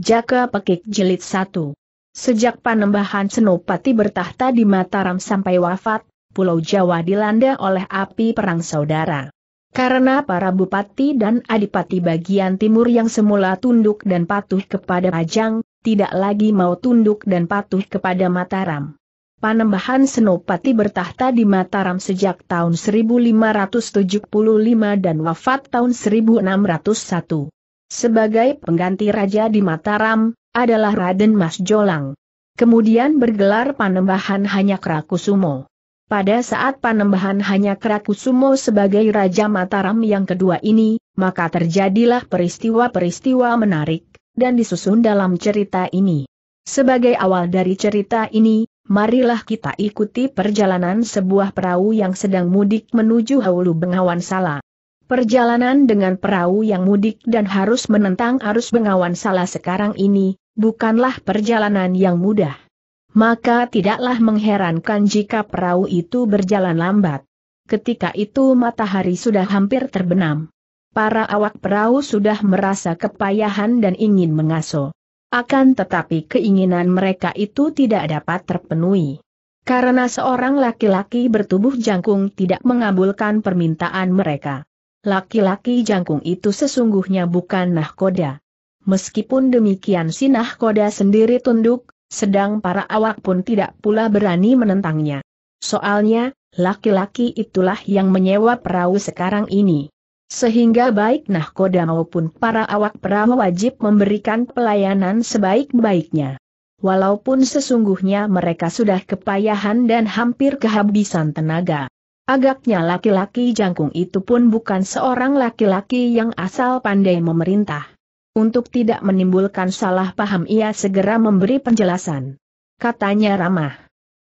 Jaka Pekik Jilid 1. Sejak panembahan Senopati bertahta di Mataram sampai wafat, Pulau Jawa dilanda oleh api perang saudara. Karena para bupati dan adipati bagian timur yang semula tunduk dan patuh kepada Pajang, tidak lagi mau tunduk dan patuh kepada Mataram. Panembahan Senopati bertahta di Mataram sejak tahun 1575 dan wafat tahun 1601 sebagai pengganti raja di Mataram, adalah Raden Mas Jolang. Kemudian bergelar panembahan hanya Krakusumo. Pada saat panembahan hanya Krakusumo sebagai Raja Mataram yang kedua ini, maka terjadilah peristiwa-peristiwa menarik, dan disusun dalam cerita ini. Sebagai awal dari cerita ini, marilah kita ikuti perjalanan sebuah perahu yang sedang mudik menuju Haulu Bengawan Sala. Perjalanan dengan perahu yang mudik dan harus menentang arus bengawan salah sekarang ini, bukanlah perjalanan yang mudah. Maka tidaklah mengherankan jika perahu itu berjalan lambat. Ketika itu matahari sudah hampir terbenam. Para awak perahu sudah merasa kepayahan dan ingin mengaso. Akan tetapi keinginan mereka itu tidak dapat terpenuhi. Karena seorang laki-laki bertubuh jangkung tidak mengabulkan permintaan mereka. Laki-laki jangkung itu sesungguhnya bukan nahkoda. Meskipun demikian si nahkoda sendiri tunduk, sedang para awak pun tidak pula berani menentangnya. Soalnya, laki-laki itulah yang menyewa perahu sekarang ini. Sehingga baik nahkoda maupun para awak perahu wajib memberikan pelayanan sebaik-baiknya. Walaupun sesungguhnya mereka sudah kepayahan dan hampir kehabisan tenaga. Agaknya laki-laki jangkung itu pun bukan seorang laki-laki yang asal pandai memerintah. Untuk tidak menimbulkan salah paham ia segera memberi penjelasan. Katanya ramah.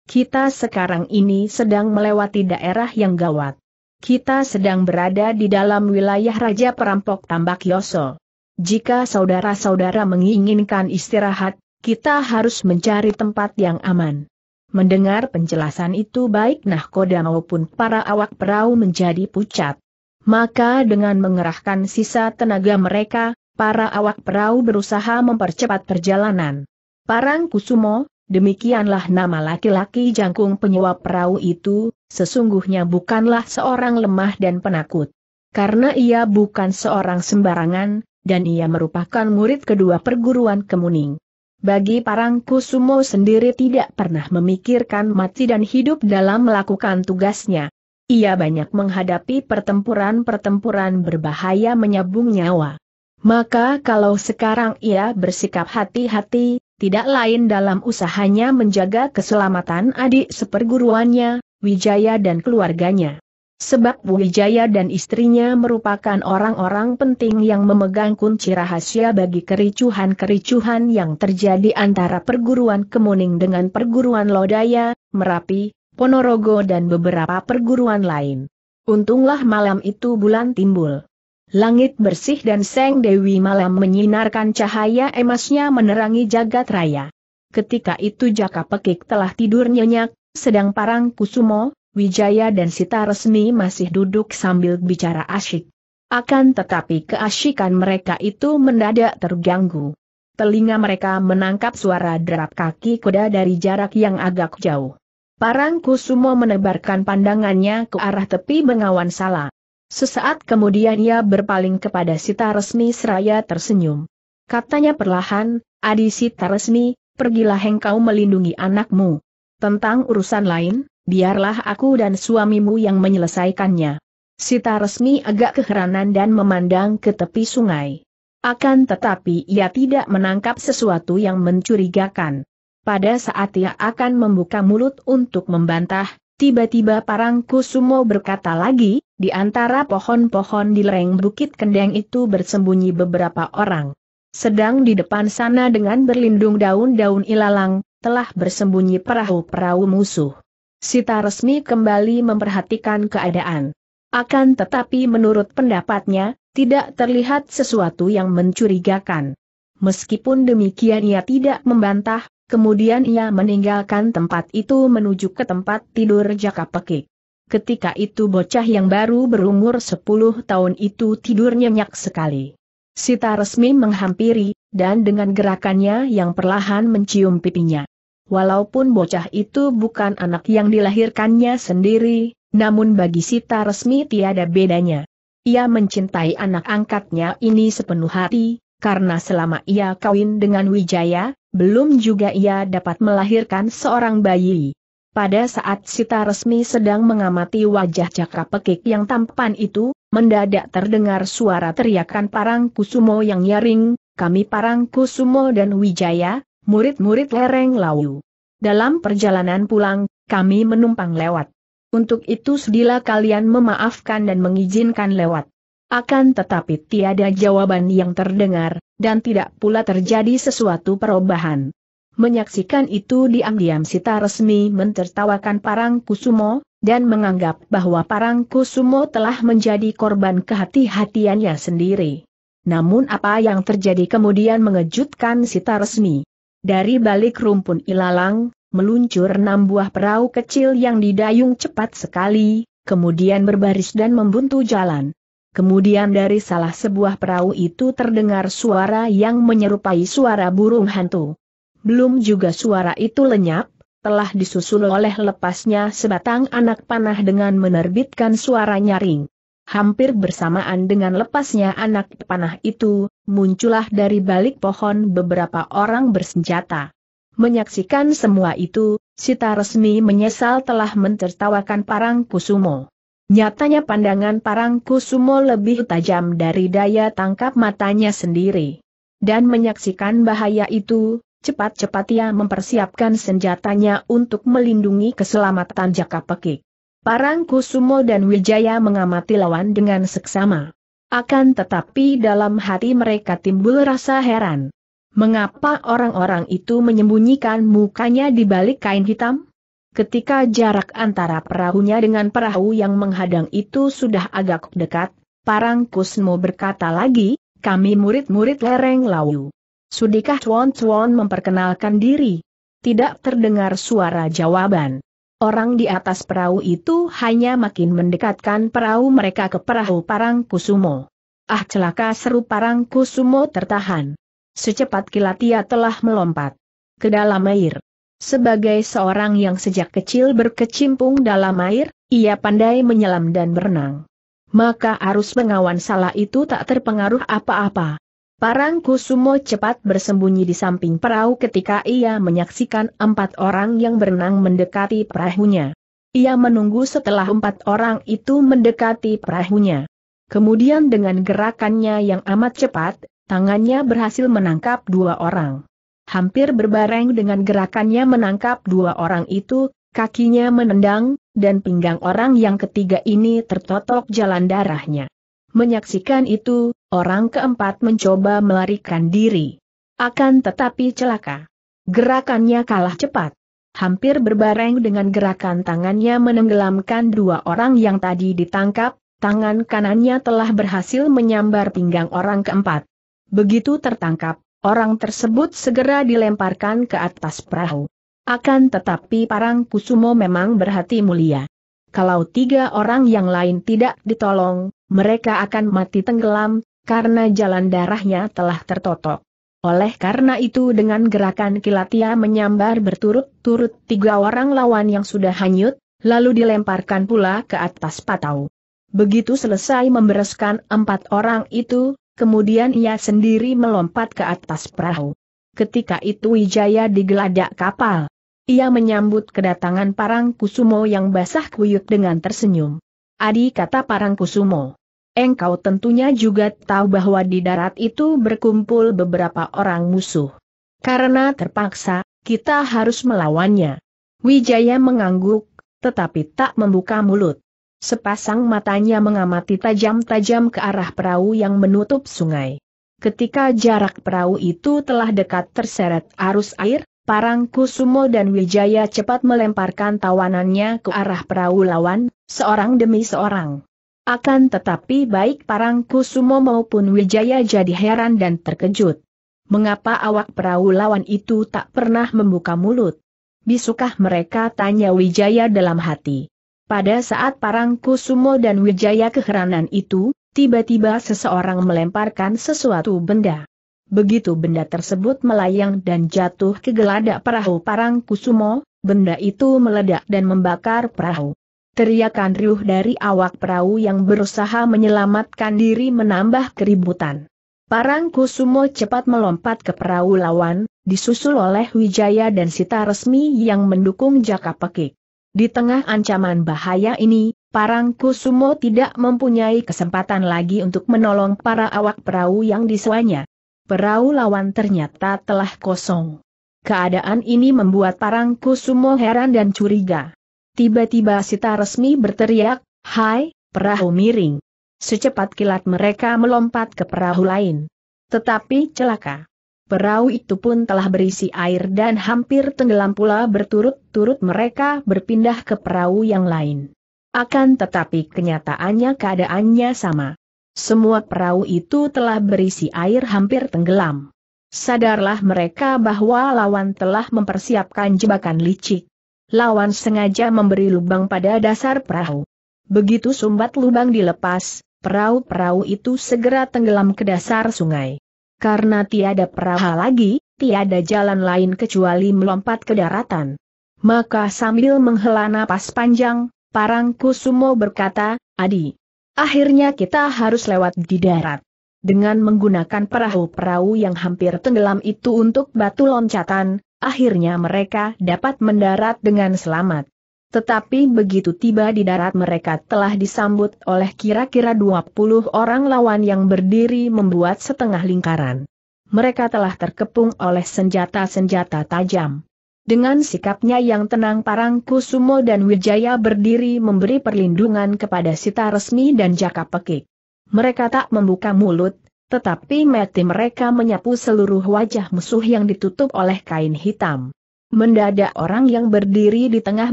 Kita sekarang ini sedang melewati daerah yang gawat. Kita sedang berada di dalam wilayah Raja Perampok Tambak Yoso. Jika saudara-saudara menginginkan istirahat, kita harus mencari tempat yang aman. Mendengar penjelasan itu baik nahkoda maupun para awak perahu menjadi pucat. Maka dengan mengerahkan sisa tenaga mereka, para awak perahu berusaha mempercepat perjalanan. Parang Kusumo, demikianlah nama laki-laki jangkung penyewa perahu itu, sesungguhnya bukanlah seorang lemah dan penakut. Karena ia bukan seorang sembarangan, dan ia merupakan murid kedua perguruan kemuning. Bagi Parangkusumo sendiri tidak pernah memikirkan mati dan hidup dalam melakukan tugasnya. Ia banyak menghadapi pertempuran-pertempuran berbahaya menyabung nyawa. Maka kalau sekarang ia bersikap hati-hati, tidak lain dalam usahanya menjaga keselamatan adik seperguruannya, Wijaya dan keluarganya. Sebab Wijaya dan istrinya merupakan orang-orang penting yang memegang kunci rahasia bagi kericuhan-kericuhan yang terjadi antara perguruan Kemuning dengan perguruan Lodaya, Merapi, Ponorogo dan beberapa perguruan lain. Untunglah malam itu bulan timbul. Langit bersih dan Seng Dewi malam menyinarkan cahaya emasnya menerangi jagat raya. Ketika itu Jaka Pekik telah tidur nyenyak, sedang Parang Kusumo, Wijaya dan Sita resmi masih duduk sambil bicara asyik. Akan tetapi keasyikan mereka itu mendadak terganggu. Telinga mereka menangkap suara derap kaki kuda dari jarak yang agak jauh. Parangkusumo menebarkan pandangannya ke arah tepi bengawan sala. Sesaat kemudian ia berpaling kepada Sita Resmi seraya tersenyum. Katanya perlahan, Adi Sita Resmi, pergilah engkau melindungi anakmu. Tentang urusan lain, biarlah aku dan suamimu yang menyelesaikannya. Sita resmi agak keheranan dan memandang ke tepi sungai. Akan tetapi ia tidak menangkap sesuatu yang mencurigakan. Pada saat ia akan membuka mulut untuk membantah, tiba-tiba Parang Kusumo berkata lagi, di antara pohon-pohon di lereng Bukit Kendeng itu bersembunyi beberapa orang. Sedang di depan sana dengan berlindung daun-daun ilalang, telah bersembunyi perahu-perahu musuh. Sita resmi kembali memperhatikan keadaan. Akan tetapi menurut pendapatnya, tidak terlihat sesuatu yang mencurigakan. Meskipun demikian ia tidak membantah, kemudian ia meninggalkan tempat itu menuju ke tempat tidur jaka pekik. Ketika itu bocah yang baru berumur 10 tahun itu tidur nyenyak sekali. Sita resmi menghampiri, dan dengan gerakannya yang perlahan mencium pipinya. Walaupun bocah itu bukan anak yang dilahirkannya sendiri, namun bagi Sita resmi tiada bedanya. Ia mencintai anak angkatnya ini sepenuh hati, karena selama ia kawin dengan Wijaya, belum juga ia dapat melahirkan seorang bayi. Pada saat Sita resmi sedang mengamati wajah cakra pekik yang tampan itu, mendadak terdengar suara teriakan parang kusumo yang nyaring, kami parang kusumo dan Wijaya, murid-murid lereng Lau. Dalam perjalanan pulang, kami menumpang lewat. Untuk itu sedila kalian memaafkan dan mengizinkan lewat. Akan tetapi tiada jawaban yang terdengar, dan tidak pula terjadi sesuatu perubahan. Menyaksikan itu diam-diam Sita resmi mentertawakan Parang Kusumo, dan menganggap bahwa Parang Kusumo telah menjadi korban kehati-hatiannya sendiri. Namun apa yang terjadi kemudian mengejutkan Sita resmi. Dari balik rumpun ilalang, meluncur enam buah perahu kecil yang didayung cepat sekali, kemudian berbaris dan membuntu jalan. Kemudian dari salah sebuah perahu itu terdengar suara yang menyerupai suara burung hantu. Belum juga suara itu lenyap, telah disusul oleh lepasnya sebatang anak panah dengan menerbitkan suara nyaring. Hampir bersamaan dengan lepasnya anak panah itu, muncullah dari balik pohon beberapa orang bersenjata. Menyaksikan semua itu, Sita resmi menyesal telah mentertawakan Parang Kusumo. Nyatanya pandangan Parang Kusumo lebih tajam dari daya tangkap matanya sendiri. Dan menyaksikan bahaya itu, cepat-cepat ia mempersiapkan senjatanya untuk melindungi keselamatan Jaka Pekik. Parang Kusumo dan Wijaya mengamati lawan dengan seksama. Akan tetapi dalam hati mereka timbul rasa heran. Mengapa orang-orang itu menyembunyikan mukanya di balik kain hitam? Ketika jarak antara perahunya dengan perahu yang menghadang itu sudah agak dekat, Parang Kusmo berkata lagi, kami murid-murid lereng Lau. Sudikah Tuan-Tuan memperkenalkan diri? Tidak terdengar suara jawaban. Orang di atas perahu itu hanya makin mendekatkan perahu mereka ke perahu Parang Kusumo. Ah celaka seru Parang Kusumo tertahan. Secepat kilat ia telah melompat ke dalam air. Sebagai seorang yang sejak kecil berkecimpung dalam air, ia pandai menyelam dan berenang. Maka arus pengawan salah itu tak terpengaruh apa-apa. Parang Kusumo cepat bersembunyi di samping perahu ketika ia menyaksikan empat orang yang berenang mendekati perahunya. Ia menunggu setelah empat orang itu mendekati perahunya. Kemudian dengan gerakannya yang amat cepat, tangannya berhasil menangkap dua orang. Hampir berbareng dengan gerakannya menangkap dua orang itu, kakinya menendang, dan pinggang orang yang ketiga ini tertotok jalan darahnya. Menyaksikan itu, orang keempat mencoba melarikan diri. Akan tetapi celaka. Gerakannya kalah cepat. Hampir berbareng dengan gerakan tangannya menenggelamkan dua orang yang tadi ditangkap, tangan kanannya telah berhasil menyambar pinggang orang keempat. Begitu tertangkap, orang tersebut segera dilemparkan ke atas perahu. Akan tetapi Parang Kusumo memang berhati mulia kalau tiga orang yang lain tidak ditolong, mereka akan mati tenggelam, karena jalan darahnya telah tertotok. Oleh karena itu dengan gerakan kilat ia menyambar berturut-turut tiga orang lawan yang sudah hanyut, lalu dilemparkan pula ke atas patau. Begitu selesai membereskan empat orang itu, kemudian ia sendiri melompat ke atas perahu. Ketika itu Wijaya digeladak kapal. Ia menyambut kedatangan Parang Kusumo yang basah kuyup dengan tersenyum. Adi kata Parang Kusumo. Engkau tentunya juga tahu bahwa di darat itu berkumpul beberapa orang musuh. Karena terpaksa, kita harus melawannya. Wijaya mengangguk, tetapi tak membuka mulut. Sepasang matanya mengamati tajam-tajam ke arah perahu yang menutup sungai. Ketika jarak perahu itu telah dekat terseret arus air, Parangkusumo dan Wijaya cepat melemparkan tawanannya ke arah perahu lawan, seorang demi seorang. Akan tetapi baik Parangkusumo maupun Wijaya jadi heran dan terkejut. Mengapa awak perahu lawan itu tak pernah membuka mulut? Bisukah mereka tanya Wijaya dalam hati. Pada saat Parangkusumo dan Wijaya keheranan itu, tiba-tiba seseorang melemparkan sesuatu benda. Begitu benda tersebut melayang dan jatuh ke geladak perahu parang kusumo, benda itu meledak dan membakar perahu. Teriakan riuh dari awak perahu yang berusaha menyelamatkan diri menambah keributan. Parang Kusumo cepat melompat ke perahu lawan, disusul oleh Wijaya dan Sita Resmi yang mendukung Jaka Pekik. Di tengah ancaman bahaya ini, Parang Kusumo tidak mempunyai kesempatan lagi untuk menolong para awak perahu yang disuanya perahu lawan ternyata telah kosong. Keadaan ini membuat Parang Kusumo heran dan curiga. Tiba-tiba Sita resmi berteriak, Hai, perahu miring. Secepat kilat mereka melompat ke perahu lain. Tetapi celaka. Perahu itu pun telah berisi air dan hampir tenggelam pula berturut-turut mereka berpindah ke perahu yang lain. Akan tetapi kenyataannya keadaannya sama. Semua perahu itu telah berisi air hampir tenggelam. Sadarlah mereka bahwa lawan telah mempersiapkan jebakan licik. Lawan sengaja memberi lubang pada dasar perahu. Begitu sumbat lubang dilepas, perahu-perahu itu segera tenggelam ke dasar sungai. Karena tiada perahu lagi, tiada jalan lain kecuali melompat ke daratan. Maka sambil menghela napas panjang, Parang Kusumo berkata, Adi, Akhirnya kita harus lewat di darat. Dengan menggunakan perahu-perahu yang hampir tenggelam itu untuk batu loncatan, akhirnya mereka dapat mendarat dengan selamat. Tetapi begitu tiba di darat mereka telah disambut oleh kira-kira 20 orang lawan yang berdiri membuat setengah lingkaran. Mereka telah terkepung oleh senjata-senjata tajam. Dengan sikapnya yang tenang Parang Kusumo dan Wijaya berdiri memberi perlindungan kepada Sita Resmi dan Jaka Pekik. Mereka tak membuka mulut, tetapi mati mereka menyapu seluruh wajah musuh yang ditutup oleh kain hitam. Mendadak orang yang berdiri di tengah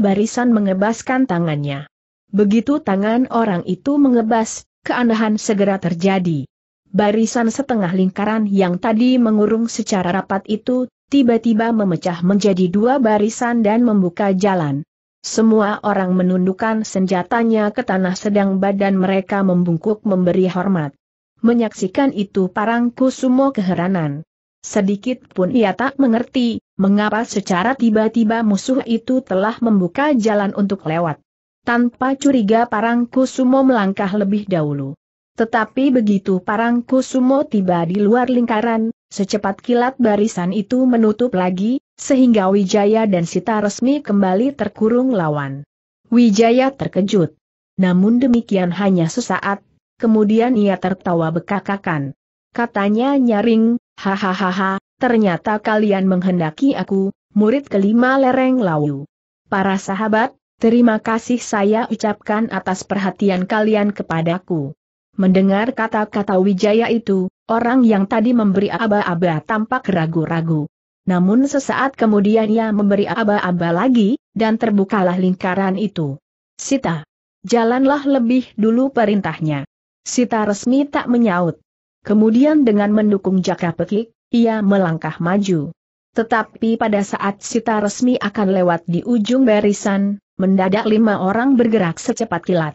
barisan mengebaskan tangannya. Begitu tangan orang itu mengebas, keanehan segera terjadi. Barisan setengah lingkaran yang tadi mengurung secara rapat itu tiba-tiba memecah menjadi dua barisan dan membuka jalan. Semua orang menundukkan senjatanya ke tanah sedang badan mereka membungkuk memberi hormat. Menyaksikan itu parang kusumo keheranan. Sedikit pun ia tak mengerti, mengapa secara tiba-tiba musuh itu telah membuka jalan untuk lewat. Tanpa curiga parang kusumo melangkah lebih dahulu. Tetapi begitu parang kusumo tiba di luar lingkaran, Secepat kilat barisan itu menutup lagi, sehingga Wijaya dan Sita resmi kembali terkurung lawan. Wijaya terkejut. Namun demikian hanya sesaat, kemudian ia tertawa bekakakan. Katanya nyaring, hahaha, ternyata kalian menghendaki aku, murid kelima lereng Lawu. Para sahabat, terima kasih saya ucapkan atas perhatian kalian kepadaku. Mendengar kata-kata Wijaya itu, Orang yang tadi memberi aba-aba tampak ragu-ragu. Namun sesaat kemudian ia memberi aba-aba lagi, dan terbukalah lingkaran itu. Sita. Jalanlah lebih dulu perintahnya. Sita resmi tak menyaut. Kemudian dengan mendukung Jaka Pekik, ia melangkah maju. Tetapi pada saat Sita resmi akan lewat di ujung barisan, mendadak lima orang bergerak secepat kilat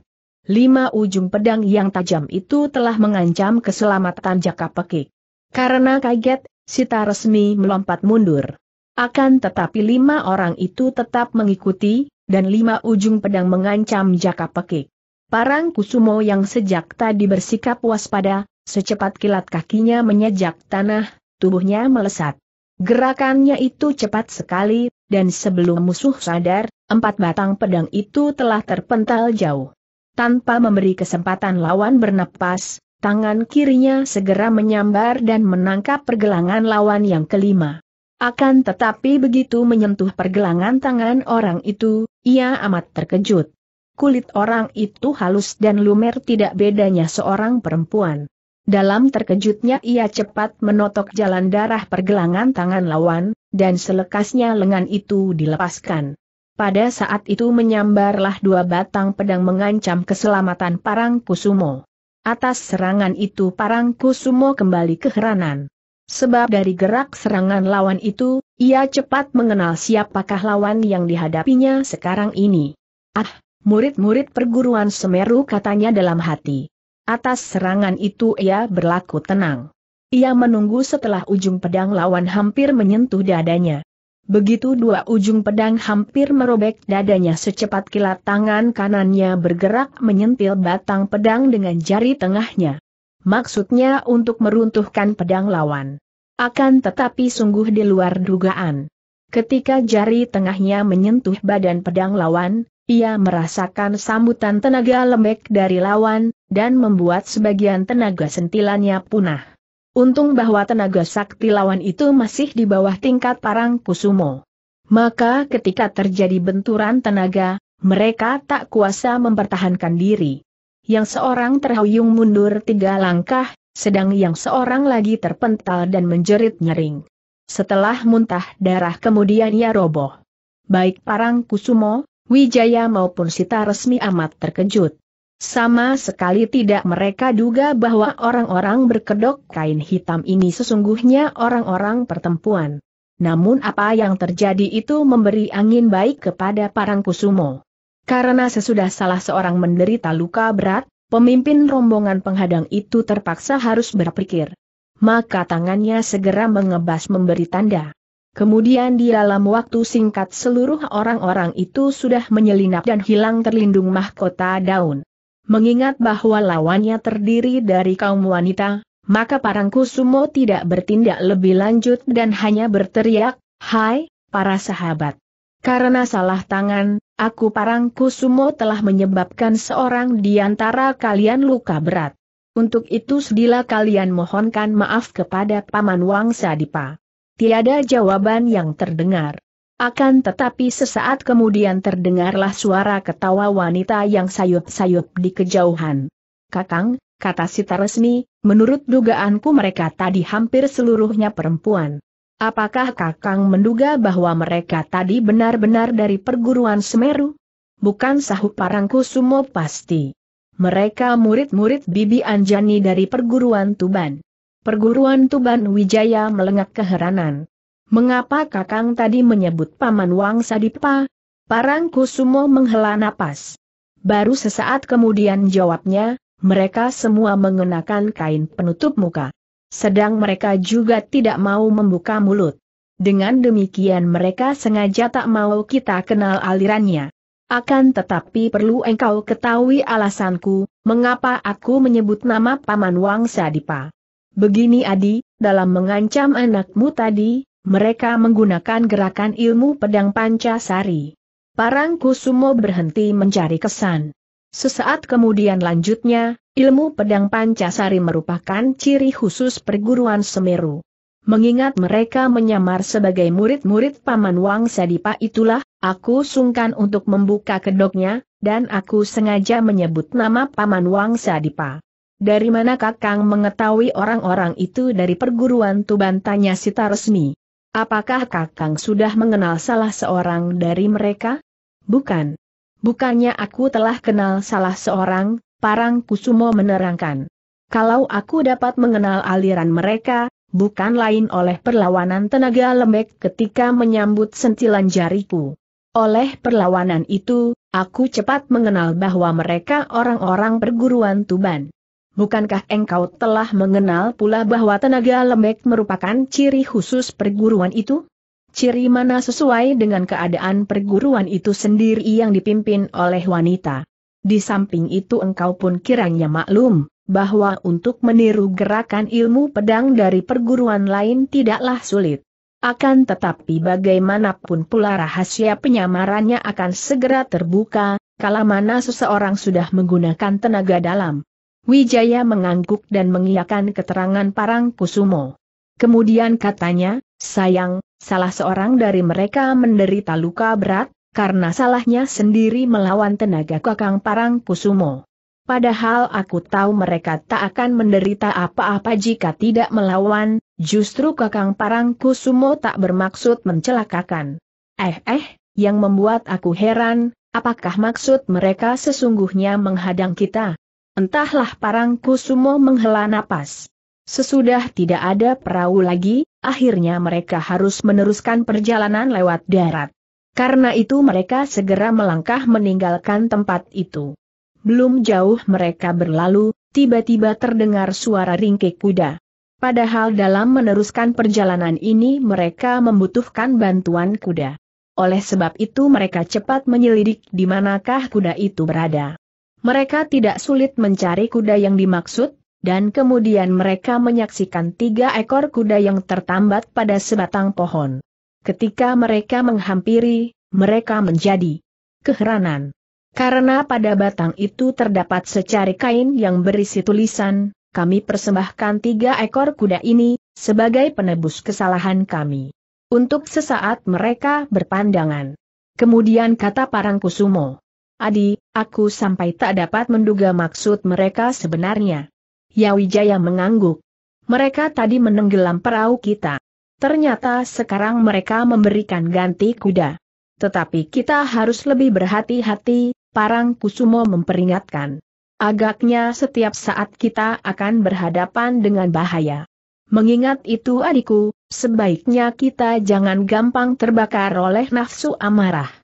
lima ujung pedang yang tajam itu telah mengancam keselamatan Jaka Pekik. Karena kaget, Sita resmi melompat mundur. Akan tetapi lima orang itu tetap mengikuti, dan lima ujung pedang mengancam Jaka Pekik. Parang Kusumo yang sejak tadi bersikap waspada, secepat kilat kakinya menyejak tanah, tubuhnya melesat. Gerakannya itu cepat sekali, dan sebelum musuh sadar, empat batang pedang itu telah terpental jauh tanpa memberi kesempatan lawan bernapas, tangan kirinya segera menyambar dan menangkap pergelangan lawan yang kelima. Akan tetapi begitu menyentuh pergelangan tangan orang itu, ia amat terkejut. Kulit orang itu halus dan lumer tidak bedanya seorang perempuan. Dalam terkejutnya ia cepat menotok jalan darah pergelangan tangan lawan, dan selekasnya lengan itu dilepaskan. Pada saat itu menyambarlah dua batang pedang mengancam keselamatan Parang Kusumo. Atas serangan itu Parang Kusumo kembali keheranan. Sebab dari gerak serangan lawan itu, ia cepat mengenal siapakah lawan yang dihadapinya sekarang ini. Ah, murid-murid perguruan Semeru katanya dalam hati. Atas serangan itu ia berlaku tenang. Ia menunggu setelah ujung pedang lawan hampir menyentuh dadanya. Begitu dua ujung pedang hampir merobek dadanya secepat kilat tangan kanannya bergerak menyentil batang pedang dengan jari tengahnya. Maksudnya untuk meruntuhkan pedang lawan. Akan tetapi sungguh di luar dugaan. Ketika jari tengahnya menyentuh badan pedang lawan, ia merasakan sambutan tenaga lembek dari lawan, dan membuat sebagian tenaga sentilannya punah. Untung bahwa tenaga sakti lawan itu masih di bawah tingkat parang kusumo. Maka ketika terjadi benturan tenaga, mereka tak kuasa mempertahankan diri. Yang seorang terhuyung mundur tiga langkah, sedang yang seorang lagi terpental dan menjerit nyering. Setelah muntah darah kemudian ia roboh. Baik parang kusumo, Wijaya maupun Sita resmi amat terkejut. Sama sekali tidak mereka duga bahwa orang-orang berkedok kain hitam ini sesungguhnya orang-orang pertempuan. Namun apa yang terjadi itu memberi angin baik kepada Parangkusumo. Karena sesudah salah seorang menderita luka berat, pemimpin rombongan penghadang itu terpaksa harus berpikir. Maka tangannya segera mengebas memberi tanda. Kemudian di dalam waktu singkat seluruh orang-orang itu sudah menyelinap dan hilang terlindung mahkota daun. Mengingat bahwa lawannya terdiri dari kaum wanita, maka Parangkusumo tidak bertindak lebih lanjut dan hanya berteriak, Hai, para sahabat! Karena salah tangan, aku Parangkusumo telah menyebabkan seorang di antara kalian luka berat. Untuk itu sedila kalian mohonkan maaf kepada Paman Wangsa Dipa. Tiada jawaban yang terdengar. Akan tetapi sesaat kemudian terdengarlah suara ketawa wanita yang sayup-sayup di kejauhan. Kakang, kata Sita Resmi, menurut dugaanku mereka tadi hampir seluruhnya perempuan. Apakah Kakang menduga bahwa mereka tadi benar-benar dari perguruan Semeru? Bukan sahup parangku sumo pasti. Mereka murid-murid Bibi Anjani dari perguruan Tuban. Perguruan Tuban Wijaya melengak keheranan. Mengapa Kakang tadi menyebut Paman Wang Sadipa? Parang Kusumo menghela napas. Baru sesaat kemudian jawabnya, mereka semua mengenakan kain penutup muka. Sedang mereka juga tidak mau membuka mulut. Dengan demikian mereka sengaja tak mau kita kenal alirannya. Akan tetapi perlu engkau ketahui alasanku, mengapa aku menyebut nama Paman Wang Sadipa. Begini Adi, dalam mengancam anakmu tadi, mereka menggunakan gerakan ilmu pedang Pancasari. Parang Kusumo berhenti mencari kesan. Sesaat kemudian lanjutnya, ilmu pedang Pancasari merupakan ciri khusus perguruan Semeru. Mengingat mereka menyamar sebagai murid-murid Paman Wang Sadipa itulah, aku sungkan untuk membuka kedoknya, dan aku sengaja menyebut nama Paman Wang Sadipa. Dari mana Kakang mengetahui orang-orang itu dari perguruan Tuban tanya Sita resmi. Apakah Kakang sudah mengenal salah seorang dari mereka? Bukan. Bukannya aku telah kenal salah seorang, Parang Kusumo menerangkan. Kalau aku dapat mengenal aliran mereka, bukan lain oleh perlawanan tenaga lembek ketika menyambut sentilan jariku. Oleh perlawanan itu, aku cepat mengenal bahwa mereka orang-orang perguruan Tuban. Bukankah engkau telah mengenal pula bahwa tenaga lembek merupakan ciri khusus perguruan itu? Ciri mana sesuai dengan keadaan perguruan itu sendiri yang dipimpin oleh wanita. Di samping itu engkau pun kiranya maklum, bahwa untuk meniru gerakan ilmu pedang dari perguruan lain tidaklah sulit. Akan tetapi bagaimanapun pula rahasia penyamarannya akan segera terbuka, kalau mana seseorang sudah menggunakan tenaga dalam. Wijaya mengangguk dan mengiyakan keterangan Parang Kusumo. Kemudian katanya, sayang, salah seorang dari mereka menderita luka berat, karena salahnya sendiri melawan tenaga kakang Parang Kusumo. Padahal aku tahu mereka tak akan menderita apa-apa jika tidak melawan, justru kakang Parang Kusumo tak bermaksud mencelakakan. Eh eh, yang membuat aku heran, apakah maksud mereka sesungguhnya menghadang kita? Entahlah parang kusumo menghela napas. Sesudah tidak ada perahu lagi, akhirnya mereka harus meneruskan perjalanan lewat darat. Karena itu mereka segera melangkah meninggalkan tempat itu. Belum jauh mereka berlalu, tiba-tiba terdengar suara ringkik kuda. Padahal dalam meneruskan perjalanan ini mereka membutuhkan bantuan kuda. Oleh sebab itu mereka cepat menyelidik di manakah kuda itu berada. Mereka tidak sulit mencari kuda yang dimaksud, dan kemudian mereka menyaksikan tiga ekor kuda yang tertambat pada sebatang pohon. Ketika mereka menghampiri, mereka menjadi keheranan. Karena pada batang itu terdapat secari kain yang berisi tulisan, kami persembahkan tiga ekor kuda ini, sebagai penebus kesalahan kami. Untuk sesaat mereka berpandangan. Kemudian kata Parangkusumo, Adi, aku sampai tak dapat menduga maksud mereka sebenarnya. Yawijaya mengangguk. Mereka tadi menenggelam perahu kita. Ternyata sekarang mereka memberikan ganti kuda. Tetapi kita harus lebih berhati-hati, Parang Kusumo memperingatkan. Agaknya setiap saat kita akan berhadapan dengan bahaya. Mengingat itu adikku, sebaiknya kita jangan gampang terbakar oleh nafsu amarah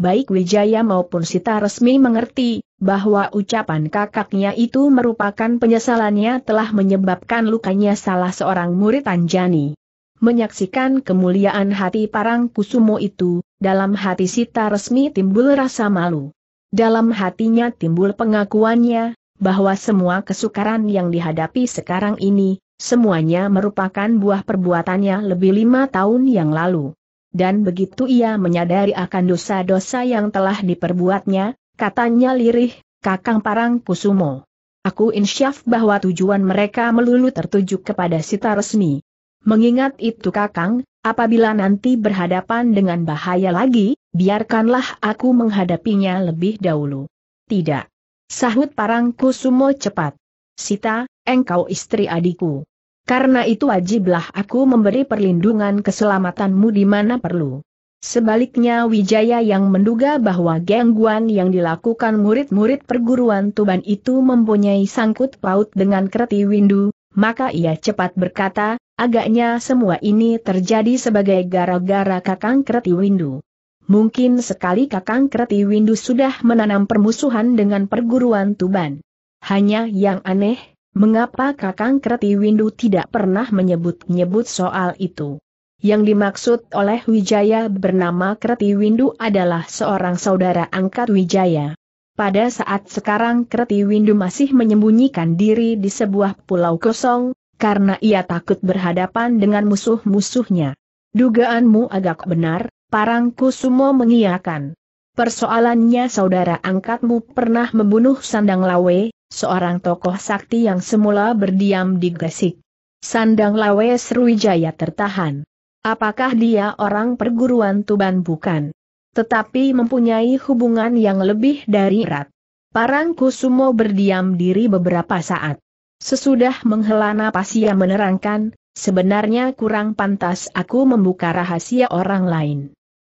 baik Wijaya maupun Sita resmi mengerti, bahwa ucapan kakaknya itu merupakan penyesalannya telah menyebabkan lukanya salah seorang murid Anjani. Menyaksikan kemuliaan hati Parang Kusumo itu, dalam hati Sita resmi timbul rasa malu. Dalam hatinya timbul pengakuannya, bahwa semua kesukaran yang dihadapi sekarang ini, semuanya merupakan buah perbuatannya lebih lima tahun yang lalu dan begitu ia menyadari akan dosa-dosa yang telah diperbuatnya, katanya lirih, Kakang Parang Kusumo. Aku insyaf bahwa tujuan mereka melulu tertuju kepada Sita Resmi. Mengingat itu Kakang, apabila nanti berhadapan dengan bahaya lagi, biarkanlah aku menghadapinya lebih dahulu. Tidak. Sahut Parang Kusumo cepat. Sita, engkau istri adikku. Karena itu wajiblah aku memberi perlindungan keselamatanmu di mana perlu. Sebaliknya Wijaya yang menduga bahwa gangguan yang dilakukan murid-murid perguruan Tuban itu mempunyai sangkut paut dengan Kreti Windu, maka ia cepat berkata, agaknya semua ini terjadi sebagai gara-gara Kakang Kreti Windu. Mungkin sekali Kakang Kreti Windu sudah menanam permusuhan dengan perguruan Tuban. Hanya yang aneh, Mengapa Kakang Windu tidak pernah menyebut-nyebut soal itu? Yang dimaksud oleh Wijaya bernama Windu adalah seorang saudara angkat Wijaya. Pada saat sekarang Windu masih menyembunyikan diri di sebuah pulau kosong, karena ia takut berhadapan dengan musuh-musuhnya. Dugaanmu agak benar, Parang Kusumo mengiakan. Persoalannya saudara angkatmu pernah membunuh Sandang Lawe, seorang tokoh sakti yang semula berdiam di Gresik. Sandang Lawe Sriwijaya tertahan. Apakah dia orang perguruan Tuban bukan? Tetapi mempunyai hubungan yang lebih dari erat. Parang Kusumo berdiam diri beberapa saat. Sesudah menghela napas ia menerangkan, sebenarnya kurang pantas aku membuka rahasia orang lain.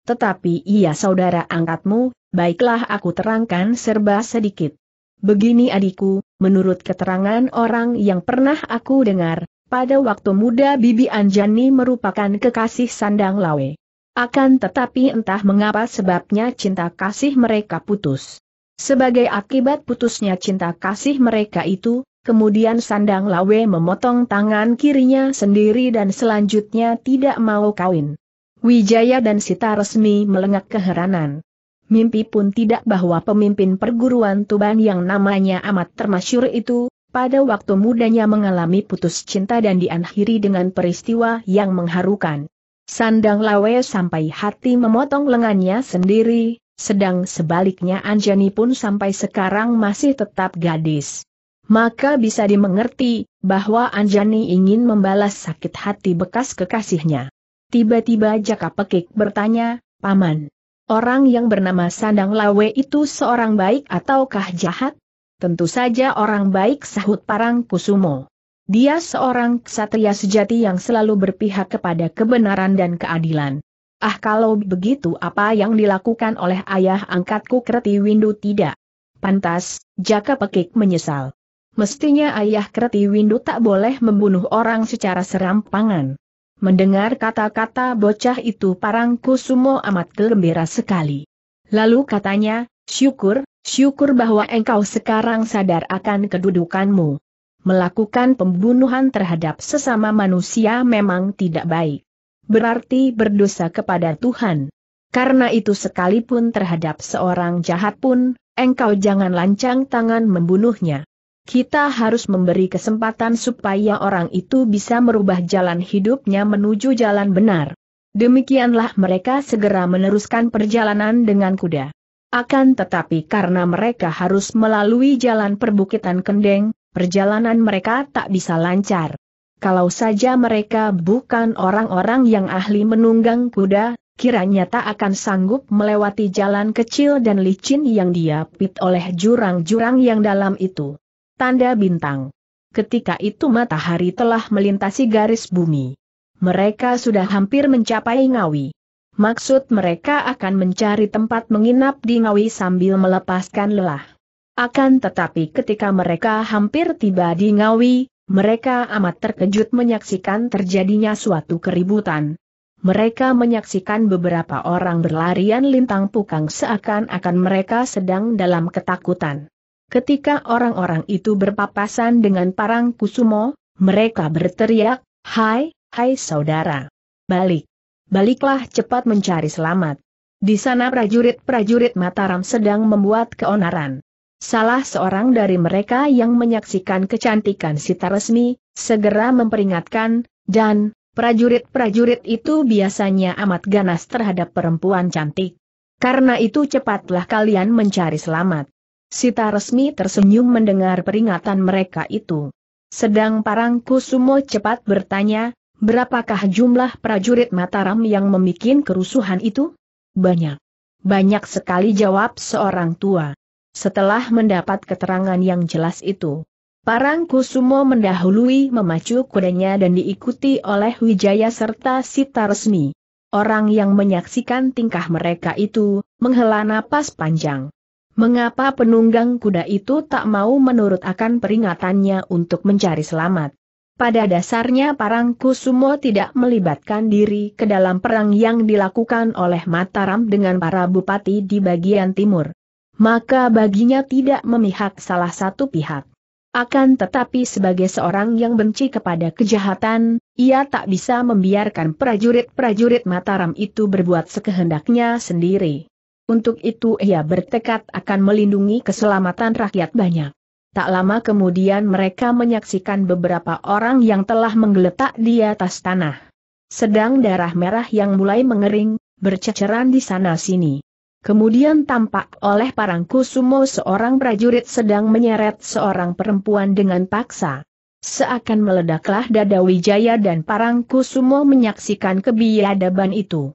Tetapi ia saudara angkatmu, baiklah aku terangkan serba sedikit. Begini adikku, menurut keterangan orang yang pernah aku dengar, pada waktu muda Bibi Anjani merupakan kekasih Sandang Lawe. Akan tetapi entah mengapa sebabnya cinta kasih mereka putus. Sebagai akibat putusnya cinta kasih mereka itu, kemudian Sandang Lawe memotong tangan kirinya sendiri dan selanjutnya tidak mau kawin. Wijaya dan Sita resmi melengak keheranan mimpi pun tidak bahwa pemimpin perguruan Tuban yang namanya amat termasyur itu, pada waktu mudanya mengalami putus cinta dan diakhiri dengan peristiwa yang mengharukan. Sandang Lawe sampai hati memotong lengannya sendiri, sedang sebaliknya Anjani pun sampai sekarang masih tetap gadis. Maka bisa dimengerti, bahwa Anjani ingin membalas sakit hati bekas kekasihnya. Tiba-tiba Jaka Pekik bertanya, Paman, Orang yang bernama Sandang Lawe itu seorang baik ataukah jahat? Tentu saja orang baik sahut Parang Kusumo. Dia seorang ksatria sejati yang selalu berpihak kepada kebenaran dan keadilan. Ah kalau begitu apa yang dilakukan oleh ayah angkatku Kreti Windu tidak? Pantas, Jaka Pekik menyesal. Mestinya ayah Kreti Windu tak boleh membunuh orang secara serampangan. Mendengar kata-kata bocah itu parang kusumo amat gembira sekali. Lalu katanya, syukur, syukur bahwa engkau sekarang sadar akan kedudukanmu. Melakukan pembunuhan terhadap sesama manusia memang tidak baik. Berarti berdosa kepada Tuhan. Karena itu sekalipun terhadap seorang jahat pun, engkau jangan lancang tangan membunuhnya kita harus memberi kesempatan supaya orang itu bisa merubah jalan hidupnya menuju jalan benar. Demikianlah mereka segera meneruskan perjalanan dengan kuda. Akan tetapi karena mereka harus melalui jalan perbukitan kendeng, perjalanan mereka tak bisa lancar. Kalau saja mereka bukan orang-orang yang ahli menunggang kuda, kiranya tak akan sanggup melewati jalan kecil dan licin yang diapit oleh jurang-jurang yang dalam itu tanda bintang. Ketika itu matahari telah melintasi garis bumi. Mereka sudah hampir mencapai Ngawi. Maksud mereka akan mencari tempat menginap di Ngawi sambil melepaskan lelah. Akan tetapi ketika mereka hampir tiba di Ngawi, mereka amat terkejut menyaksikan terjadinya suatu keributan. Mereka menyaksikan beberapa orang berlarian lintang pukang seakan-akan mereka sedang dalam ketakutan. Ketika orang-orang itu berpapasan dengan parang kusumo, mereka berteriak, Hai, hai saudara. Balik. Baliklah cepat mencari selamat. Di sana prajurit-prajurit Mataram sedang membuat keonaran. Salah seorang dari mereka yang menyaksikan kecantikan Sita Resmi, segera memperingatkan, dan, prajurit-prajurit itu biasanya amat ganas terhadap perempuan cantik. Karena itu cepatlah kalian mencari selamat. Sita resmi tersenyum mendengar peringatan mereka itu. Sedang Parangkusumo cepat bertanya, berapakah jumlah prajurit Mataram yang memikin kerusuhan itu? Banyak. Banyak sekali jawab seorang tua. Setelah mendapat keterangan yang jelas itu, Parangkusumo mendahului memacu kudanya dan diikuti oleh Wijaya serta Sita Resmi. Orang yang menyaksikan tingkah mereka itu, menghela napas panjang. Mengapa penunggang kuda itu tak mau menurut akan peringatannya untuk mencari selamat? Pada dasarnya Parang Kusumo tidak melibatkan diri ke dalam perang yang dilakukan oleh Mataram dengan para bupati di bagian timur. Maka baginya tidak memihak salah satu pihak. Akan tetapi sebagai seorang yang benci kepada kejahatan, ia tak bisa membiarkan prajurit-prajurit Mataram itu berbuat sekehendaknya sendiri. Untuk itu ia bertekad akan melindungi keselamatan rakyat banyak. Tak lama kemudian mereka menyaksikan beberapa orang yang telah menggeletak di atas tanah. Sedang darah merah yang mulai mengering, berceceran di sana-sini. Kemudian tampak oleh Parangkusumo seorang prajurit sedang menyeret seorang perempuan dengan paksa. Seakan meledaklah dada Wijaya dan Parangkusumo menyaksikan kebiadaban itu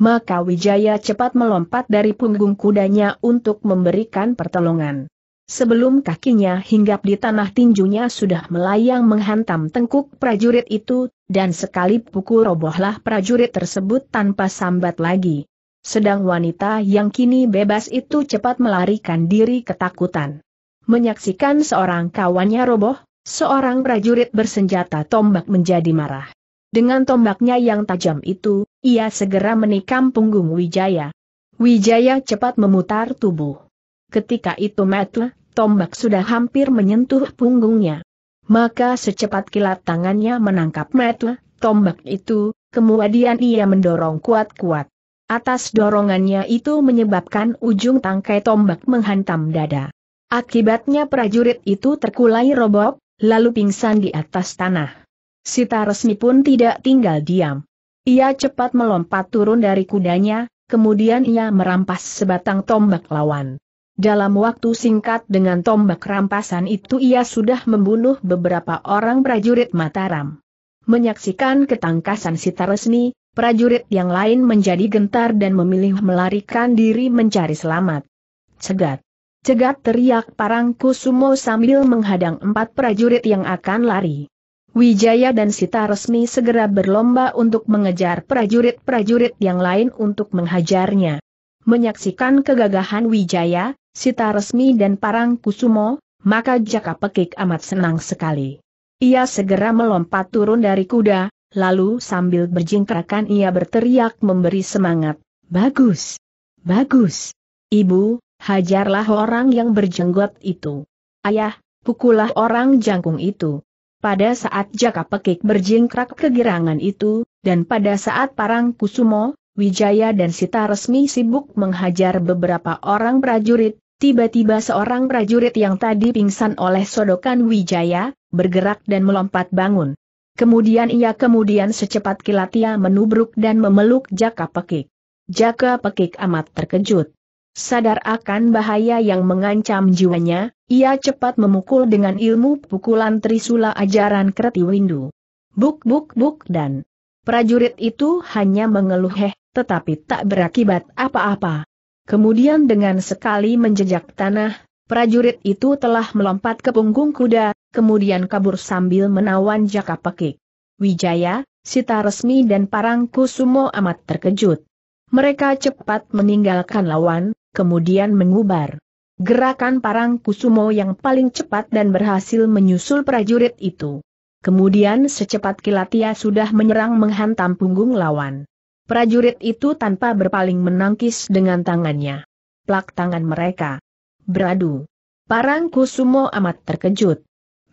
maka Wijaya cepat melompat dari punggung kudanya untuk memberikan pertolongan. Sebelum kakinya hinggap di tanah tinjunya sudah melayang menghantam tengkuk prajurit itu, dan sekali pukul robohlah prajurit tersebut tanpa sambat lagi. Sedang wanita yang kini bebas itu cepat melarikan diri ketakutan. Menyaksikan seorang kawannya roboh, seorang prajurit bersenjata tombak menjadi marah. Dengan tombaknya yang tajam itu, ia segera menikam punggung Wijaya. Wijaya cepat memutar tubuh. Ketika itu metu, tombak sudah hampir menyentuh punggungnya. Maka secepat kilat tangannya menangkap metu, tombak itu, kemudian ia mendorong kuat-kuat. Atas dorongannya itu menyebabkan ujung tangkai tombak menghantam dada. Akibatnya prajurit itu terkulai robok, lalu pingsan di atas tanah. Sita resmi pun tidak tinggal diam. Ia cepat melompat turun dari kudanya, kemudian ia merampas sebatang tombak lawan. Dalam waktu singkat dengan tombak rampasan itu ia sudah membunuh beberapa orang prajurit Mataram. Menyaksikan ketangkasan Sitaresni, prajurit yang lain menjadi gentar dan memilih melarikan diri mencari selamat. Cegat! Cegat teriak Parangkusumo sambil menghadang empat prajurit yang akan lari. Wijaya dan Sita resmi segera berlomba untuk mengejar prajurit-prajurit yang lain untuk menghajarnya. Menyaksikan kegagahan Wijaya, Sita resmi dan Parang Kusumo, maka Jaka Pekik amat senang sekali. Ia segera melompat turun dari kuda, lalu sambil berjingkrakan ia berteriak memberi semangat, Bagus! Bagus! Ibu, hajarlah orang yang berjenggot itu. Ayah, pukullah orang jangkung itu. Pada saat Jaka Pekik berjingkrak kegirangan itu, dan pada saat Parang Kusumo, Wijaya dan Sita resmi sibuk menghajar beberapa orang prajurit, tiba-tiba seorang prajurit yang tadi pingsan oleh sodokan Wijaya, bergerak dan melompat bangun. Kemudian ia kemudian secepat kilat ia menubruk dan memeluk Jaka Pekik. Jaka Pekik amat terkejut. Sadar akan bahaya yang mengancam jiwanya, ia cepat memukul dengan ilmu pukulan trisula ajaran Kreti Windu. Buk buk buk dan prajurit itu hanya mengeluh heh, tetapi tak berakibat apa-apa. Kemudian dengan sekali menjejak tanah, prajurit itu telah melompat ke punggung kuda, kemudian kabur sambil menawan jaka pekik. Wijaya, Sita Resmi dan Parangkusumo amat terkejut. Mereka cepat meninggalkan lawan, kemudian mengubar. Gerakan parang kusumo yang paling cepat dan berhasil menyusul prajurit itu. Kemudian secepat kilat ia sudah menyerang menghantam punggung lawan. Prajurit itu tanpa berpaling menangkis dengan tangannya. Plak tangan mereka. Beradu. Parang kusumo amat terkejut.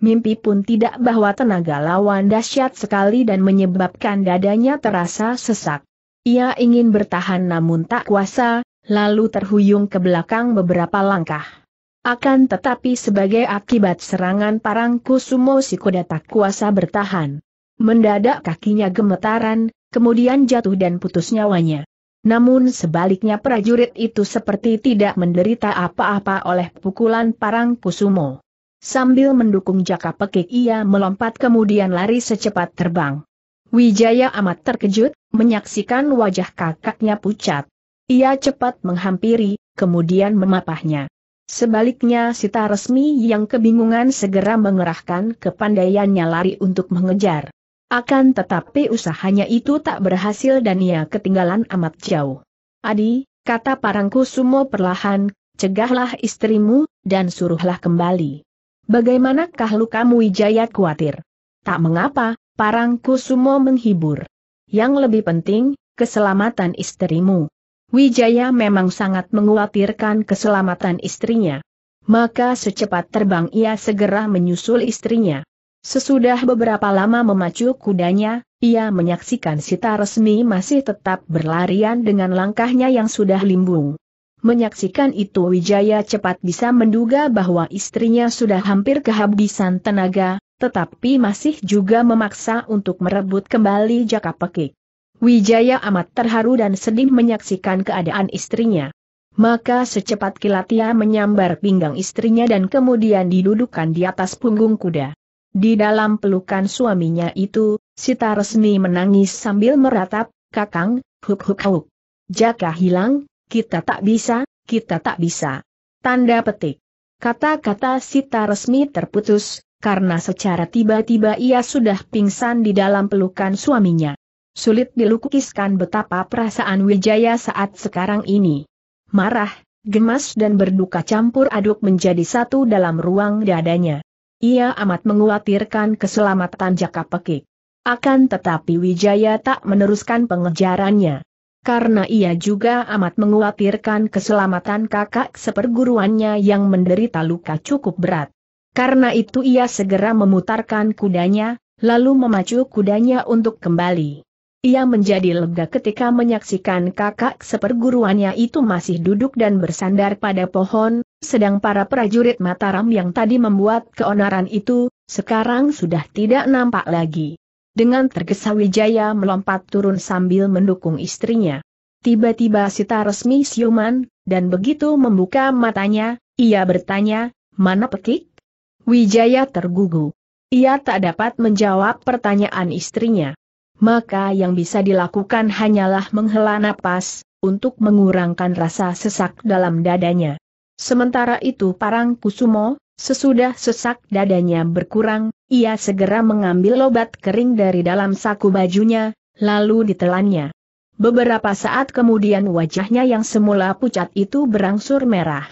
Mimpi pun tidak bahwa tenaga lawan dahsyat sekali dan menyebabkan dadanya terasa sesak. Ia ingin bertahan namun tak kuasa, lalu terhuyung ke belakang beberapa langkah. Akan tetapi sebagai akibat serangan parang kusumo si kuda tak kuasa bertahan. Mendadak kakinya gemetaran, kemudian jatuh dan putus nyawanya. Namun sebaliknya prajurit itu seperti tidak menderita apa-apa oleh pukulan parang kusumo. Sambil mendukung jaka pekik ia melompat kemudian lari secepat terbang. Wijaya amat terkejut, menyaksikan wajah kakaknya pucat. Ia cepat menghampiri, kemudian memapahnya. Sebaliknya Sita Resmi yang kebingungan segera mengerahkan kepandaiannya lari untuk mengejar. Akan tetapi usahanya itu tak berhasil dan ia ketinggalan amat jauh. Adi, kata Parangkusumo perlahan, cegahlah istrimu, dan suruhlah kembali. Bagaimanakah lukamu Wijaya khawatir? Tak mengapa, Parangkusumo menghibur. Yang lebih penting, keselamatan istrimu. Wijaya memang sangat menguatirkan keselamatan istrinya. Maka secepat terbang ia segera menyusul istrinya. Sesudah beberapa lama memacu kudanya, ia menyaksikan Sita Resmi masih tetap berlarian dengan langkahnya yang sudah limbung. Menyaksikan itu Wijaya cepat bisa menduga bahwa istrinya sudah hampir kehabisan tenaga, tetapi masih juga memaksa untuk merebut kembali jaka pekik. Wijaya amat terharu dan sedih menyaksikan keadaan istrinya. Maka secepat kilat ia menyambar pinggang istrinya dan kemudian didudukan di atas punggung kuda. Di dalam pelukan suaminya itu, Sita resmi menangis sambil meratap, kakang, huk huk huk. Jaka hilang, kita tak bisa, kita tak bisa. Tanda petik. Kata-kata Sita resmi terputus, karena secara tiba-tiba ia sudah pingsan di dalam pelukan suaminya. Sulit dilukiskan betapa perasaan Wijaya saat sekarang ini. Marah, gemas dan berduka campur aduk menjadi satu dalam ruang dadanya. Ia amat menguatirkan keselamatan jaka pekik. Akan tetapi Wijaya tak meneruskan pengejarannya. Karena ia juga amat menguatirkan keselamatan kakak seperguruannya yang menderita luka cukup berat. Karena itu ia segera memutarkan kudanya, lalu memacu kudanya untuk kembali. Ia menjadi lega ketika menyaksikan kakak seperguruannya itu masih duduk dan bersandar pada pohon, sedang para prajurit Mataram yang tadi membuat keonaran itu, sekarang sudah tidak nampak lagi. Dengan tergesa Wijaya melompat turun sambil mendukung istrinya. Tiba-tiba Sita resmi siuman, dan begitu membuka matanya, ia bertanya, mana petik? Wijaya tergugu. Ia tak dapat menjawab pertanyaan istrinya maka yang bisa dilakukan hanyalah menghela napas, untuk mengurangkan rasa sesak dalam dadanya. Sementara itu Parang Kusumo, sesudah sesak dadanya berkurang, ia segera mengambil obat kering dari dalam saku bajunya, lalu ditelannya. Beberapa saat kemudian wajahnya yang semula pucat itu berangsur merah.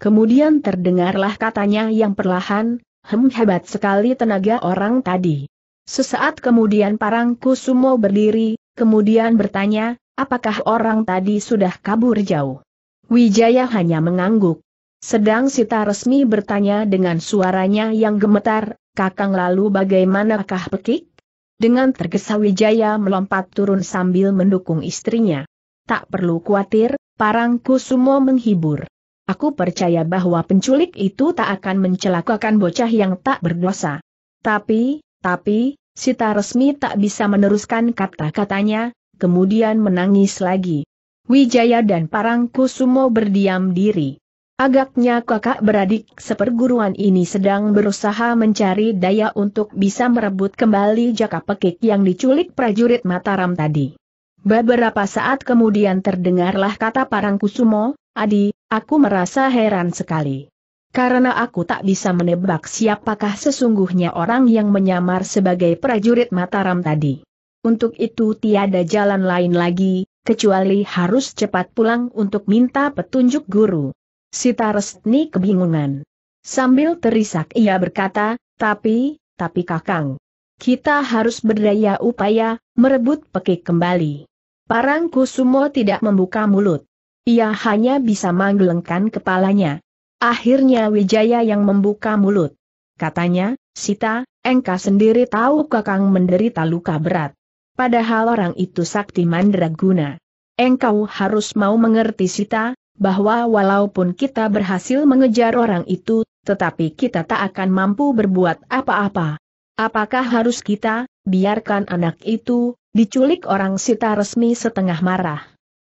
Kemudian terdengarlah katanya yang perlahan, hem hebat sekali tenaga orang tadi. Sesaat kemudian Parang Kusumo berdiri, kemudian bertanya, apakah orang tadi sudah kabur jauh? Wijaya hanya mengangguk. Sedang Sita Resmi bertanya dengan suaranya yang gemetar, Kakang lalu bagaimanakah pekik? Dengan tergesa Wijaya melompat turun sambil mendukung istrinya. Tak perlu khawatir, Parang Kusumo menghibur. Aku percaya bahwa penculik itu tak akan mencelakakan bocah yang tak berdosa. Tapi, tapi, Sita resmi tak bisa meneruskan kata-katanya, kemudian menangis lagi. Wijaya dan Parangkusumo berdiam diri. Agaknya kakak beradik seperguruan ini sedang berusaha mencari daya untuk bisa merebut kembali jaka pekik yang diculik prajurit Mataram tadi. Beberapa saat kemudian terdengarlah kata Parangkusumo, Adi, aku merasa heran sekali. Karena aku tak bisa menebak siapakah sesungguhnya orang yang menyamar sebagai prajurit Mataram tadi. Untuk itu tiada jalan lain lagi, kecuali harus cepat pulang untuk minta petunjuk guru. Sita Restni kebingungan. Sambil terisak ia berkata, tapi, tapi kakang. Kita harus berdaya upaya, merebut pekik kembali. Parangku semua tidak membuka mulut. Ia hanya bisa menggelengkan kepalanya. Akhirnya Wijaya yang membuka mulut. Katanya, Sita, engkau sendiri tahu kakang menderita luka berat. Padahal orang itu sakti mandraguna. Engkau harus mau mengerti Sita, bahwa walaupun kita berhasil mengejar orang itu, tetapi kita tak akan mampu berbuat apa-apa. Apakah harus kita, biarkan anak itu, diculik orang Sita resmi setengah marah.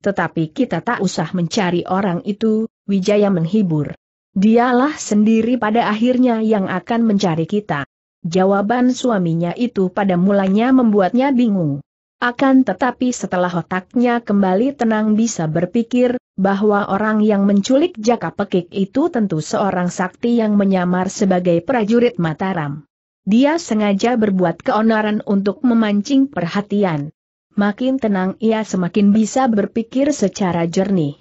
Tetapi kita tak usah mencari orang itu, Wijaya menghibur. Dialah sendiri pada akhirnya yang akan mencari kita. Jawaban suaminya itu pada mulanya membuatnya bingung. Akan tetapi setelah otaknya kembali tenang bisa berpikir, bahwa orang yang menculik Jaka Pekik itu tentu seorang sakti yang menyamar sebagai prajurit Mataram. Dia sengaja berbuat keonaran untuk memancing perhatian. Makin tenang ia semakin bisa berpikir secara jernih.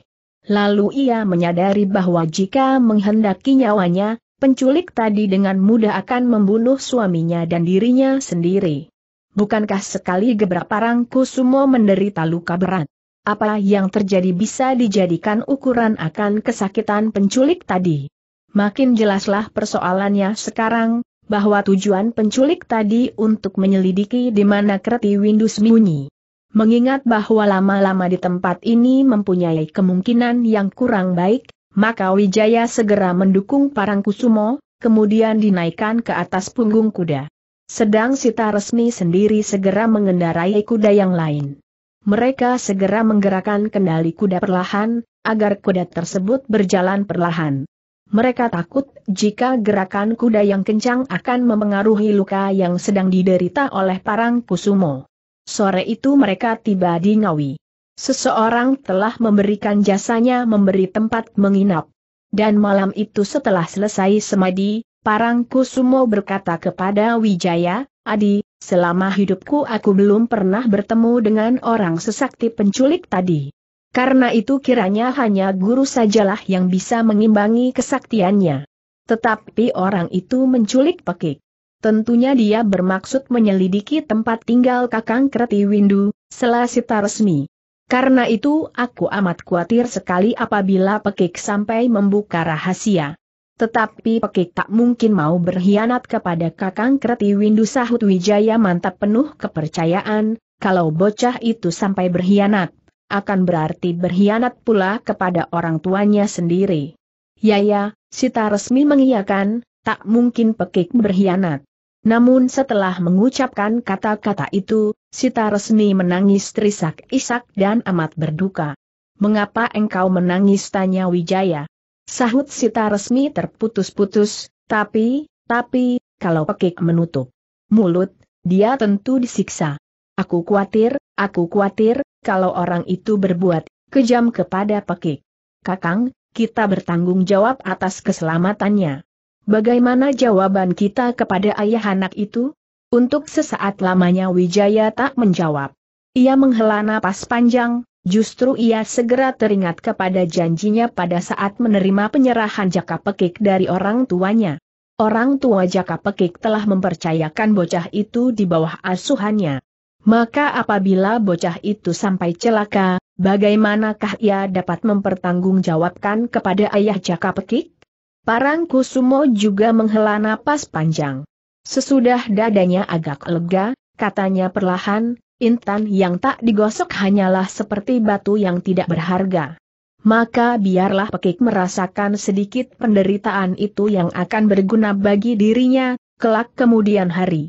Lalu ia menyadari bahwa jika menghendaki nyawanya, penculik tadi dengan mudah akan membunuh suaminya dan dirinya sendiri. Bukankah sekali gebrak parang Kusumo menderita luka berat? Apa yang terjadi bisa dijadikan ukuran akan kesakitan penculik tadi. Makin jelaslah persoalannya sekarang, bahwa tujuan penculik tadi untuk menyelidiki di mana Kreti Windu sembunyi. Mengingat bahwa lama-lama di tempat ini mempunyai kemungkinan yang kurang baik, maka Wijaya segera mendukung Parangkusumo, kemudian dinaikkan ke atas punggung kuda. Sedang Sita Resmi sendiri segera mengendarai kuda yang lain. Mereka segera menggerakkan kendali kuda perlahan, agar kuda tersebut berjalan perlahan. Mereka takut jika gerakan kuda yang kencang akan memengaruhi luka yang sedang diderita oleh Parangkusumo sore itu mereka tiba di Ngawi. Seseorang telah memberikan jasanya memberi tempat menginap. Dan malam itu setelah selesai semadi, Parang Kusumo berkata kepada Wijaya, Adi, selama hidupku aku belum pernah bertemu dengan orang sesakti penculik tadi. Karena itu kiranya hanya guru sajalah yang bisa mengimbangi kesaktiannya. Tetapi orang itu menculik pekik. Tentunya dia bermaksud menyelidiki tempat tinggal Kakang Kreti Windu, selasita resmi. Karena itu aku amat khawatir sekali apabila pekik sampai membuka rahasia. Tetapi pekik tak mungkin mau berkhianat kepada Kakang Kreti Windu sahut Wijaya mantap penuh kepercayaan, kalau bocah itu sampai berkhianat, akan berarti berkhianat pula kepada orang tuanya sendiri. Yaya, ya, Sita resmi mengiyakan, tak mungkin pekik berkhianat. Namun setelah mengucapkan kata-kata itu, Sita Resni menangis terisak-isak dan amat berduka. Mengapa engkau menangis tanya Wijaya? Sahut Sita Resmi terputus-putus, tapi, tapi, kalau pekik menutup mulut, dia tentu disiksa. Aku khawatir, aku khawatir, kalau orang itu berbuat kejam kepada pekik. Kakang, kita bertanggung jawab atas keselamatannya. Bagaimana jawaban kita kepada ayah anak itu? Untuk sesaat lamanya Wijaya tak menjawab. Ia menghela napas panjang, justru ia segera teringat kepada janjinya pada saat menerima penyerahan jaka pekik dari orang tuanya. Orang tua jaka pekik telah mempercayakan bocah itu di bawah asuhannya. Maka apabila bocah itu sampai celaka, bagaimanakah ia dapat mempertanggungjawabkan kepada ayah jaka pekik? Parang Kusumo juga menghela napas panjang. Sesudah dadanya agak lega, katanya perlahan, intan yang tak digosok hanyalah seperti batu yang tidak berharga. Maka biarlah pekik merasakan sedikit penderitaan itu yang akan berguna bagi dirinya, kelak kemudian hari.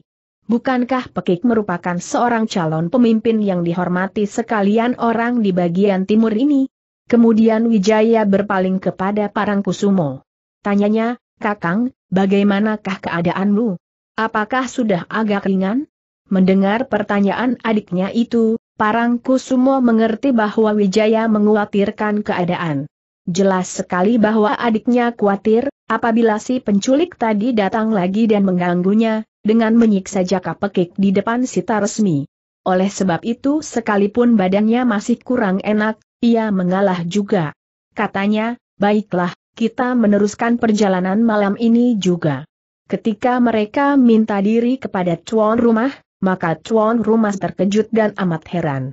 Bukankah Pekik merupakan seorang calon pemimpin yang dihormati sekalian orang di bagian timur ini? Kemudian Wijaya berpaling kepada Parangkusumo. Tanyanya, Kakang, bagaimanakah keadaanmu? Apakah sudah agak ringan? Mendengar pertanyaan adiknya itu, Parang Kusumo mengerti bahwa Wijaya menguatirkan keadaan. Jelas sekali bahwa adiknya khawatir, apabila si penculik tadi datang lagi dan mengganggunya, dengan menyiksa jaka pekik di depan sita resmi. Oleh sebab itu sekalipun badannya masih kurang enak, ia mengalah juga. Katanya, baiklah, kita meneruskan perjalanan malam ini juga. Ketika mereka minta diri kepada tuan rumah, maka tuan rumah terkejut dan amat heran.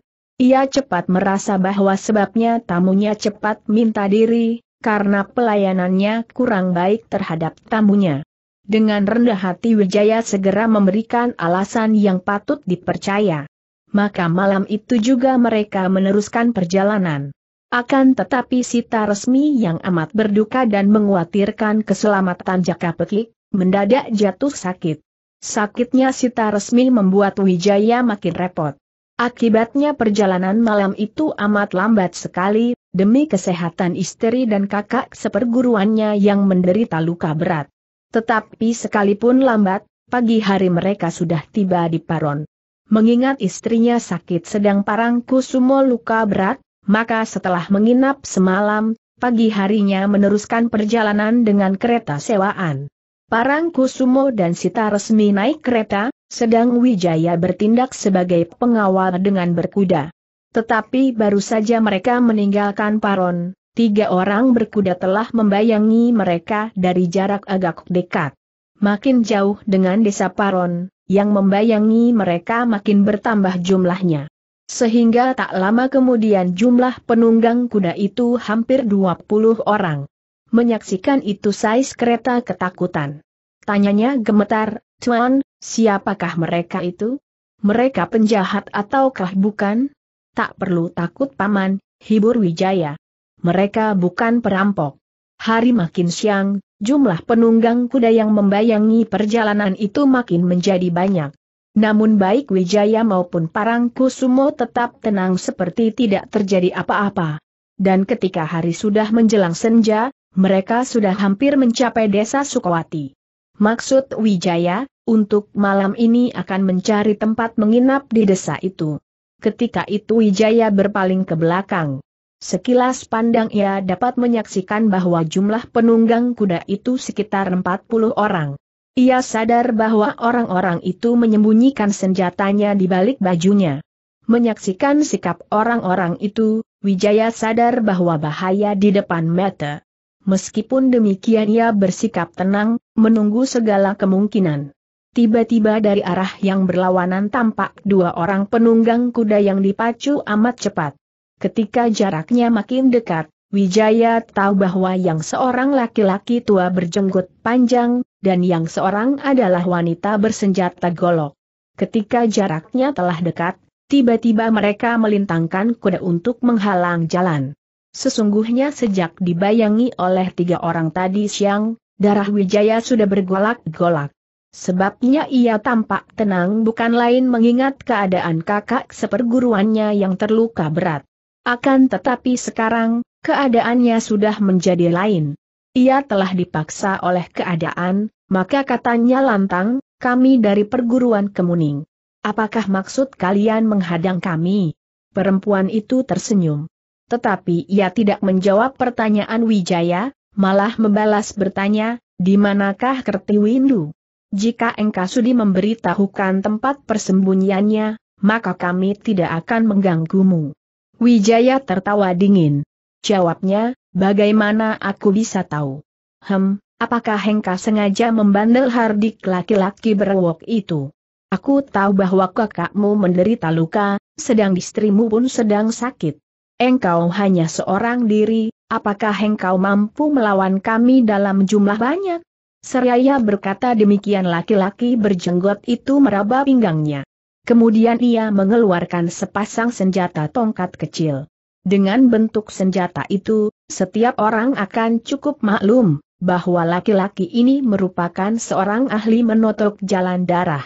Ia cepat merasa bahwa sebabnya tamunya cepat minta diri, karena pelayanannya kurang baik terhadap tamunya. Dengan rendah hati Wijaya segera memberikan alasan yang patut dipercaya. Maka malam itu juga mereka meneruskan perjalanan. Akan tetapi sita resmi yang amat berduka dan menguatirkan keselamatan Jaka Petik, mendadak jatuh sakit. Sakitnya sita resmi membuat Wijaya makin repot. Akibatnya perjalanan malam itu amat lambat sekali, demi kesehatan istri dan kakak seperguruannya yang menderita luka berat. Tetapi sekalipun lambat, pagi hari mereka sudah tiba di Paron. Mengingat istrinya sakit sedang Parang Kusumo luka berat, maka setelah menginap semalam, pagi harinya meneruskan perjalanan dengan kereta sewaan. Parang Kusumo dan Sita resmi naik kereta, sedang Wijaya bertindak sebagai pengawal dengan berkuda. Tetapi baru saja mereka meninggalkan Paron, tiga orang berkuda telah membayangi mereka dari jarak agak dekat. Makin jauh dengan desa Paron, yang membayangi mereka makin bertambah jumlahnya. Sehingga tak lama kemudian jumlah penunggang kuda itu hampir 20 orang. Menyaksikan itu sais kereta ketakutan. Tanyanya gemetar, Tuan, siapakah mereka itu? Mereka penjahat ataukah bukan? Tak perlu takut paman, hibur Wijaya. Mereka bukan perampok. Hari makin siang, jumlah penunggang kuda yang membayangi perjalanan itu makin menjadi banyak. Namun baik Wijaya maupun Parangkusumo tetap tenang seperti tidak terjadi apa-apa. Dan ketika hari sudah menjelang senja, mereka sudah hampir mencapai desa Sukawati. Maksud Wijaya, untuk malam ini akan mencari tempat menginap di desa itu. Ketika itu Wijaya berpaling ke belakang. Sekilas pandang ia dapat menyaksikan bahwa jumlah penunggang kuda itu sekitar 40 orang. Ia sadar bahwa orang-orang itu menyembunyikan senjatanya di balik bajunya. Menyaksikan sikap orang-orang itu, Wijaya sadar bahwa bahaya di depan mata. Meskipun demikian ia bersikap tenang, menunggu segala kemungkinan. Tiba-tiba dari arah yang berlawanan tampak dua orang penunggang kuda yang dipacu amat cepat. Ketika jaraknya makin dekat, Wijaya tahu bahwa yang seorang laki-laki tua berjenggot panjang, dan yang seorang adalah wanita bersenjata golok. Ketika jaraknya telah dekat, tiba-tiba mereka melintangkan kuda untuk menghalang jalan. Sesungguhnya sejak dibayangi oleh tiga orang tadi siang, darah Wijaya sudah bergolak-golak. Sebabnya ia tampak tenang bukan lain mengingat keadaan kakak seperguruannya yang terluka berat. Akan tetapi sekarang, Keadaannya sudah menjadi lain. Ia telah dipaksa oleh keadaan, maka katanya lantang, kami dari perguruan kemuning. Apakah maksud kalian menghadang kami? Perempuan itu tersenyum. Tetapi ia tidak menjawab pertanyaan Wijaya, malah membalas bertanya, di manakah Kerti Windu? Jika engkau sudi memberitahukan tempat persembunyiannya, maka kami tidak akan mengganggumu. Wijaya tertawa dingin. Jawabnya, bagaimana aku bisa tahu? Hem, apakah Hengka sengaja membandel hardik laki-laki berwok itu? Aku tahu bahwa kakakmu menderita luka, sedang istrimu pun sedang sakit. Engkau hanya seorang diri, apakah engkau mampu melawan kami dalam jumlah banyak? Seraya berkata demikian laki-laki berjenggot itu meraba pinggangnya. Kemudian ia mengeluarkan sepasang senjata tongkat kecil. Dengan bentuk senjata itu, setiap orang akan cukup maklum bahwa laki-laki ini merupakan seorang ahli menotok jalan darah.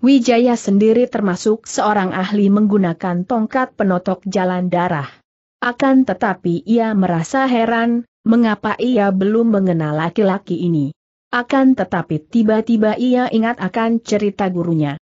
Wijaya sendiri termasuk seorang ahli menggunakan tongkat penotok jalan darah. Akan tetapi ia merasa heran, mengapa ia belum mengenal laki-laki ini. Akan tetapi tiba-tiba ia ingat akan cerita gurunya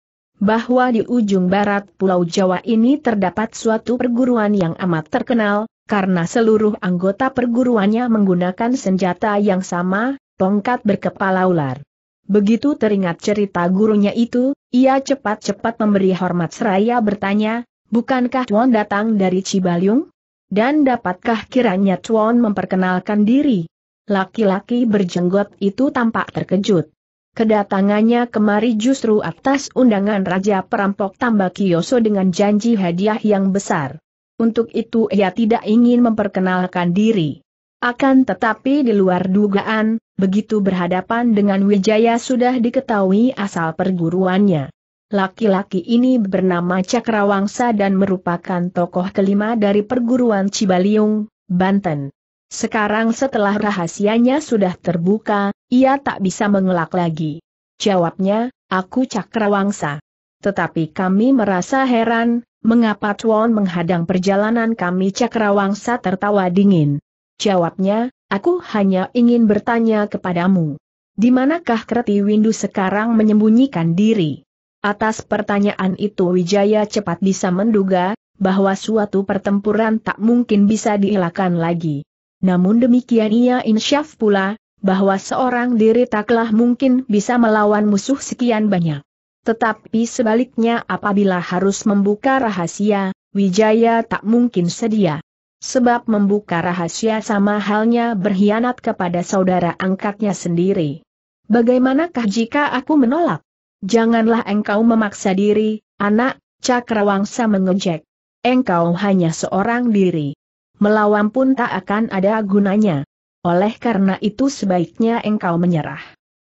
bahwa di ujung barat Pulau Jawa ini terdapat suatu perguruan yang amat terkenal, karena seluruh anggota perguruannya menggunakan senjata yang sama, tongkat berkepala ular. Begitu teringat cerita gurunya itu, ia cepat-cepat memberi hormat seraya bertanya, bukankah Tuan datang dari Cibaliung? Dan dapatkah kiranya Tuan memperkenalkan diri? Laki-laki berjenggot itu tampak terkejut. Kedatangannya kemari justru atas undangan Raja Perampok Tambakiyoso dengan janji hadiah yang besar. Untuk itu ia tidak ingin memperkenalkan diri. Akan tetapi di luar dugaan, begitu berhadapan dengan Wijaya sudah diketahui asal perguruannya. Laki-laki ini bernama Cakrawangsa dan merupakan tokoh kelima dari perguruan Cibaliung, Banten. Sekarang setelah rahasianya sudah terbuka, ia tak bisa mengelak lagi. Jawabnya, aku cakrawangsa. Tetapi kami merasa heran, mengapa Tuan menghadang perjalanan kami cakrawangsa tertawa dingin. Jawabnya, aku hanya ingin bertanya kepadamu. Di manakah kreti Windu sekarang menyembunyikan diri? Atas pertanyaan itu Wijaya cepat bisa menduga, bahwa suatu pertempuran tak mungkin bisa dielakkan lagi. Namun demikian ia insyaf pula, bahwa seorang diri taklah mungkin bisa melawan musuh sekian banyak. Tetapi sebaliknya apabila harus membuka rahasia, Wijaya tak mungkin sedia. Sebab membuka rahasia sama halnya berkhianat kepada saudara angkatnya sendiri. Bagaimanakah jika aku menolak? Janganlah engkau memaksa diri, anak, Cakrawangsa mengejek. Engkau hanya seorang diri melawan pun tak akan ada gunanya. Oleh karena itu sebaiknya engkau menyerah.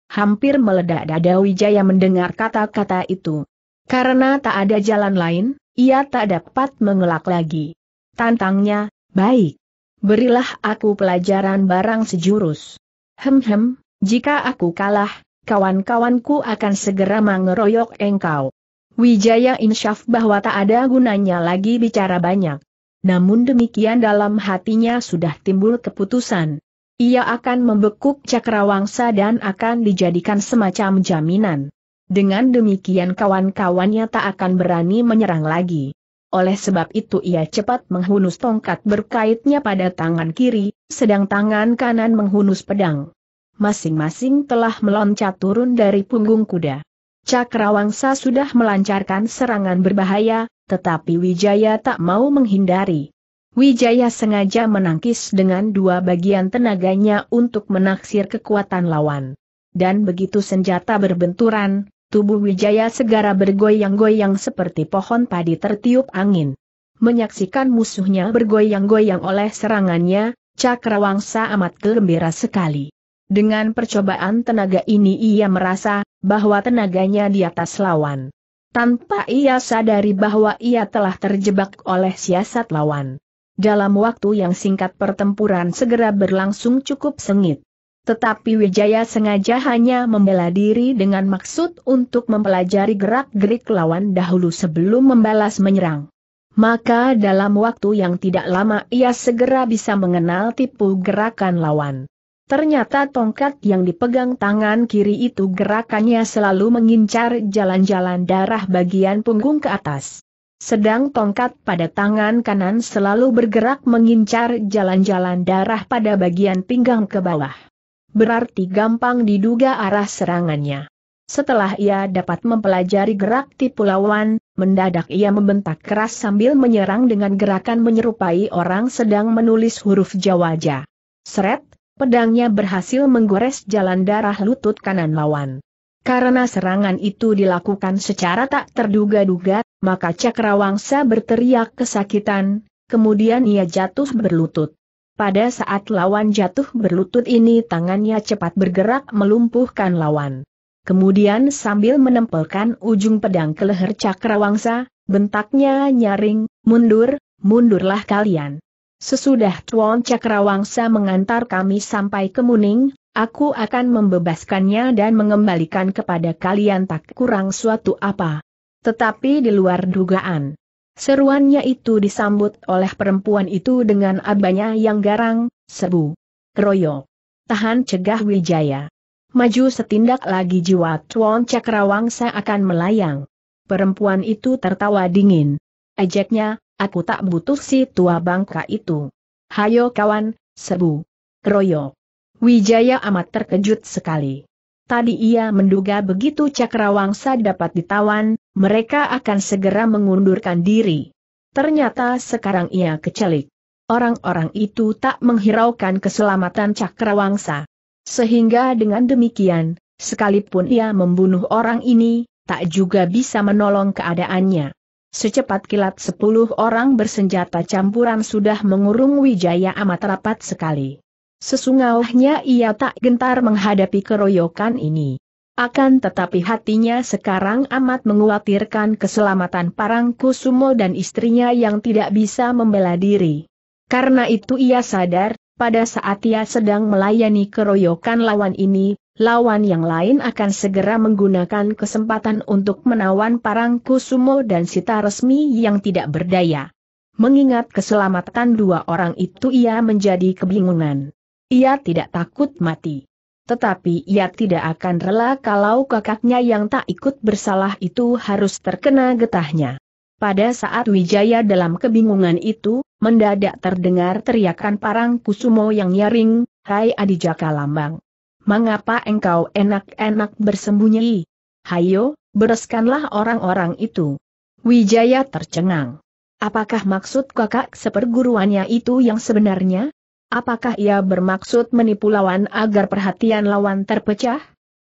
Hampir meledak dada Wijaya mendengar kata-kata itu. Karena tak ada jalan lain, ia tak dapat mengelak lagi. Tantangnya, baik. Berilah aku pelajaran barang sejurus. Hem-hem, jika aku kalah, kawan-kawanku akan segera mengeroyok engkau. Wijaya insyaf bahwa tak ada gunanya lagi bicara banyak namun demikian dalam hatinya sudah timbul keputusan. Ia akan membekuk cakrawangsa dan akan dijadikan semacam jaminan. Dengan demikian kawan-kawannya tak akan berani menyerang lagi. Oleh sebab itu ia cepat menghunus tongkat berkaitnya pada tangan kiri, sedang tangan kanan menghunus pedang. Masing-masing telah meloncat turun dari punggung kuda. Cakrawangsa sudah melancarkan serangan berbahaya, tetapi Wijaya tak mau menghindari. Wijaya sengaja menangkis dengan dua bagian tenaganya untuk menaksir kekuatan lawan. Dan begitu senjata berbenturan, tubuh Wijaya segera bergoyang-goyang seperti pohon padi tertiup angin. Menyaksikan musuhnya bergoyang-goyang oleh serangannya, Cakrawangsa amat gembira sekali. Dengan percobaan tenaga ini ia merasa bahwa tenaganya di atas lawan tanpa ia sadari bahwa ia telah terjebak oleh siasat lawan. Dalam waktu yang singkat pertempuran segera berlangsung cukup sengit. Tetapi Wijaya sengaja hanya membela diri dengan maksud untuk mempelajari gerak-gerik lawan dahulu sebelum membalas menyerang. Maka dalam waktu yang tidak lama ia segera bisa mengenal tipu gerakan lawan. Ternyata tongkat yang dipegang tangan kiri itu gerakannya selalu mengincar jalan-jalan darah bagian punggung ke atas. Sedang tongkat pada tangan kanan selalu bergerak mengincar jalan-jalan darah pada bagian pinggang ke bawah. Berarti gampang diduga arah serangannya. Setelah ia dapat mempelajari gerak tipu lawan, mendadak ia membentak keras sambil menyerang dengan gerakan menyerupai orang sedang menulis huruf Jawaja. Seret, pedangnya berhasil menggores jalan darah lutut kanan lawan. Karena serangan itu dilakukan secara tak terduga-duga, maka Cakrawangsa berteriak kesakitan, kemudian ia jatuh berlutut. Pada saat lawan jatuh berlutut ini tangannya cepat bergerak melumpuhkan lawan. Kemudian sambil menempelkan ujung pedang ke leher Cakrawangsa, bentaknya nyaring, mundur, mundurlah kalian. Sesudah Tuan Cakrawangsa mengantar kami sampai ke Muning, aku akan membebaskannya dan mengembalikan kepada kalian tak kurang suatu apa. Tetapi di luar dugaan. Seruannya itu disambut oleh perempuan itu dengan abanya yang garang, sebu. Keroyok. Tahan cegah Wijaya. Maju setindak lagi jiwa Tuan Cakrawangsa akan melayang. Perempuan itu tertawa dingin. ajaknya. Aku tak butuh si tua bangka itu. Hayo kawan, sebu. Keroyok. Wijaya amat terkejut sekali. Tadi ia menduga begitu cakrawangsa dapat ditawan, mereka akan segera mengundurkan diri. Ternyata sekarang ia kecelik. Orang-orang itu tak menghiraukan keselamatan cakrawangsa. Sehingga dengan demikian, sekalipun ia membunuh orang ini, tak juga bisa menolong keadaannya. Secepat kilat sepuluh orang bersenjata campuran sudah mengurung Wijaya amat rapat sekali. Sesungguhnya ia tak gentar menghadapi keroyokan ini. Akan tetapi hatinya sekarang amat menguatirkan keselamatan Parang Kusumo dan istrinya yang tidak bisa membela diri. Karena itu ia sadar, pada saat ia sedang melayani keroyokan lawan ini, lawan yang lain akan segera menggunakan kesempatan untuk menawan Parang Kusumo dan Sita Resmi yang tidak berdaya. Mengingat keselamatan dua orang itu ia menjadi kebingungan. Ia tidak takut mati. Tetapi ia tidak akan rela kalau kakaknya yang tak ikut bersalah itu harus terkena getahnya. Pada saat Wijaya dalam kebingungan itu, mendadak terdengar teriakan Parang Kusumo yang nyaring, Hai Adijaka Lambang mengapa engkau enak-enak bersembunyi? Hayo, bereskanlah orang-orang itu. Wijaya tercengang. Apakah maksud kakak seperguruannya itu yang sebenarnya? Apakah ia bermaksud menipu lawan agar perhatian lawan terpecah?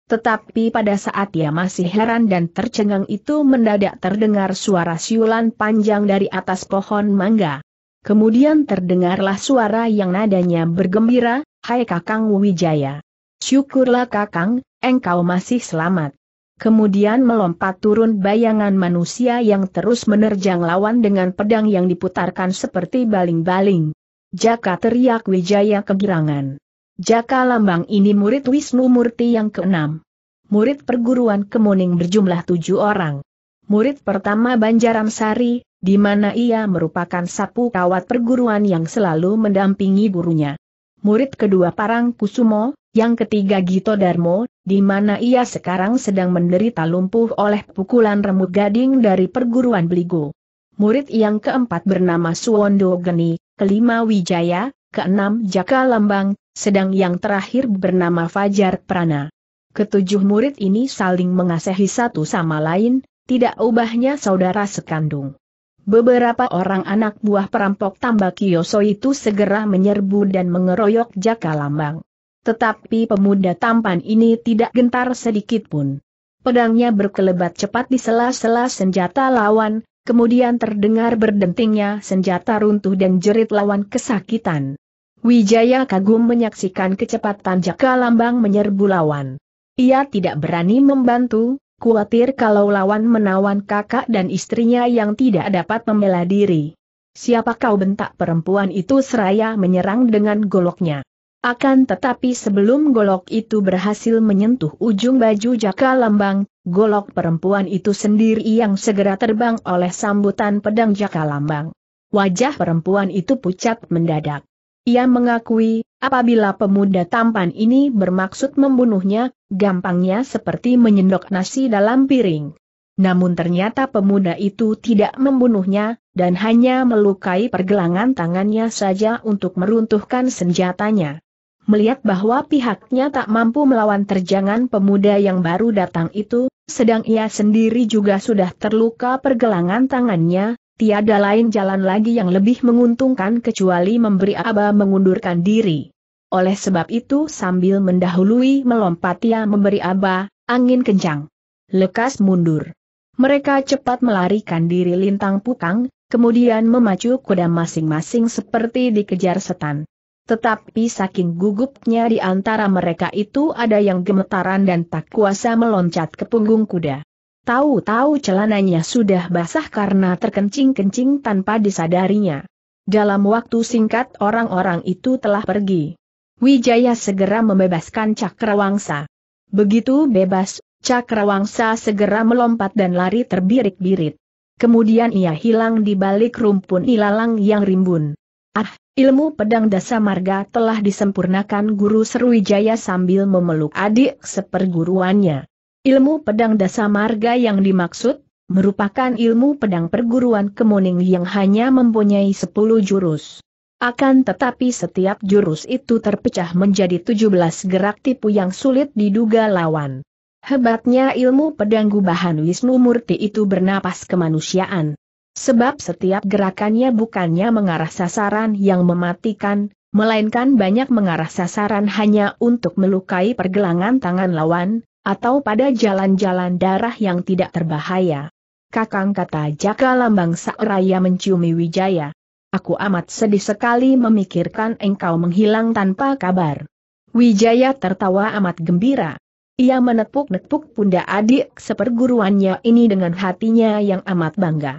Tetapi pada saat ia masih heran dan tercengang itu mendadak terdengar suara siulan panjang dari atas pohon mangga. Kemudian terdengarlah suara yang nadanya bergembira, Hai Kakang Wijaya. Syukurlah Kakang, engkau masih selamat. Kemudian melompat turun bayangan manusia yang terus menerjang lawan dengan pedang yang diputarkan seperti baling-baling. Jaka teriak Wijaya kegirangan. Jaka Lambang ini murid Wisnu Murti yang keenam. Murid perguruan Kemuning berjumlah tujuh orang. Murid pertama Banjaram Sari, di mana ia merupakan sapu kawat perguruan yang selalu mendampingi gurunya murid kedua Parang Kusumo, yang ketiga Gito Darmo, di mana ia sekarang sedang menderita lumpuh oleh pukulan remuk gading dari perguruan Beligo. Murid yang keempat bernama Suwondo Geni, kelima Wijaya, keenam Jaka Lambang, sedang yang terakhir bernama Fajar Prana. Ketujuh murid ini saling mengasihi satu sama lain, tidak ubahnya saudara sekandung. Beberapa orang anak buah perampok tambak Yoso itu segera menyerbu dan mengeroyok Jaka Lambang. Tetapi pemuda tampan ini tidak gentar sedikit pun. Pedangnya berkelebat cepat di sela-sela senjata lawan, kemudian terdengar berdentingnya senjata runtuh dan jerit lawan kesakitan. Wijaya kagum menyaksikan kecepatan Jaka Lambang menyerbu lawan. Ia tidak berani membantu, kuatir kalau lawan menawan kakak dan istrinya yang tidak dapat membela diri. Siapa kau bentak perempuan itu seraya menyerang dengan goloknya. Akan tetapi sebelum golok itu berhasil menyentuh ujung baju jaka lambang, golok perempuan itu sendiri yang segera terbang oleh sambutan pedang jaka lambang. Wajah perempuan itu pucat mendadak. Ia mengakui, apabila pemuda tampan ini bermaksud membunuhnya, gampangnya seperti menyendok nasi dalam piring. Namun ternyata pemuda itu tidak membunuhnya, dan hanya melukai pergelangan tangannya saja untuk meruntuhkan senjatanya. Melihat bahwa pihaknya tak mampu melawan terjangan pemuda yang baru datang itu, sedang ia sendiri juga sudah terluka pergelangan tangannya, tiada lain jalan lagi yang lebih menguntungkan kecuali memberi Aba mengundurkan diri. Oleh sebab itu sambil mendahului melompat ia memberi Aba, angin kencang. Lekas mundur. Mereka cepat melarikan diri lintang pukang, kemudian memacu kuda masing-masing seperti dikejar setan. Tetapi saking gugupnya di antara mereka itu ada yang gemetaran dan tak kuasa meloncat ke punggung kuda. Tahu-tahu celananya sudah basah karena terkencing-kencing tanpa disadarinya. Dalam waktu singkat orang-orang itu telah pergi. Wijaya segera membebaskan Cakrawangsa. Begitu bebas, Cakrawangsa segera melompat dan lari terbirik-birit. Kemudian ia hilang di balik rumpun ilalang yang rimbun. Ah, ilmu pedang dasa marga telah disempurnakan guru Serwijaya sambil memeluk adik seperguruannya. Ilmu pedang dasa marga yang dimaksud, merupakan ilmu pedang perguruan kemuning yang hanya mempunyai 10 jurus. Akan tetapi setiap jurus itu terpecah menjadi 17 gerak tipu yang sulit diduga lawan. Hebatnya ilmu pedang gubahan Wisnu Murti itu bernapas kemanusiaan. Sebab setiap gerakannya bukannya mengarah sasaran yang mematikan, melainkan banyak mengarah sasaran hanya untuk melukai pergelangan tangan lawan, atau pada jalan-jalan darah yang tidak terbahaya. Kakang kata Jaka Lambang Sakraya menciumi Wijaya. Aku amat sedih sekali memikirkan engkau menghilang tanpa kabar. Wijaya tertawa amat gembira. Ia menepuk-nepuk pundak adik seperguruannya ini dengan hatinya yang amat bangga.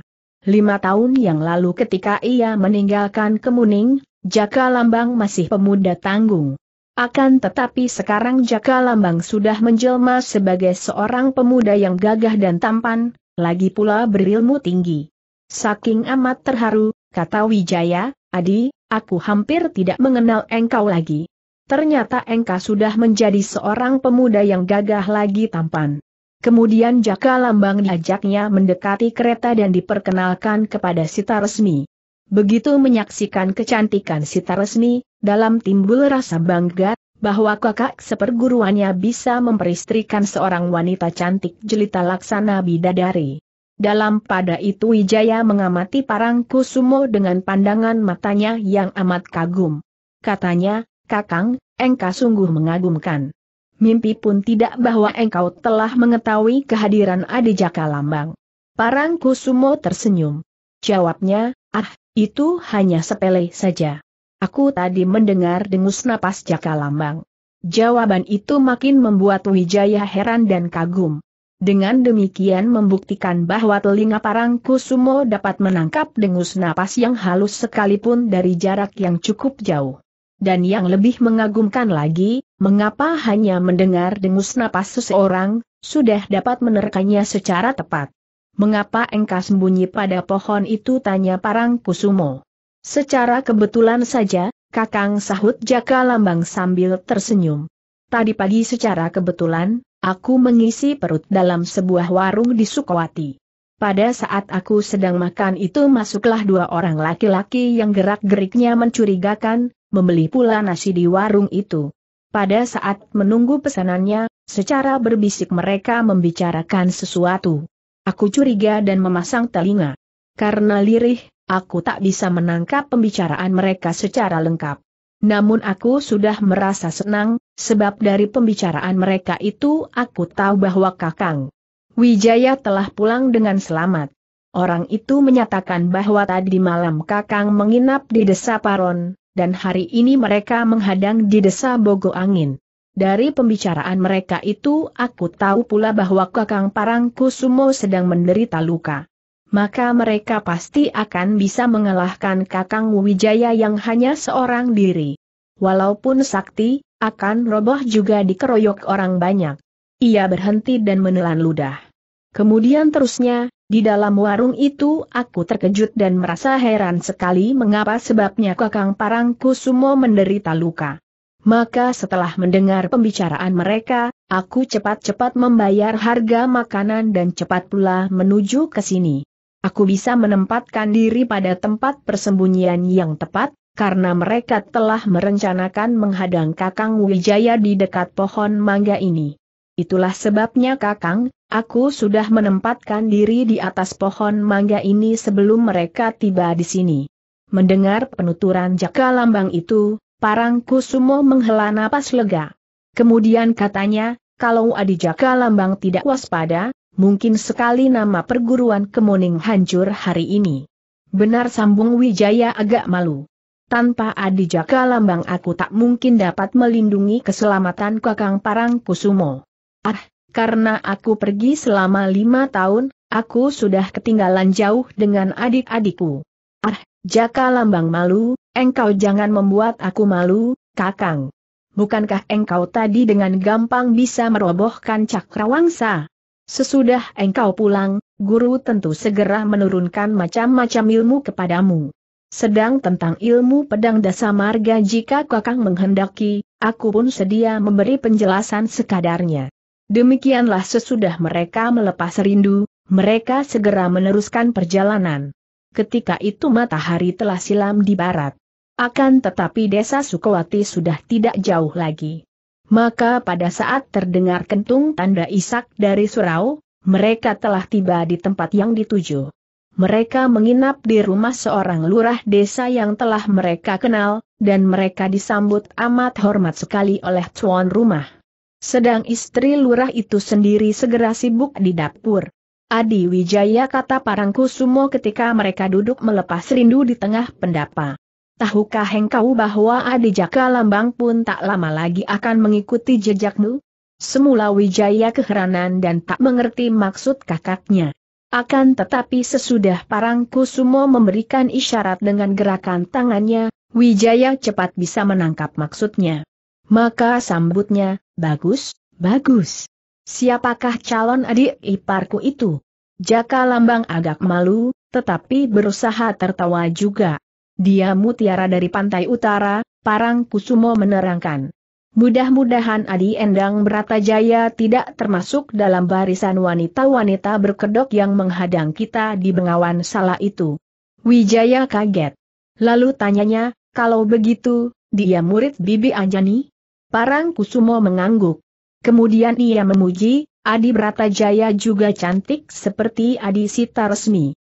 Lima tahun yang lalu ketika ia meninggalkan Kemuning, Jaka Lambang masih pemuda tanggung. Akan tetapi sekarang Jaka Lambang sudah menjelma sebagai seorang pemuda yang gagah dan tampan, lagi pula berilmu tinggi. Saking amat terharu, kata Wijaya, Adi, aku hampir tidak mengenal engkau lagi. Ternyata engkau sudah menjadi seorang pemuda yang gagah lagi tampan. Kemudian Jaka Lambang diajaknya mendekati kereta dan diperkenalkan kepada Sita Resmi. Begitu menyaksikan kecantikan Sita Resmi, dalam timbul rasa bangga, bahwa kakak seperguruannya bisa memperistrikan seorang wanita cantik jelita laksana bidadari. Dalam pada itu Wijaya mengamati Parang Kusumo dengan pandangan matanya yang amat kagum. Katanya, Kakang, engkau sungguh mengagumkan. Mimpi pun tidak bahwa engkau telah mengetahui kehadiran Adi Jaka Lambang. Parang tersenyum. Jawabnya, ah, itu hanya sepele saja. Aku tadi mendengar dengus napas Jaka Lambang. Jawaban itu makin membuat Wijaya heran dan kagum. Dengan demikian membuktikan bahwa telinga parang kusumo dapat menangkap dengus napas yang halus sekalipun dari jarak yang cukup jauh. Dan yang lebih mengagumkan lagi, mengapa hanya mendengar dengus napas seseorang, sudah dapat menerkanya secara tepat. Mengapa engkau sembunyi pada pohon itu tanya Parang Kusumo. Secara kebetulan saja, Kakang sahut Jaka Lambang sambil tersenyum. Tadi pagi secara kebetulan, aku mengisi perut dalam sebuah warung di Sukawati. Pada saat aku sedang makan itu masuklah dua orang laki-laki yang gerak-geriknya mencurigakan, membeli pula nasi di warung itu. Pada saat menunggu pesanannya, secara berbisik mereka membicarakan sesuatu. Aku curiga dan memasang telinga. Karena lirih, aku tak bisa menangkap pembicaraan mereka secara lengkap. Namun aku sudah merasa senang, sebab dari pembicaraan mereka itu aku tahu bahwa Kakang Wijaya telah pulang dengan selamat. Orang itu menyatakan bahwa tadi malam Kakang menginap di desa Paron, dan hari ini mereka menghadang di desa Bogo Angin. Dari pembicaraan mereka itu aku tahu pula bahwa Kakang Parang Kusumo sedang menderita luka. Maka mereka pasti akan bisa mengalahkan Kakang Wijaya yang hanya seorang diri. Walaupun sakti, akan roboh juga dikeroyok orang banyak. Ia berhenti dan menelan ludah. Kemudian terusnya, di dalam warung itu aku terkejut dan merasa heran sekali mengapa sebabnya Kakang Parang Kusumo menderita luka. Maka setelah mendengar pembicaraan mereka, aku cepat-cepat membayar harga makanan dan cepat pula menuju ke sini. Aku bisa menempatkan diri pada tempat persembunyian yang tepat, karena mereka telah merencanakan menghadang Kakang Wijaya di dekat pohon mangga ini. Itulah sebabnya Kakang, aku sudah menempatkan diri di atas pohon mangga ini sebelum mereka tiba di sini. Mendengar penuturan Jaka Lambang itu, Parangkusumo menghela napas lega. Kemudian katanya, kalau Adijaka Lambang tidak waspada, mungkin sekali nama perguruan Kemuning hancur hari ini. Benar sambung Wijaya agak malu. Tanpa Adijaka Lambang aku tak mungkin dapat melindungi keselamatan Kakang Parang Kusumo. Ah, karena aku pergi selama lima tahun, aku sudah ketinggalan jauh dengan adik-adikku. Ah, Jaka Lambang malu, Engkau jangan membuat aku malu, Kakang. Bukankah engkau tadi dengan gampang bisa merobohkan cakrawangsa? Sesudah engkau pulang, guru tentu segera menurunkan macam-macam ilmu kepadamu. Sedang tentang ilmu pedang dasa marga jika kakang menghendaki, aku pun sedia memberi penjelasan sekadarnya. Demikianlah sesudah mereka melepas rindu, mereka segera meneruskan perjalanan. Ketika itu matahari telah silam di barat. Akan tetapi desa Sukowati sudah tidak jauh lagi. Maka pada saat terdengar kentung tanda isak dari surau, mereka telah tiba di tempat yang dituju. Mereka menginap di rumah seorang lurah desa yang telah mereka kenal, dan mereka disambut amat hormat sekali oleh tuan rumah. Sedang istri lurah itu sendiri segera sibuk di dapur. Adi Wijaya kata Parangkusumo ketika mereka duduk melepas rindu di tengah pendapa tahukah engkau bahwa jaka Lambang pun tak lama lagi akan mengikuti jejakmu? Semula Wijaya keheranan dan tak mengerti maksud kakaknya. Akan tetapi sesudah Parangkusumo memberikan isyarat dengan gerakan tangannya, Wijaya cepat bisa menangkap maksudnya. Maka sambutnya, bagus, bagus. Siapakah calon adik iparku itu? Jaka Lambang agak malu, tetapi berusaha tertawa juga. Dia mutiara dari pantai utara, Parang Kusumo menerangkan. Mudah-mudahan Adi Endang Bratajaya tidak termasuk dalam barisan wanita-wanita berkedok yang menghadang kita di Bengawan Salah itu. Wijaya kaget. Lalu tanyanya, kalau begitu, dia murid Bibi Anjani? Parang Kusumo mengangguk. Kemudian ia memuji, Adi Bratajaya juga cantik seperti Adi Sita Resmi.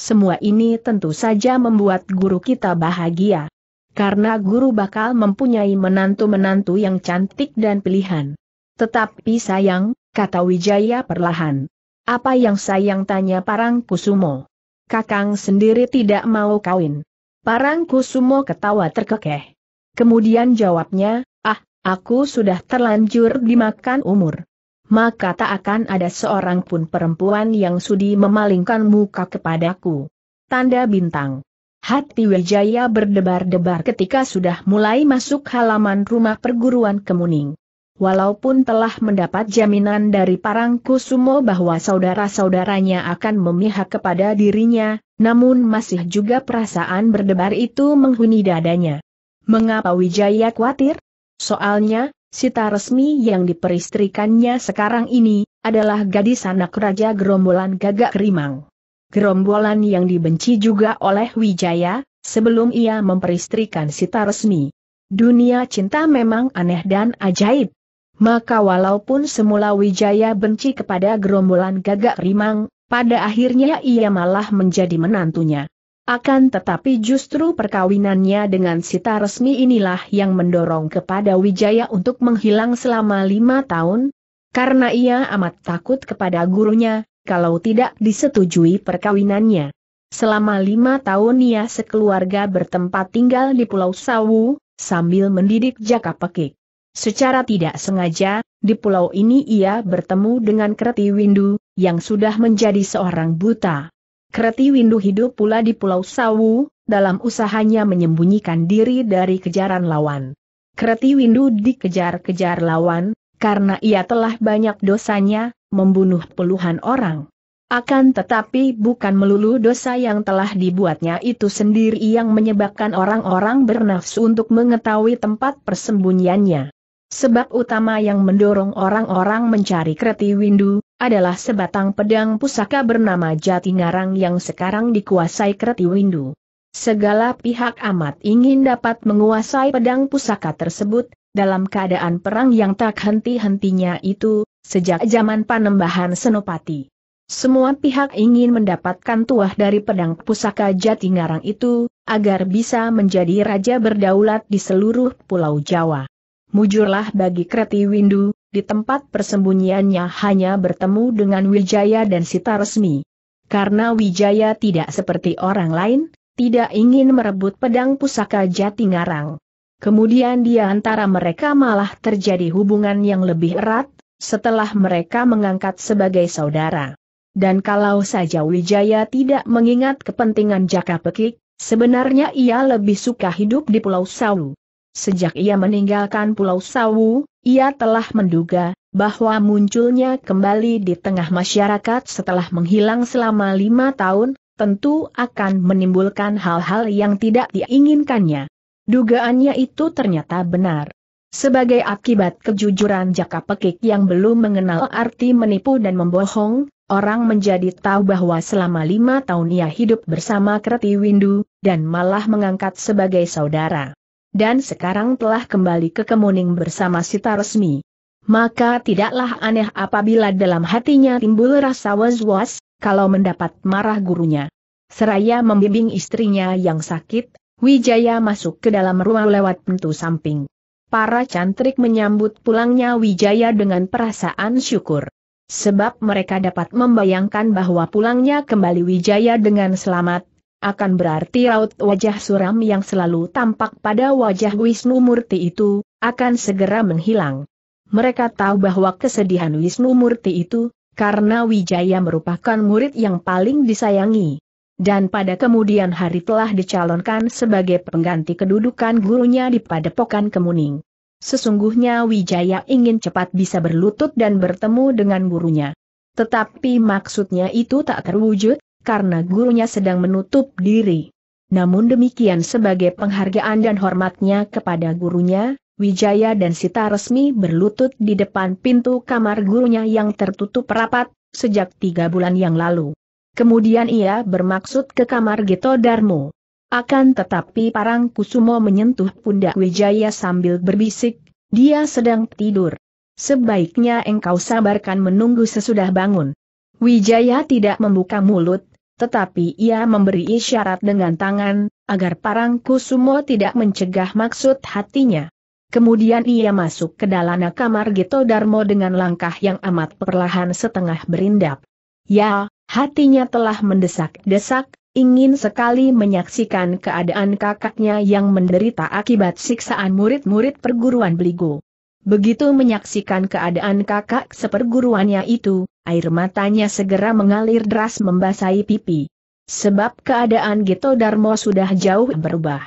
Semua ini tentu saja membuat guru kita bahagia. Karena guru bakal mempunyai menantu-menantu yang cantik dan pilihan. Tetapi sayang, kata Wijaya perlahan. Apa yang sayang tanya Parang Kusumo? Kakang sendiri tidak mau kawin. Parang Kusumo ketawa terkekeh. Kemudian jawabnya, ah, aku sudah terlanjur dimakan umur maka tak akan ada seorang pun perempuan yang sudi memalingkan muka kepadaku. Tanda bintang. Hati Wijaya berdebar-debar ketika sudah mulai masuk halaman rumah perguruan Kemuning. Walaupun telah mendapat jaminan dari Parangkusumo bahwa saudara-saudaranya akan memihak kepada dirinya, namun masih juga perasaan berdebar itu menghuni dadanya. Mengapa Wijaya khawatir? Soalnya, Sita resmi yang diperistrikannya sekarang ini, adalah gadis anak Raja Gerombolan Gagak Rimang. Gerombolan yang dibenci juga oleh Wijaya, sebelum ia memperistrikan Sita resmi. Dunia cinta memang aneh dan ajaib. Maka walaupun semula Wijaya benci kepada gerombolan gagak rimang, pada akhirnya ia malah menjadi menantunya. Akan tetapi justru perkawinannya dengan Sita resmi inilah yang mendorong kepada Wijaya untuk menghilang selama lima tahun, karena ia amat takut kepada gurunya, kalau tidak disetujui perkawinannya. Selama lima tahun ia sekeluarga bertempat tinggal di Pulau Sawu, sambil mendidik jaka pekik. Secara tidak sengaja, di pulau ini ia bertemu dengan Kreti Windu, yang sudah menjadi seorang buta. Kreti Windu hidup pula di Pulau Sawu, dalam usahanya menyembunyikan diri dari kejaran lawan. Kreti Windu dikejar-kejar lawan, karena ia telah banyak dosanya, membunuh puluhan orang. Akan tetapi bukan melulu dosa yang telah dibuatnya itu sendiri yang menyebabkan orang-orang bernafsu untuk mengetahui tempat persembunyiannya. Sebab utama yang mendorong orang-orang mencari Kreti Windu, adalah sebatang pedang pusaka bernama Jati Ngarang yang sekarang dikuasai Kreti Windu. Segala pihak amat ingin dapat menguasai pedang pusaka tersebut, dalam keadaan perang yang tak henti-hentinya itu, sejak zaman panembahan Senopati. Semua pihak ingin mendapatkan tuah dari pedang pusaka Jati Ngarang itu, agar bisa menjadi raja berdaulat di seluruh Pulau Jawa. Mujurlah bagi Kreti Windu, di tempat persembunyiannya hanya bertemu dengan Wijaya dan Sita Resmi. Karena Wijaya tidak seperti orang lain, tidak ingin merebut pedang pusaka ngarang. Kemudian di antara mereka malah terjadi hubungan yang lebih erat, setelah mereka mengangkat sebagai saudara. Dan kalau saja Wijaya tidak mengingat kepentingan Jaka Pekik, sebenarnya ia lebih suka hidup di Pulau Sawu. Sejak ia meninggalkan Pulau Sawu, ia telah menduga bahwa munculnya kembali di tengah masyarakat setelah menghilang selama lima tahun, tentu akan menimbulkan hal-hal yang tidak diinginkannya. Dugaannya itu ternyata benar. Sebagai akibat kejujuran jaka pekik yang belum mengenal arti menipu dan membohong, orang menjadi tahu bahwa selama lima tahun ia hidup bersama Kreti Windu, dan malah mengangkat sebagai saudara dan sekarang telah kembali ke Kemuning bersama Sita Resmi. Maka tidaklah aneh apabila dalam hatinya timbul rasa was-was, kalau mendapat marah gurunya. Seraya membimbing istrinya yang sakit, Wijaya masuk ke dalam ruang lewat pintu samping. Para cantrik menyambut pulangnya Wijaya dengan perasaan syukur. Sebab mereka dapat membayangkan bahwa pulangnya kembali Wijaya dengan selamat, akan berarti raut wajah suram yang selalu tampak pada wajah Wisnu Murti itu, akan segera menghilang. Mereka tahu bahwa kesedihan Wisnu Murti itu, karena Wijaya merupakan murid yang paling disayangi. Dan pada kemudian hari telah dicalonkan sebagai pengganti kedudukan gurunya di Padepokan Kemuning. Sesungguhnya Wijaya ingin cepat bisa berlutut dan bertemu dengan gurunya. Tetapi maksudnya itu tak terwujud, karena gurunya sedang menutup diri. Namun demikian sebagai penghargaan dan hormatnya kepada gurunya, Wijaya dan Sita resmi berlutut di depan pintu kamar gurunya yang tertutup rapat, sejak tiga bulan yang lalu. Kemudian ia bermaksud ke kamar Gito Darmo. Akan tetapi Parang Kusumo menyentuh pundak Wijaya sambil berbisik, dia sedang tidur. Sebaiknya engkau sabarkan menunggu sesudah bangun. Wijaya tidak membuka mulut, tetapi ia memberi isyarat dengan tangan, agar Parang Kusumo tidak mencegah maksud hatinya. Kemudian ia masuk ke dalam kamar Gito Darmo dengan langkah yang amat perlahan setengah berindap. Ya, hatinya telah mendesak-desak, ingin sekali menyaksikan keadaan kakaknya yang menderita akibat siksaan murid-murid perguruan Beligo. Begitu menyaksikan keadaan kakak seperguruannya itu, air matanya segera mengalir deras membasahi pipi. Sebab keadaan Gito Darmo sudah jauh berubah.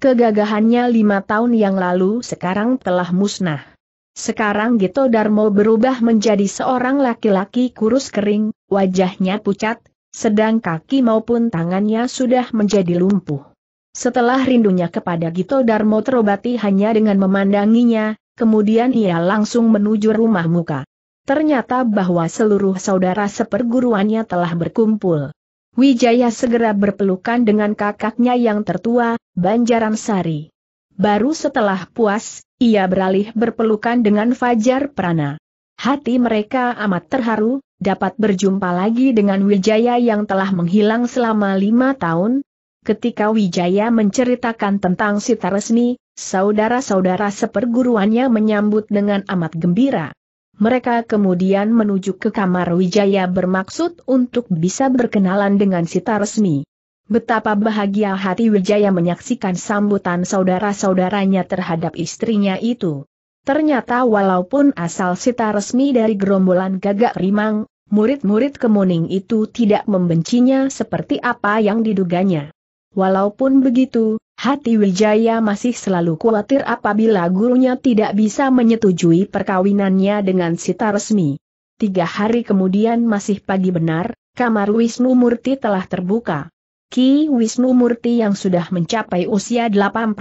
Kegagahannya lima tahun yang lalu sekarang telah musnah. Sekarang Gito Darmo berubah menjadi seorang laki-laki kurus kering, wajahnya pucat, sedang kaki maupun tangannya sudah menjadi lumpuh. Setelah rindunya kepada Gito Darmo terobati hanya dengan memandanginya, kemudian ia langsung menuju rumah muka. Ternyata bahwa seluruh saudara seperguruannya telah berkumpul. Wijaya segera berpelukan dengan kakaknya yang tertua, Banjaran Sari. Baru setelah puas, ia beralih berpelukan dengan Fajar Prana. Hati mereka amat terharu, dapat berjumpa lagi dengan Wijaya yang telah menghilang selama lima tahun, ketika Wijaya menceritakan tentang Sita Resmi, saudara-saudara seperguruannya menyambut dengan amat gembira. Mereka kemudian menuju ke kamar Wijaya bermaksud untuk bisa berkenalan dengan Sita Resmi. Betapa bahagia hati Wijaya menyaksikan sambutan saudara-saudaranya terhadap istrinya itu. Ternyata walaupun asal Sita Resmi dari gerombolan gagak rimang, murid-murid kemuning itu tidak membencinya seperti apa yang diduganya. Walaupun begitu, hati Wijaya masih selalu khawatir apabila gurunya tidak bisa menyetujui perkawinannya dengan sita resmi. Tiga hari kemudian masih pagi benar, kamar Wisnu Murti telah terbuka. Ki Wisnu Murti yang sudah mencapai usia 85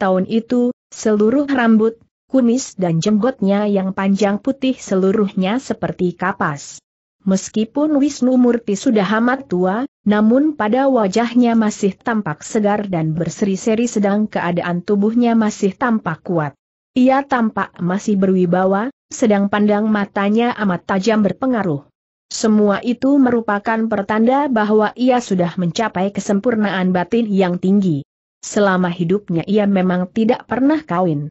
tahun itu, seluruh rambut, kumis dan jenggotnya yang panjang putih seluruhnya seperti kapas. Meskipun Wisnu Murti sudah amat tua, namun pada wajahnya masih tampak segar dan berseri-seri sedang keadaan tubuhnya masih tampak kuat. Ia tampak masih berwibawa, sedang pandang matanya amat tajam berpengaruh. Semua itu merupakan pertanda bahwa ia sudah mencapai kesempurnaan batin yang tinggi. Selama hidupnya ia memang tidak pernah kawin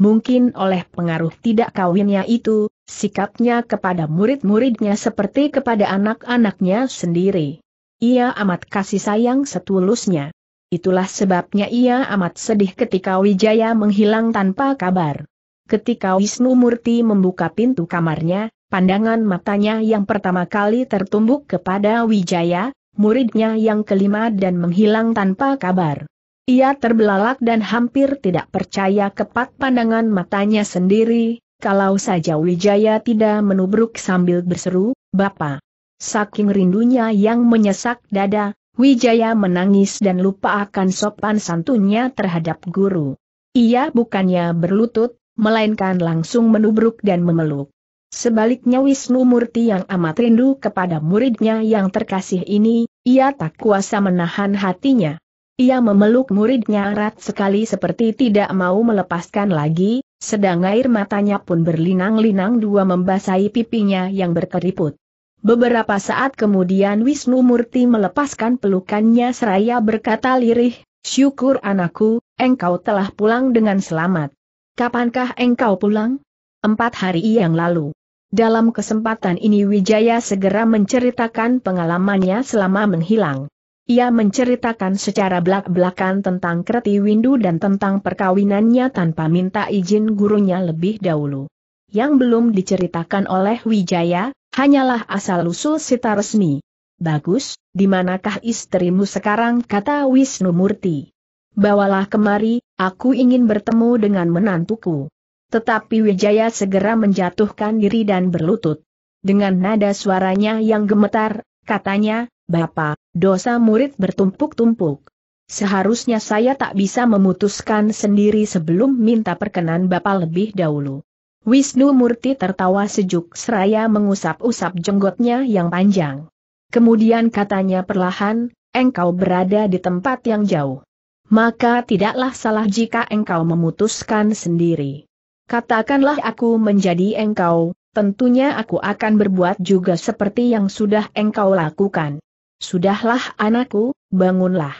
mungkin oleh pengaruh tidak kawinnya itu, sikapnya kepada murid-muridnya seperti kepada anak-anaknya sendiri. Ia amat kasih sayang setulusnya. Itulah sebabnya ia amat sedih ketika Wijaya menghilang tanpa kabar. Ketika Wisnu Murti membuka pintu kamarnya, pandangan matanya yang pertama kali tertumbuk kepada Wijaya, muridnya yang kelima dan menghilang tanpa kabar. Ia terbelalak dan hampir tidak percaya kepat pandangan matanya sendiri, kalau saja Wijaya tidak menubruk sambil berseru, Bapak. Saking rindunya yang menyesak dada, Wijaya menangis dan lupa akan sopan santunnya terhadap guru. Ia bukannya berlutut, melainkan langsung menubruk dan memeluk. Sebaliknya Wisnu Murti yang amat rindu kepada muridnya yang terkasih ini, ia tak kuasa menahan hatinya. Ia memeluk muridnya erat sekali seperti tidak mau melepaskan lagi, sedang air matanya pun berlinang-linang dua membasahi pipinya yang berkeriput. Beberapa saat kemudian Wisnu Murti melepaskan pelukannya seraya berkata lirih, Syukur anakku, engkau telah pulang dengan selamat. Kapankah engkau pulang? Empat hari yang lalu. Dalam kesempatan ini Wijaya segera menceritakan pengalamannya selama menghilang. Ia menceritakan secara belak-belakan tentang Kreti Windu dan tentang perkawinannya tanpa minta izin gurunya lebih dahulu. Yang belum diceritakan oleh Wijaya, hanyalah asal-usul sita resmi. Bagus, di manakah istrimu sekarang kata Wisnu Murti. Bawalah kemari, aku ingin bertemu dengan menantuku. Tetapi Wijaya segera menjatuhkan diri dan berlutut. Dengan nada suaranya yang gemetar, katanya, Bapak, dosa murid bertumpuk-tumpuk. Seharusnya saya tak bisa memutuskan sendiri sebelum minta perkenan Bapak lebih dahulu. Wisnu Murti tertawa sejuk seraya mengusap-usap jenggotnya yang panjang. Kemudian katanya perlahan, engkau berada di tempat yang jauh. Maka tidaklah salah jika engkau memutuskan sendiri. Katakanlah aku menjadi engkau, tentunya aku akan berbuat juga seperti yang sudah engkau lakukan. Sudahlah anakku, bangunlah.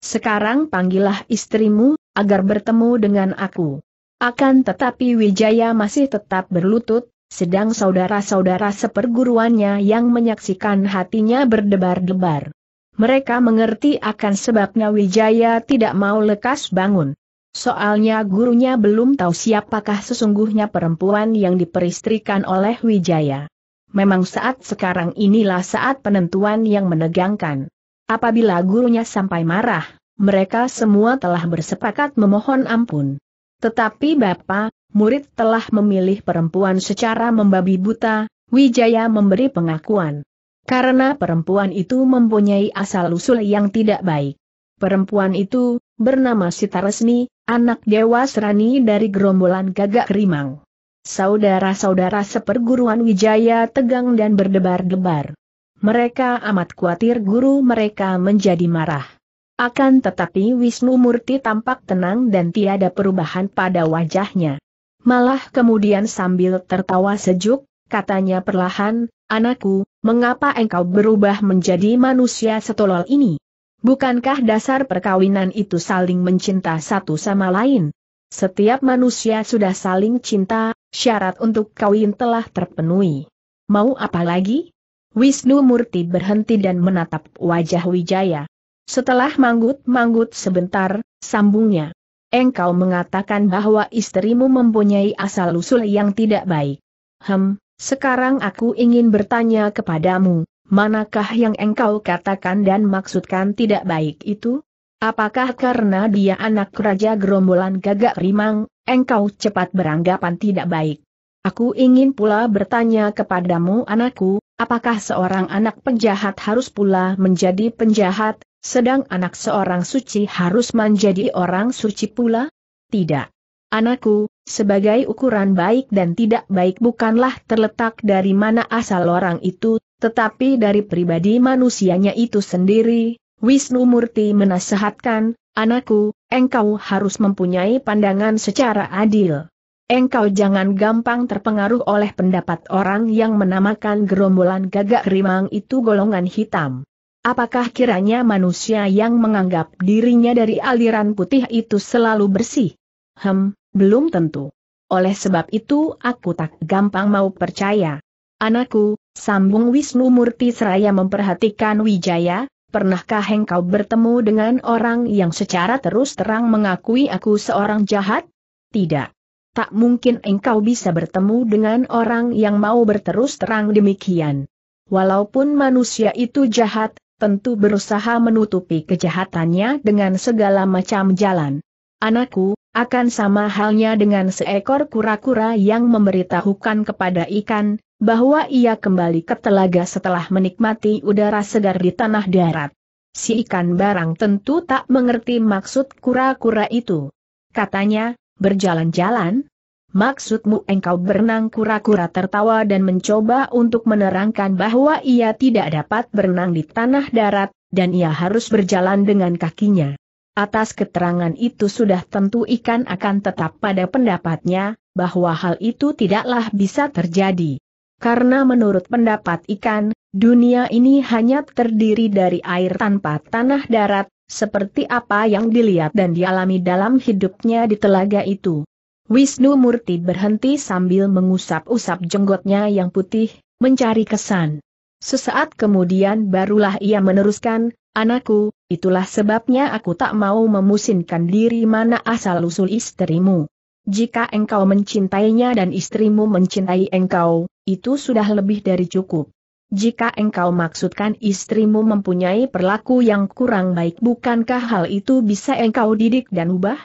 Sekarang panggillah istrimu, agar bertemu dengan aku. Akan tetapi Wijaya masih tetap berlutut, sedang saudara-saudara seperguruannya yang menyaksikan hatinya berdebar-debar. Mereka mengerti akan sebabnya Wijaya tidak mau lekas bangun. Soalnya gurunya belum tahu siapakah sesungguhnya perempuan yang diperistrikan oleh Wijaya memang saat sekarang inilah saat penentuan yang menegangkan. Apabila gurunya sampai marah, mereka semua telah bersepakat memohon ampun. Tetapi Bapak, murid telah memilih perempuan secara membabi buta, Wijaya memberi pengakuan. Karena perempuan itu mempunyai asal-usul yang tidak baik. Perempuan itu, bernama Sitaresmi, anak Dewa Serani dari gerombolan gagak rimang. Saudara-saudara seperguruan Wijaya tegang dan berdebar-debar. Mereka amat khawatir guru mereka menjadi marah. Akan tetapi Wisnu Murti tampak tenang dan tiada perubahan pada wajahnya. Malah kemudian sambil tertawa sejuk, katanya perlahan, Anakku, mengapa engkau berubah menjadi manusia setolol ini? Bukankah dasar perkawinan itu saling mencinta satu sama lain? Setiap manusia sudah saling cinta, Syarat untuk kawin telah terpenuhi. Mau apa lagi? Wisnu Murti berhenti dan menatap wajah Wijaya. Setelah manggut-manggut sebentar, sambungnya. Engkau mengatakan bahwa istrimu mempunyai asal-usul yang tidak baik. Hem, sekarang aku ingin bertanya kepadamu, manakah yang engkau katakan dan maksudkan tidak baik itu? Apakah karena dia anak raja gerombolan gagak rimang, engkau cepat beranggapan tidak baik? Aku ingin pula bertanya kepadamu anakku, apakah seorang anak penjahat harus pula menjadi penjahat, sedang anak seorang suci harus menjadi orang suci pula? Tidak. Anakku, sebagai ukuran baik dan tidak baik bukanlah terletak dari mana asal orang itu, tetapi dari pribadi manusianya itu sendiri, Wisnu Murti menasehatkan, anakku, engkau harus mempunyai pandangan secara adil. Engkau jangan gampang terpengaruh oleh pendapat orang yang menamakan gerombolan gagak rimang itu golongan hitam. Apakah kiranya manusia yang menganggap dirinya dari aliran putih itu selalu bersih? Hem, belum tentu. Oleh sebab itu aku tak gampang mau percaya. Anakku, sambung Wisnu Murti seraya memperhatikan Wijaya, Pernahkah engkau bertemu dengan orang yang secara terus terang mengakui aku seorang jahat? Tidak. Tak mungkin engkau bisa bertemu dengan orang yang mau berterus terang demikian. Walaupun manusia itu jahat, tentu berusaha menutupi kejahatannya dengan segala macam jalan. Anakku, akan sama halnya dengan seekor kura-kura yang memberitahukan kepada ikan, bahwa ia kembali ke telaga setelah menikmati udara segar di tanah darat. Si ikan barang tentu tak mengerti maksud kura-kura itu. Katanya, berjalan-jalan? Maksudmu engkau berenang kura-kura tertawa dan mencoba untuk menerangkan bahwa ia tidak dapat berenang di tanah darat, dan ia harus berjalan dengan kakinya. Atas keterangan itu sudah tentu ikan akan tetap pada pendapatnya, bahwa hal itu tidaklah bisa terjadi. Karena menurut pendapat ikan, dunia ini hanya terdiri dari air tanpa tanah darat, seperti apa yang dilihat dan dialami dalam hidupnya di telaga itu. Wisnu Murti berhenti sambil mengusap-usap jenggotnya yang putih, mencari kesan. Sesaat kemudian barulah ia meneruskan, anakku, Itulah sebabnya aku tak mau memusinkan diri mana asal-usul istrimu. Jika engkau mencintainya dan istrimu mencintai engkau, itu sudah lebih dari cukup. Jika engkau maksudkan istrimu mempunyai perlaku yang kurang baik bukankah hal itu bisa engkau didik dan ubah?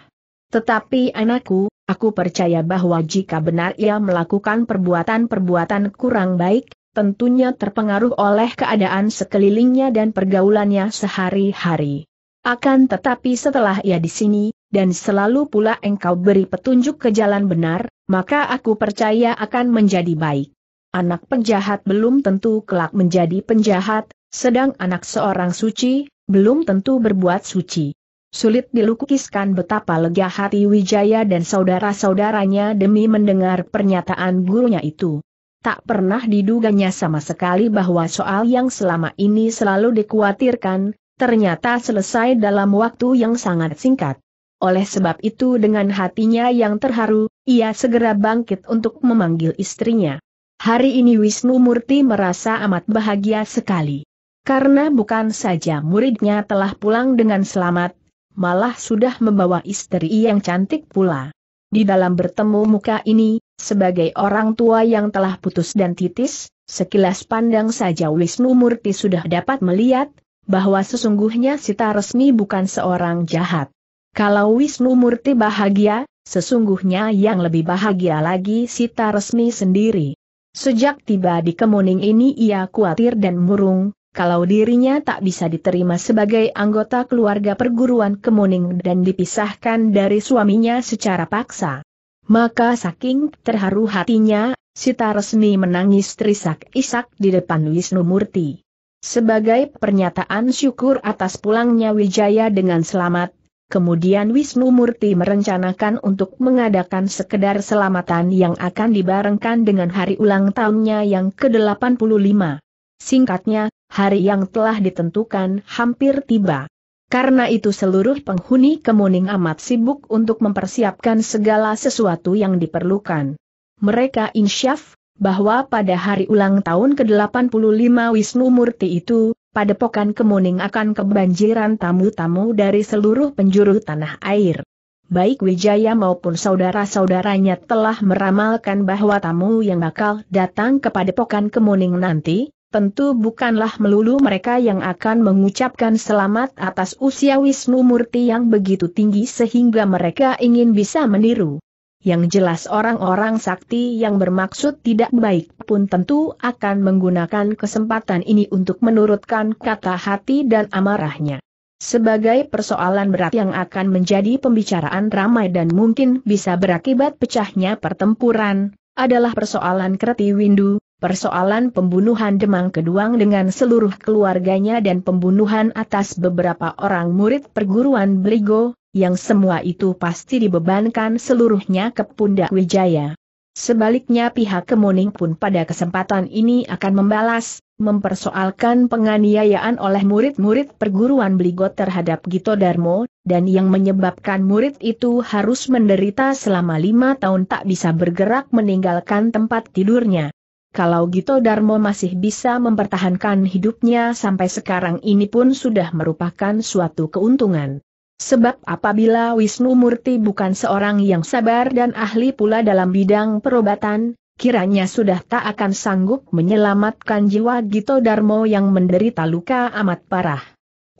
Tetapi anakku, aku percaya bahwa jika benar ia melakukan perbuatan-perbuatan kurang baik, tentunya terpengaruh oleh keadaan sekelilingnya dan pergaulannya sehari-hari. Akan tetapi setelah ia di sini, dan selalu pula engkau beri petunjuk ke jalan benar, maka aku percaya akan menjadi baik. Anak penjahat belum tentu kelak menjadi penjahat, sedang anak seorang suci, belum tentu berbuat suci. Sulit dilukiskan betapa lega hati Wijaya dan saudara-saudaranya demi mendengar pernyataan gurunya itu. Tak pernah diduganya sama sekali bahwa soal yang selama ini selalu dikhawatirkan, ternyata selesai dalam waktu yang sangat singkat. Oleh sebab itu dengan hatinya yang terharu, ia segera bangkit untuk memanggil istrinya. Hari ini Wisnu Murti merasa amat bahagia sekali. Karena bukan saja muridnya telah pulang dengan selamat, malah sudah membawa istri yang cantik pula. Di dalam bertemu muka ini, sebagai orang tua yang telah putus dan titis, sekilas pandang saja Wisnu Murti sudah dapat melihat, bahwa sesungguhnya Sita Resmi bukan seorang jahat. Kalau Wisnu Murti bahagia, sesungguhnya yang lebih bahagia lagi Sita Resmi sendiri. Sejak tiba di Kemuning ini ia khawatir dan murung, kalau dirinya tak bisa diterima sebagai anggota keluarga perguruan Kemuning dan dipisahkan dari suaminya secara paksa. Maka saking terharu hatinya, Sita resmi menangis terisak-isak di depan Wisnu Murti. Sebagai pernyataan syukur atas pulangnya Wijaya dengan selamat, kemudian Wisnu Murti merencanakan untuk mengadakan sekedar selamatan yang akan dibarengkan dengan hari ulang tahunnya yang ke-85. Singkatnya, hari yang telah ditentukan hampir tiba. Karena itu seluruh penghuni kemuning amat sibuk untuk mempersiapkan segala sesuatu yang diperlukan. Mereka insyaf, bahwa pada hari ulang tahun ke-85 Wisnu Murti itu, padepokan kemuning akan kebanjiran tamu-tamu dari seluruh penjuru tanah air. Baik Wijaya maupun saudara-saudaranya telah meramalkan bahwa tamu yang bakal datang kepada padepokan kemuning nanti, tentu bukanlah melulu mereka yang akan mengucapkan selamat atas usia Wisnu Murti yang begitu tinggi sehingga mereka ingin bisa meniru. Yang jelas orang-orang sakti yang bermaksud tidak baik pun tentu akan menggunakan kesempatan ini untuk menurutkan kata hati dan amarahnya. Sebagai persoalan berat yang akan menjadi pembicaraan ramai dan mungkin bisa berakibat pecahnya pertempuran, adalah persoalan Kreti Windu, persoalan pembunuhan Demang Keduang dengan seluruh keluarganya dan pembunuhan atas beberapa orang murid perguruan Beligo, yang semua itu pasti dibebankan seluruhnya ke pundak Wijaya. Sebaliknya pihak Kemuning pun pada kesempatan ini akan membalas, mempersoalkan penganiayaan oleh murid-murid perguruan Beligo terhadap Gito Darmo, dan yang menyebabkan murid itu harus menderita selama lima tahun tak bisa bergerak meninggalkan tempat tidurnya kalau Gito Darmo masih bisa mempertahankan hidupnya sampai sekarang ini pun sudah merupakan suatu keuntungan. Sebab apabila Wisnu Murti bukan seorang yang sabar dan ahli pula dalam bidang perobatan, kiranya sudah tak akan sanggup menyelamatkan jiwa Gito Darmo yang menderita luka amat parah.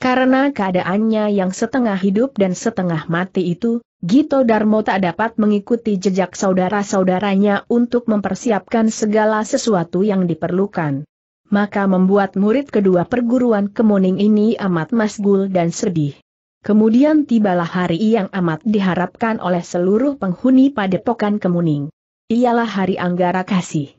Karena keadaannya yang setengah hidup dan setengah mati itu, Gito Darmo tak dapat mengikuti jejak saudara-saudaranya untuk mempersiapkan segala sesuatu yang diperlukan. Maka membuat murid kedua perguruan kemuning ini amat masgul dan sedih. Kemudian tibalah hari yang amat diharapkan oleh seluruh penghuni padepokan Kemuning. Ialah hari Anggara Kasih.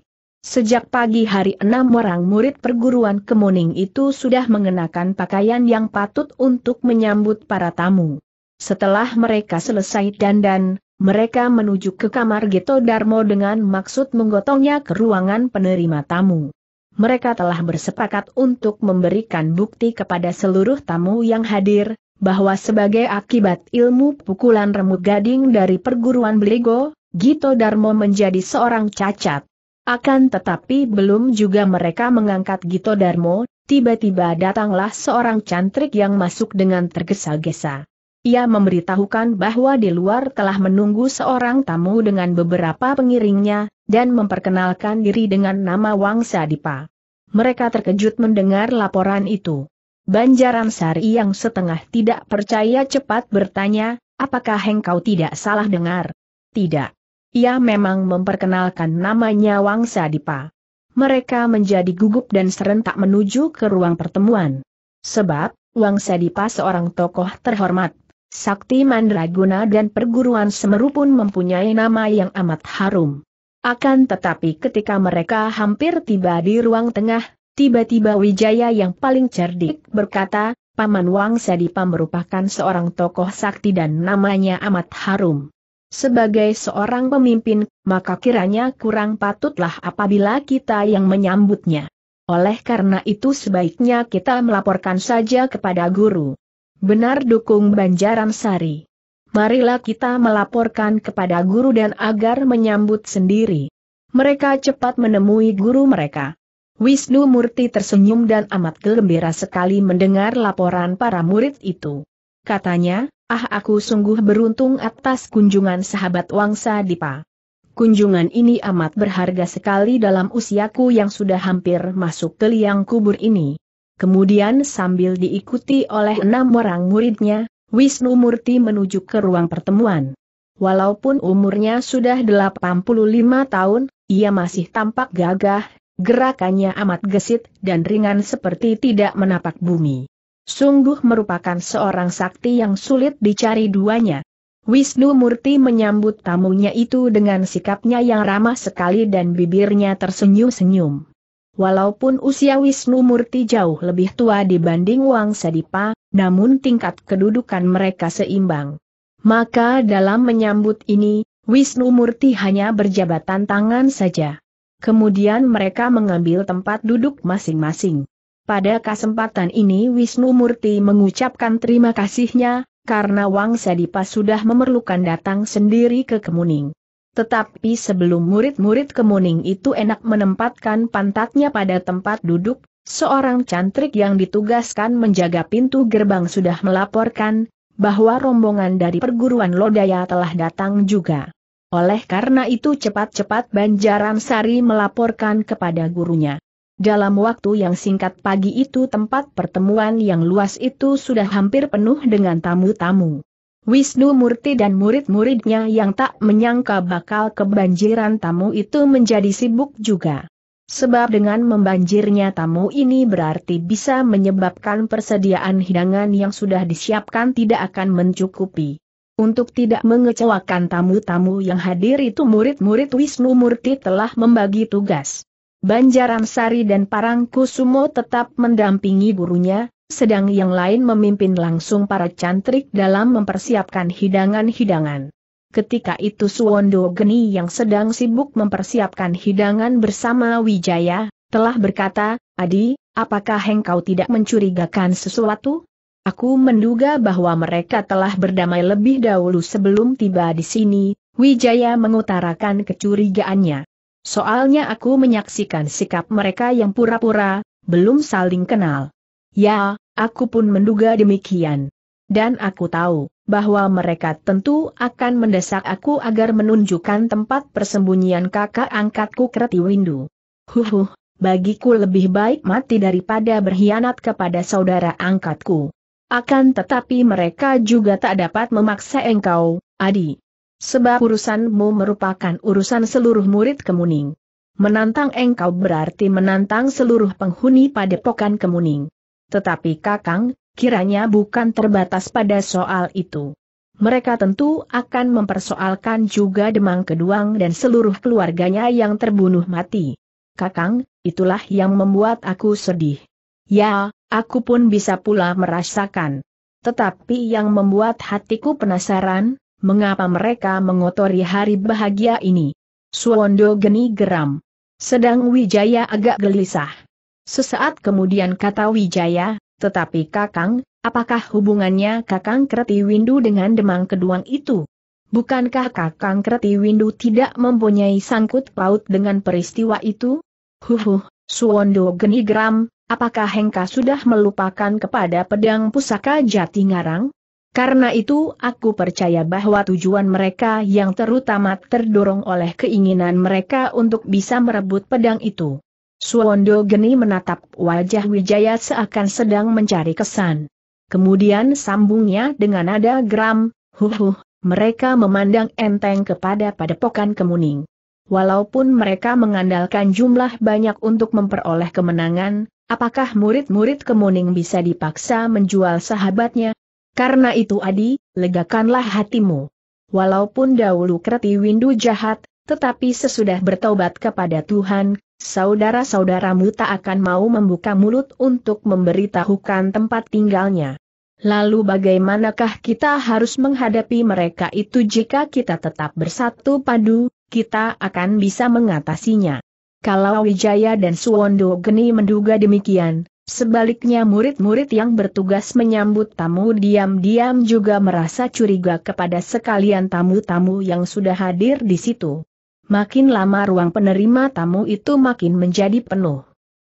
Sejak pagi hari enam orang murid perguruan kemuning itu sudah mengenakan pakaian yang patut untuk menyambut para tamu. Setelah mereka selesai dandan, mereka menuju ke kamar Gito Darmo dengan maksud menggotongnya ke ruangan penerima tamu. Mereka telah bersepakat untuk memberikan bukti kepada seluruh tamu yang hadir, bahwa sebagai akibat ilmu pukulan remuk gading dari perguruan Beligo, Gito Darmo menjadi seorang cacat. Akan tetapi belum juga mereka mengangkat Gito Darmo, tiba-tiba datanglah seorang cantrik yang masuk dengan tergesa-gesa. Ia memberitahukan bahwa di luar telah menunggu seorang tamu dengan beberapa pengiringnya, dan memperkenalkan diri dengan nama Wangsa Dipa. Mereka terkejut mendengar laporan itu. Banjaran Sari yang setengah tidak percaya cepat bertanya, apakah engkau tidak salah dengar? Tidak ia memang memperkenalkan namanya Wangsa Dipa. Mereka menjadi gugup dan serentak menuju ke ruang pertemuan. Sebab, Wangsa Dipa seorang tokoh terhormat, Sakti Mandraguna dan perguruan Semeru pun mempunyai nama yang amat harum. Akan tetapi ketika mereka hampir tiba di ruang tengah, tiba-tiba Wijaya yang paling cerdik berkata, Paman Wangsa Dipa merupakan seorang tokoh sakti dan namanya amat harum. Sebagai seorang pemimpin, maka kiranya kurang patutlah apabila kita yang menyambutnya. Oleh karena itu sebaiknya kita melaporkan saja kepada guru. Benar dukung Banjaran Sari. Marilah kita melaporkan kepada guru dan agar menyambut sendiri. Mereka cepat menemui guru mereka. Wisnu Murti tersenyum dan amat gembira sekali mendengar laporan para murid itu. Katanya, Ah aku sungguh beruntung atas kunjungan sahabat Wangsa Dipa. Kunjungan ini amat berharga sekali dalam usiaku yang sudah hampir masuk ke liang kubur ini. Kemudian sambil diikuti oleh enam orang muridnya, Wisnu Murti menuju ke ruang pertemuan. Walaupun umurnya sudah 85 tahun, ia masih tampak gagah, gerakannya amat gesit dan ringan seperti tidak menapak bumi sungguh merupakan seorang sakti yang sulit dicari duanya. Wisnu Murti menyambut tamunya itu dengan sikapnya yang ramah sekali dan bibirnya tersenyum-senyum. Walaupun usia Wisnu Murti jauh lebih tua dibanding Wang Sadipa, namun tingkat kedudukan mereka seimbang. Maka dalam menyambut ini, Wisnu Murti hanya berjabatan tangan saja. Kemudian mereka mengambil tempat duduk masing-masing. Pada kesempatan ini Wisnu Murti mengucapkan terima kasihnya, karena Wang Sadipa sudah memerlukan datang sendiri ke Kemuning. Tetapi sebelum murid-murid Kemuning itu enak menempatkan pantatnya pada tempat duduk, seorang cantrik yang ditugaskan menjaga pintu gerbang sudah melaporkan, bahwa rombongan dari perguruan Lodaya telah datang juga. Oleh karena itu cepat-cepat Banjaran Sari melaporkan kepada gurunya. Dalam waktu yang singkat pagi itu tempat pertemuan yang luas itu sudah hampir penuh dengan tamu-tamu. Wisnu Murti dan murid-muridnya yang tak menyangka bakal kebanjiran tamu itu menjadi sibuk juga. Sebab dengan membanjirnya tamu ini berarti bisa menyebabkan persediaan hidangan yang sudah disiapkan tidak akan mencukupi. Untuk tidak mengecewakan tamu-tamu yang hadir itu murid-murid Wisnu Murti telah membagi tugas. Banjaran dan Parangkusumo tetap mendampingi gurunya, sedang yang lain memimpin langsung para cantrik dalam mempersiapkan hidangan-hidangan. Ketika itu Suwondo Geni yang sedang sibuk mempersiapkan hidangan bersama Wijaya, telah berkata, Adi, apakah engkau tidak mencurigakan sesuatu? Aku menduga bahwa mereka telah berdamai lebih dahulu sebelum tiba di sini, Wijaya mengutarakan kecurigaannya. Soalnya aku menyaksikan sikap mereka yang pura-pura, belum saling kenal. Ya, aku pun menduga demikian. Dan aku tahu, bahwa mereka tentu akan mendesak aku agar menunjukkan tempat persembunyian kakak angkatku Kreti Windu. Huhuh, bagiku lebih baik mati daripada berkhianat kepada saudara angkatku. Akan tetapi mereka juga tak dapat memaksa engkau, Adi sebab urusanmu merupakan urusan seluruh murid kemuning. Menantang engkau berarti menantang seluruh penghuni padepokan kemuning. Tetapi Kakang, kiranya bukan terbatas pada soal itu. Mereka tentu akan mempersoalkan juga Demang Keduang dan seluruh keluarganya yang terbunuh mati. Kakang, itulah yang membuat aku sedih. Ya, aku pun bisa pula merasakan. Tetapi yang membuat hatiku penasaran, mengapa mereka mengotori hari bahagia ini. Suwondo geni geram. Sedang Wijaya agak gelisah. Sesaat kemudian kata Wijaya, tetapi Kakang, apakah hubungannya Kakang Kreti Windu dengan Demang Keduang itu? Bukankah Kakang Kreti Windu tidak mempunyai sangkut paut dengan peristiwa itu? Huhuh, Suwondo geni geram, apakah Hengka sudah melupakan kepada pedang pusaka Jatingarang? Karena itu aku percaya bahwa tujuan mereka yang terutama terdorong oleh keinginan mereka untuk bisa merebut pedang itu. Suwondo Geni menatap wajah Wijaya seakan sedang mencari kesan. Kemudian sambungnya dengan nada geram, huhuh, mereka memandang enteng kepada padepokan kemuning. Walaupun mereka mengandalkan jumlah banyak untuk memperoleh kemenangan, apakah murid-murid kemuning bisa dipaksa menjual sahabatnya? Karena itu Adi, legakanlah hatimu. Walaupun dahulu Kreti Windu jahat, tetapi sesudah bertobat kepada Tuhan, saudara-saudaramu tak akan mau membuka mulut untuk memberitahukan tempat tinggalnya. Lalu bagaimanakah kita harus menghadapi mereka itu jika kita tetap bersatu padu, kita akan bisa mengatasinya. Kalau Wijaya dan Suwondo Geni menduga demikian, Sebaliknya murid-murid yang bertugas menyambut tamu diam-diam juga merasa curiga kepada sekalian tamu-tamu yang sudah hadir di situ. Makin lama ruang penerima tamu itu makin menjadi penuh.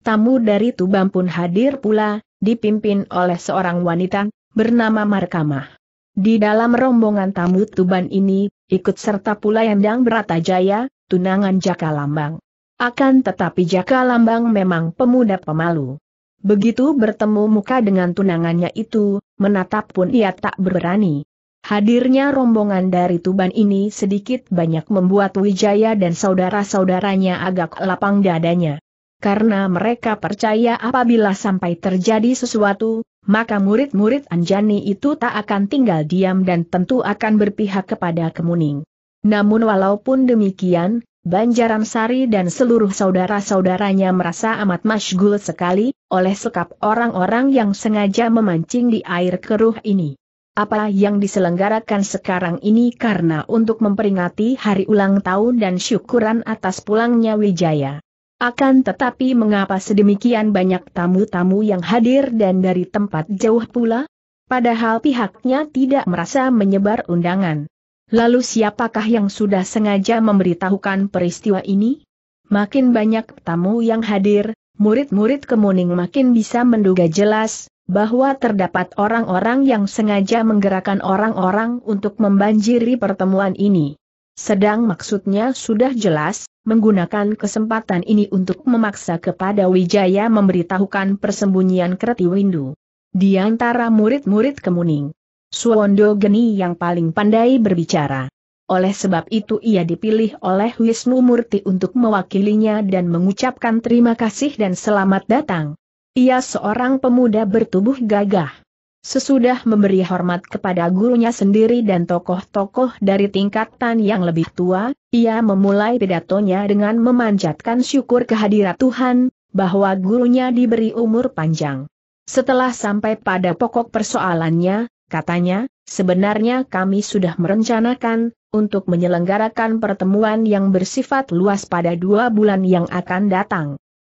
Tamu dari Tubam pun hadir pula, dipimpin oleh seorang wanita, bernama Markamah. Di dalam rombongan tamu Tuban ini, ikut serta pula Endang Beratajaya, tunangan Jaka Lambang. Akan tetapi Jaka Lambang memang pemuda pemalu. Begitu bertemu muka dengan tunangannya itu, menatap pun ia tak berani. Hadirnya rombongan dari Tuban ini sedikit banyak membuat Wijaya dan saudara-saudaranya agak lapang dadanya. Karena mereka percaya apabila sampai terjadi sesuatu, maka murid-murid Anjani itu tak akan tinggal diam dan tentu akan berpihak kepada Kemuning. Namun walaupun demikian, Banjaran Sari dan seluruh saudara-saudaranya merasa amat masygul sekali, oleh sekap orang-orang yang sengaja memancing di air keruh ini. Apa yang diselenggarakan sekarang ini karena untuk memperingati hari ulang tahun dan syukuran atas pulangnya Wijaya. Akan tetapi mengapa sedemikian banyak tamu-tamu yang hadir dan dari tempat jauh pula? Padahal pihaknya tidak merasa menyebar undangan. Lalu siapakah yang sudah sengaja memberitahukan peristiwa ini? Makin banyak tamu yang hadir, murid-murid kemuning makin bisa menduga jelas, bahwa terdapat orang-orang yang sengaja menggerakkan orang-orang untuk membanjiri pertemuan ini. Sedang maksudnya sudah jelas, menggunakan kesempatan ini untuk memaksa kepada Wijaya memberitahukan persembunyian Kreti Windu. Di antara murid-murid Kemuning, Suwondo Geni yang paling pandai berbicara. Oleh sebab itu ia dipilih oleh Wisnu Murti untuk mewakilinya dan mengucapkan terima kasih dan selamat datang. Ia seorang pemuda bertubuh gagah. Sesudah memberi hormat kepada gurunya sendiri dan tokoh-tokoh dari tingkatan yang lebih tua, ia memulai pidatonya dengan memanjatkan syukur kehadirat Tuhan, bahwa gurunya diberi umur panjang. Setelah sampai pada pokok persoalannya, Katanya, sebenarnya kami sudah merencanakan, untuk menyelenggarakan pertemuan yang bersifat luas pada dua bulan yang akan datang.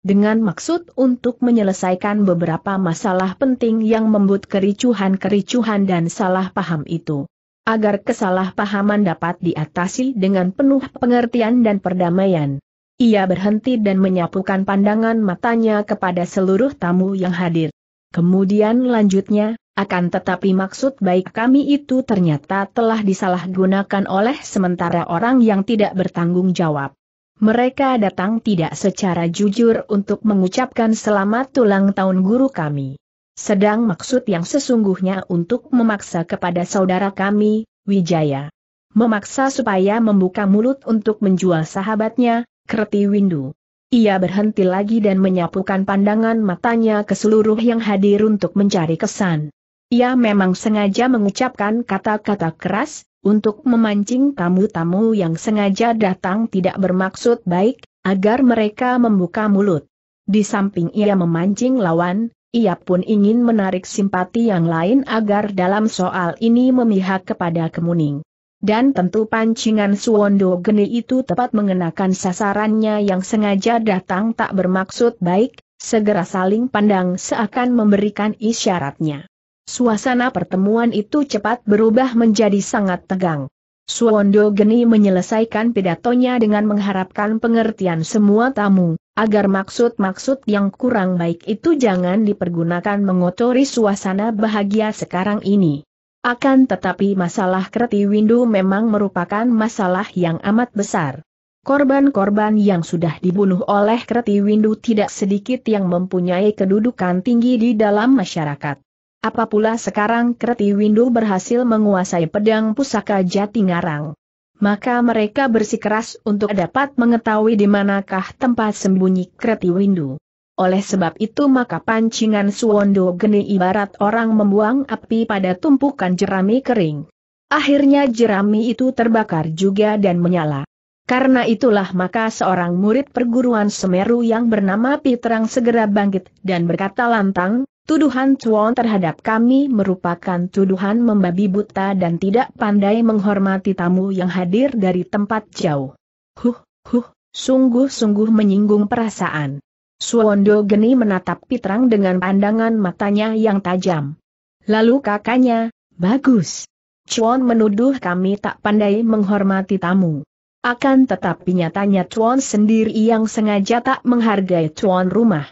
Dengan maksud untuk menyelesaikan beberapa masalah penting yang membuat kericuhan-kericuhan dan salah paham itu. Agar kesalahpahaman dapat diatasi dengan penuh pengertian dan perdamaian. Ia berhenti dan menyapukan pandangan matanya kepada seluruh tamu yang hadir. Kemudian lanjutnya, akan tetapi maksud baik kami itu ternyata telah disalahgunakan oleh sementara orang yang tidak bertanggung jawab. Mereka datang tidak secara jujur untuk mengucapkan selamat ulang tahun guru kami. Sedang maksud yang sesungguhnya untuk memaksa kepada saudara kami, Wijaya. Memaksa supaya membuka mulut untuk menjual sahabatnya, Kerti Windu. Ia berhenti lagi dan menyapukan pandangan matanya ke seluruh yang hadir untuk mencari kesan. Ia memang sengaja mengucapkan kata-kata keras, untuk memancing tamu-tamu yang sengaja datang tidak bermaksud baik, agar mereka membuka mulut. Di samping ia memancing lawan, ia pun ingin menarik simpati yang lain agar dalam soal ini memihak kepada Kemuning. Dan tentu pancingan Suwondo Geni itu tepat mengenakan sasarannya yang sengaja datang tak bermaksud baik, segera saling pandang seakan memberikan isyaratnya. Suasana pertemuan itu cepat berubah menjadi sangat tegang. Suwondo Geni menyelesaikan pidatonya dengan mengharapkan pengertian semua tamu, agar maksud-maksud yang kurang baik itu jangan dipergunakan mengotori suasana bahagia sekarang ini. Akan tetapi masalah Kreti Windu memang merupakan masalah yang amat besar. Korban-korban yang sudah dibunuh oleh Kreti Windu tidak sedikit yang mempunyai kedudukan tinggi di dalam masyarakat. Apa pula sekarang Kreti Windu berhasil menguasai pedang pusaka jati ngarang. Maka mereka bersikeras untuk dapat mengetahui di manakah tempat sembunyi Kreti Windu. Oleh sebab itu maka pancingan Suwondo Geni ibarat orang membuang api pada tumpukan jerami kering. Akhirnya jerami itu terbakar juga dan menyala. Karena itulah maka seorang murid perguruan Semeru yang bernama Piterang segera bangkit dan berkata lantang, Tuduhan Chuan terhadap kami merupakan tuduhan membabi buta dan tidak pandai menghormati tamu yang hadir dari tempat jauh. Huh, huh, sungguh-sungguh menyinggung perasaan. Suwondo Geni menatap Pitrang dengan pandangan matanya yang tajam. Lalu kakaknya, bagus. Chuan menuduh kami tak pandai menghormati tamu. Akan tetapi nyatanya Chuan sendiri yang sengaja tak menghargai Chuan rumah.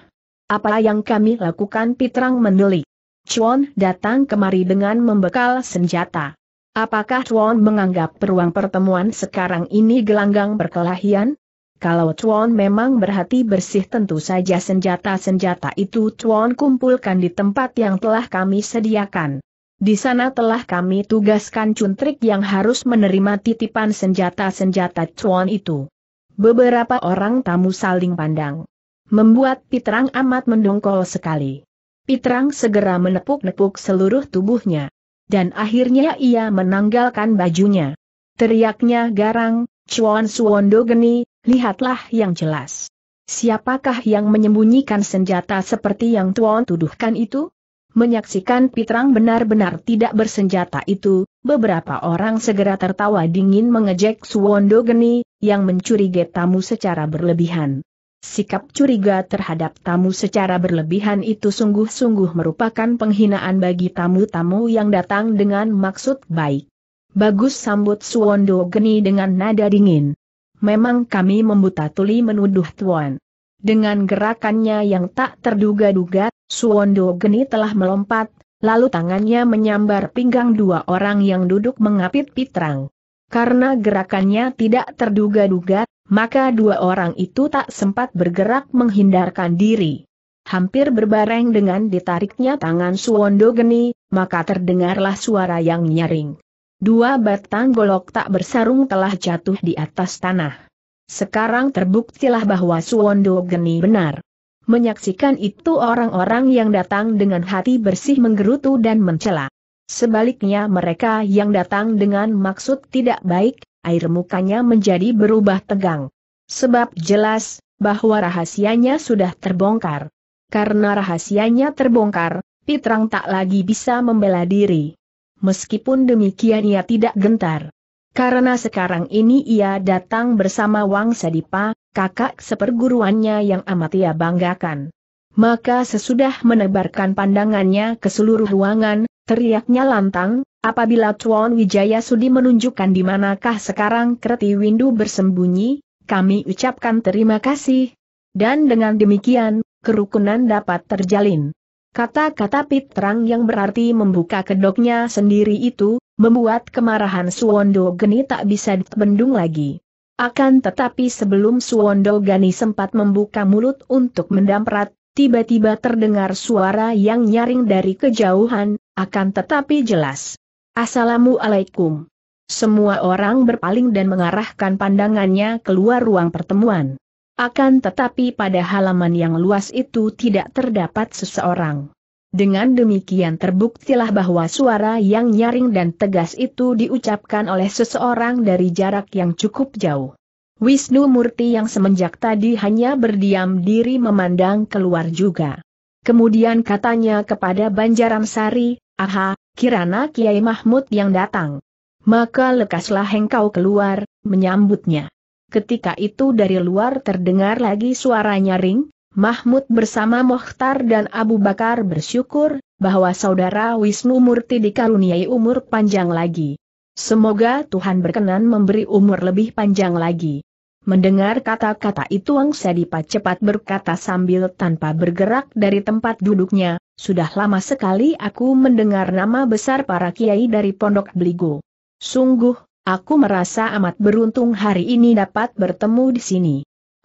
Apa yang kami lakukan Pitrang menelik. Chuan datang kemari dengan membekal senjata. Apakah Chuan menganggap peruang pertemuan sekarang ini gelanggang berkelahian? Kalau Chuan memang berhati bersih tentu saja senjata-senjata itu Chuan kumpulkan di tempat yang telah kami sediakan. Di sana telah kami tugaskan cuntrik yang harus menerima titipan senjata-senjata Chuan itu. Beberapa orang tamu saling pandang membuat Pitrang amat mendongkol sekali. Pitrang segera menepuk-nepuk seluruh tubuhnya. Dan akhirnya ia menanggalkan bajunya. Teriaknya garang, Chuan Suwondo geni, lihatlah yang jelas. Siapakah yang menyembunyikan senjata seperti yang Tuan tuduhkan itu? Menyaksikan Pitrang benar-benar tidak bersenjata itu, beberapa orang segera tertawa dingin mengejek Suwondo Geni, yang mencurigai tamu secara berlebihan. Sikap curiga terhadap tamu secara berlebihan itu sungguh-sungguh merupakan penghinaan bagi tamu-tamu yang datang dengan maksud baik. Bagus sambut Suwondo Geni dengan nada dingin. Memang kami membuta tuli menuduh Tuan. Dengan gerakannya yang tak terduga-duga, Suwondo Geni telah melompat, lalu tangannya menyambar pinggang dua orang yang duduk mengapit pitrang. Karena gerakannya tidak terduga-duga, maka dua orang itu tak sempat bergerak menghindarkan diri. Hampir berbareng dengan ditariknya tangan Suwondo Geni, maka terdengarlah suara yang nyaring. Dua batang golok tak bersarung telah jatuh di atas tanah. Sekarang terbuktilah bahwa Suwondo Geni benar. Menyaksikan itu orang-orang yang datang dengan hati bersih menggerutu dan mencela. Sebaliknya mereka yang datang dengan maksud tidak baik, air mukanya menjadi berubah tegang. Sebab jelas, bahwa rahasianya sudah terbongkar. Karena rahasianya terbongkar, Pitrang tak lagi bisa membela diri. Meskipun demikian ia tidak gentar. Karena sekarang ini ia datang bersama Wang Sadipa, kakak seperguruannya yang amat ia banggakan. Maka sesudah menebarkan pandangannya ke seluruh ruangan, teriaknya lantang, Apabila Tuan Wijaya Sudi menunjukkan di manakah sekarang Kreti Windu bersembunyi, kami ucapkan terima kasih. Dan dengan demikian, kerukunan dapat terjalin. Kata-kata Pit Terang yang berarti membuka kedoknya sendiri itu, membuat kemarahan Suwondo Geni tak bisa dibendung lagi. Akan tetapi sebelum Suwondo Gani sempat membuka mulut untuk mendamprat, tiba-tiba terdengar suara yang nyaring dari kejauhan, akan tetapi jelas. Assalamualaikum. Semua orang berpaling dan mengarahkan pandangannya keluar ruang pertemuan. Akan tetapi pada halaman yang luas itu tidak terdapat seseorang. Dengan demikian terbuktilah bahwa suara yang nyaring dan tegas itu diucapkan oleh seseorang dari jarak yang cukup jauh. Wisnu Murti yang semenjak tadi hanya berdiam diri memandang keluar juga. Kemudian katanya kepada Banjaramsari, Aha, kirana Kiai Mahmud yang datang. Maka lekaslah engkau keluar, menyambutnya. Ketika itu dari luar terdengar lagi suara nyaring, Mahmud bersama Mohtar dan Abu Bakar bersyukur, bahwa saudara Wisnu Murti dikaruniai umur panjang lagi. Semoga Tuhan berkenan memberi umur lebih panjang lagi. Mendengar kata-kata itu Wang Sadipa cepat berkata sambil tanpa bergerak dari tempat duduknya, sudah lama sekali aku mendengar nama besar para kiai dari Pondok Beligo. Sungguh, aku merasa amat beruntung hari ini dapat bertemu di sini.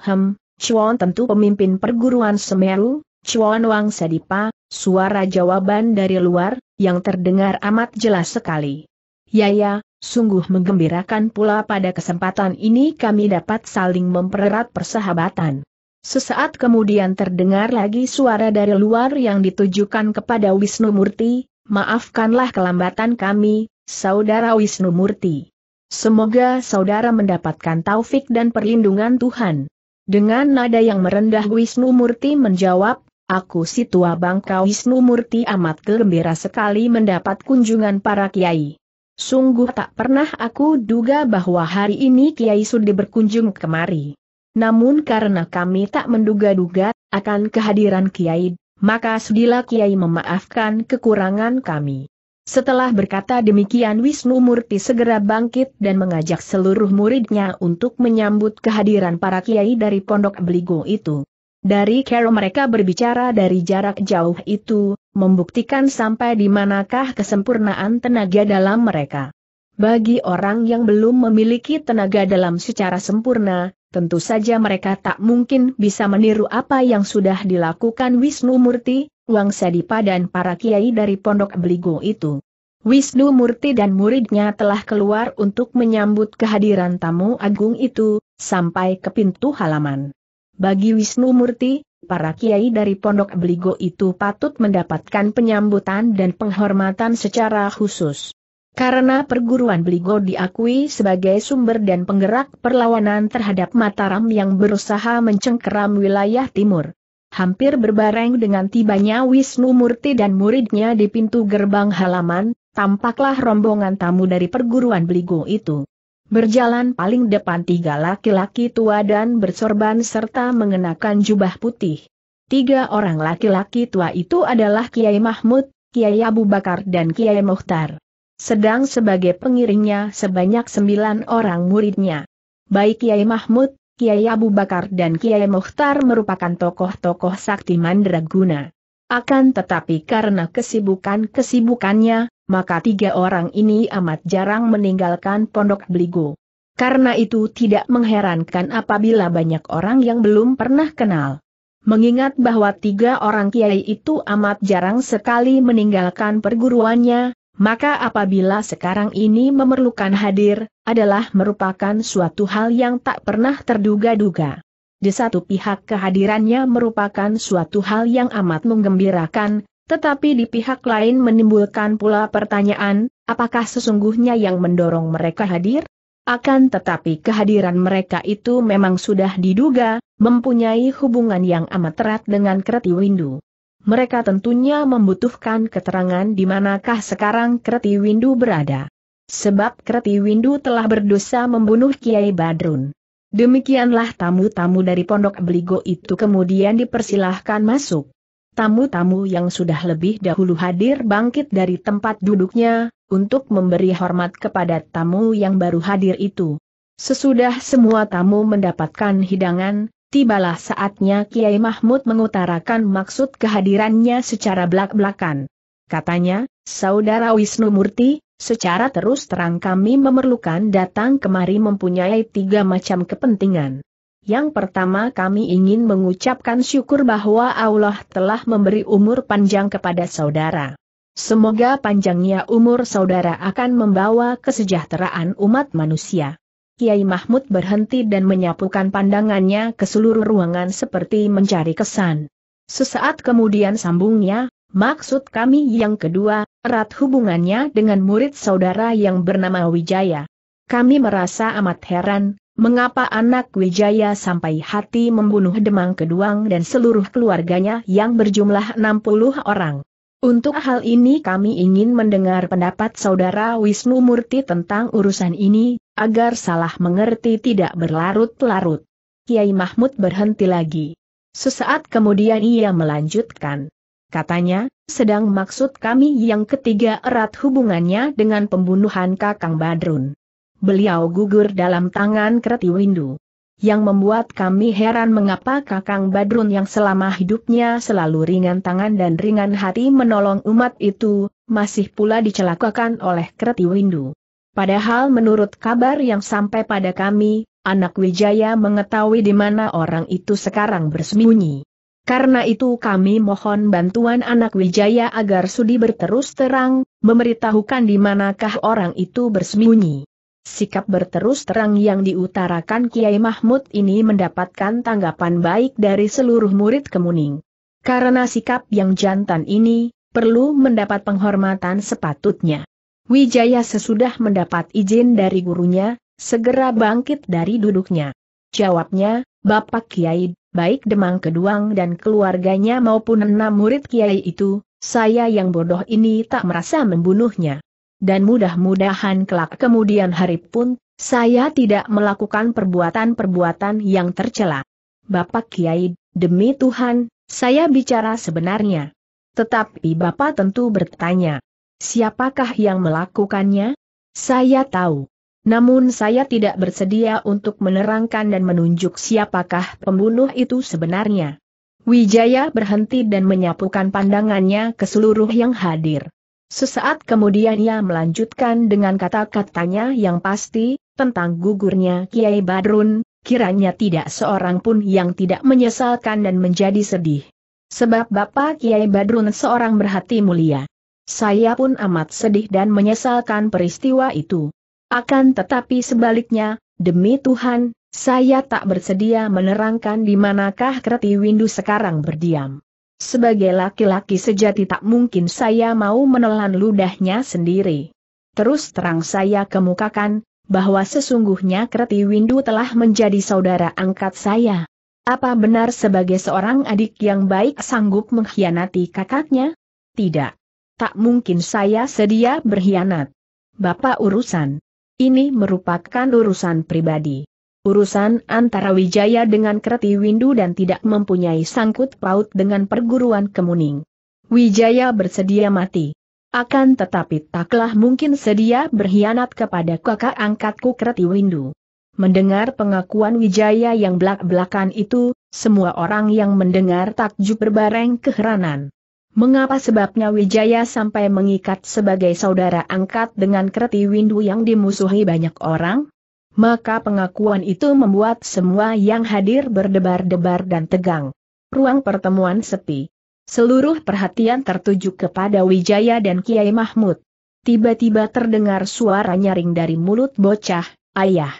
Hem, Chuan tentu pemimpin perguruan Semeru, Chuan Wang Sadipa, suara jawaban dari luar, yang terdengar amat jelas sekali. Yaya, ya, sungguh menggembirakan pula pada kesempatan ini kami dapat saling mempererat persahabatan. Sesaat kemudian terdengar lagi suara dari luar yang ditujukan kepada Wisnu Murti, maafkanlah kelambatan kami, Saudara Wisnu Murti. Semoga saudara mendapatkan taufik dan perlindungan Tuhan. Dengan nada yang merendah Wisnu Murti menjawab, aku si tua bangka Wisnu Murti amat gembira sekali mendapat kunjungan para kiai. Sungguh tak pernah aku duga bahwa hari ini Kiai sudah berkunjung kemari. Namun karena kami tak menduga-duga akan kehadiran Kiai, maka sudilah Kiai memaafkan kekurangan kami. Setelah berkata demikian Wisnu Murti segera bangkit dan mengajak seluruh muridnya untuk menyambut kehadiran para kiai dari pondok beligo itu. Dari kero mereka berbicara dari jarak jauh itu, membuktikan sampai di manakah kesempurnaan tenaga dalam mereka. Bagi orang yang belum memiliki tenaga dalam secara sempurna, tentu saja mereka tak mungkin bisa meniru apa yang sudah dilakukan Wisnu Murti, Wang Sadipa dan para kiai dari Pondok Beligo itu. Wisnu Murti dan muridnya telah keluar untuk menyambut kehadiran tamu agung itu, sampai ke pintu halaman. Bagi Wisnu Murti, para kiai dari Pondok Beligo itu patut mendapatkan penyambutan dan penghormatan secara khusus. Karena perguruan Bligo diakui sebagai sumber dan penggerak perlawanan terhadap Mataram yang berusaha mencengkeram wilayah timur. Hampir berbareng dengan tibanya Wisnu Murti dan muridnya di pintu gerbang halaman, tampaklah rombongan tamu dari perguruan Bligo itu. Berjalan paling depan tiga laki-laki tua dan bersorban serta mengenakan jubah putih. Tiga orang laki-laki tua itu adalah Kiai Mahmud, Kiai Abu Bakar dan Kiai Muhtar sedang sebagai pengiringnya sebanyak sembilan orang muridnya. Baik Kiai Mahmud, Kiai Abu Bakar dan Kiai Muhtar merupakan tokoh-tokoh sakti mandraguna. Akan tetapi karena kesibukan-kesibukannya, maka tiga orang ini amat jarang meninggalkan Pondok Beligo. Karena itu tidak mengherankan apabila banyak orang yang belum pernah kenal. Mengingat bahwa tiga orang kiai itu amat jarang sekali meninggalkan perguruannya, maka apabila sekarang ini memerlukan hadir, adalah merupakan suatu hal yang tak pernah terduga-duga. Di satu pihak kehadirannya merupakan suatu hal yang amat menggembirakan, tetapi di pihak lain menimbulkan pula pertanyaan, apakah sesungguhnya yang mendorong mereka hadir? Akan tetapi kehadiran mereka itu memang sudah diduga, mempunyai hubungan yang amat erat dengan Kreti Windu mereka tentunya membutuhkan keterangan di manakah sekarang Kreti Windu berada. Sebab Kreti Windu telah berdosa membunuh Kiai Badrun. Demikianlah tamu-tamu dari Pondok Beligo itu kemudian dipersilahkan masuk. Tamu-tamu yang sudah lebih dahulu hadir bangkit dari tempat duduknya, untuk memberi hormat kepada tamu yang baru hadir itu. Sesudah semua tamu mendapatkan hidangan, tibalah saatnya Kiai Mahmud mengutarakan maksud kehadirannya secara belak-belakan. Katanya, Saudara Wisnu Murti, secara terus terang kami memerlukan datang kemari mempunyai tiga macam kepentingan. Yang pertama kami ingin mengucapkan syukur bahwa Allah telah memberi umur panjang kepada saudara. Semoga panjangnya umur saudara akan membawa kesejahteraan umat manusia. Kiai Mahmud berhenti dan menyapukan pandangannya ke seluruh ruangan seperti mencari kesan. Sesaat kemudian sambungnya, maksud kami yang kedua, erat hubungannya dengan murid saudara yang bernama Wijaya. Kami merasa amat heran, mengapa anak Wijaya sampai hati membunuh Demang Keduang dan seluruh keluarganya yang berjumlah 60 orang. Untuk hal ini kami ingin mendengar pendapat Saudara Wisnu Murti tentang urusan ini, agar salah mengerti tidak berlarut-larut. Kiai Mahmud berhenti lagi. Sesaat kemudian ia melanjutkan. Katanya, sedang maksud kami yang ketiga erat hubungannya dengan pembunuhan Kakang Badrun. Beliau gugur dalam tangan Kreti Windu yang membuat kami heran mengapa Kakang Badrun yang selama hidupnya selalu ringan tangan dan ringan hati menolong umat itu, masih pula dicelakakan oleh Kreti Windu. Padahal menurut kabar yang sampai pada kami, anak Wijaya mengetahui di mana orang itu sekarang bersembunyi. Karena itu kami mohon bantuan anak Wijaya agar Sudi berterus terang, memberitahukan di manakah orang itu bersembunyi. Sikap berterus terang yang diutarakan Kiai Mahmud ini mendapatkan tanggapan baik dari seluruh murid Kemuning. Karena sikap yang jantan ini, perlu mendapat penghormatan sepatutnya. Wijaya sesudah mendapat izin dari gurunya, segera bangkit dari duduknya. Jawabnya, Bapak Kiai, baik Demang Keduang dan keluarganya maupun enam murid Kiai itu, saya yang bodoh ini tak merasa membunuhnya dan mudah-mudahan kelak kemudian hari pun, saya tidak melakukan perbuatan-perbuatan yang tercela. Bapak Kiai, demi Tuhan, saya bicara sebenarnya. Tetapi Bapak tentu bertanya, siapakah yang melakukannya? Saya tahu. Namun saya tidak bersedia untuk menerangkan dan menunjuk siapakah pembunuh itu sebenarnya. Wijaya berhenti dan menyapukan pandangannya ke seluruh yang hadir. Sesaat kemudian ia melanjutkan dengan kata-katanya yang pasti, tentang gugurnya Kiai Badrun, kiranya tidak seorang pun yang tidak menyesalkan dan menjadi sedih. Sebab Bapak Kiai Badrun seorang berhati mulia. Saya pun amat sedih dan menyesalkan peristiwa itu. Akan tetapi sebaliknya, demi Tuhan, saya tak bersedia menerangkan di manakah Kreti Windu sekarang berdiam. Sebagai laki-laki sejati tak mungkin saya mau menelan ludahnya sendiri. Terus terang saya kemukakan, bahwa sesungguhnya Kreti Windu telah menjadi saudara angkat saya. Apa benar sebagai seorang adik yang baik sanggup mengkhianati kakaknya? Tidak. Tak mungkin saya sedia berkhianat. Bapak urusan. Ini merupakan urusan pribadi. Urusan antara Wijaya dengan Kreti Windu dan tidak mempunyai sangkut paut dengan perguruan Kemuning. Wijaya bersedia mati. Akan tetapi taklah mungkin sedia berkhianat kepada kakak angkatku Kreti Windu. Mendengar pengakuan Wijaya yang belak-belakan itu, semua orang yang mendengar takjub berbareng keheranan. Mengapa sebabnya Wijaya sampai mengikat sebagai saudara angkat dengan Kreti Windu yang dimusuhi banyak orang? maka pengakuan itu membuat semua yang hadir berdebar-debar dan tegang. Ruang pertemuan sepi. Seluruh perhatian tertuju kepada Wijaya dan Kiai Mahmud. Tiba-tiba terdengar suara nyaring dari mulut bocah, ayah.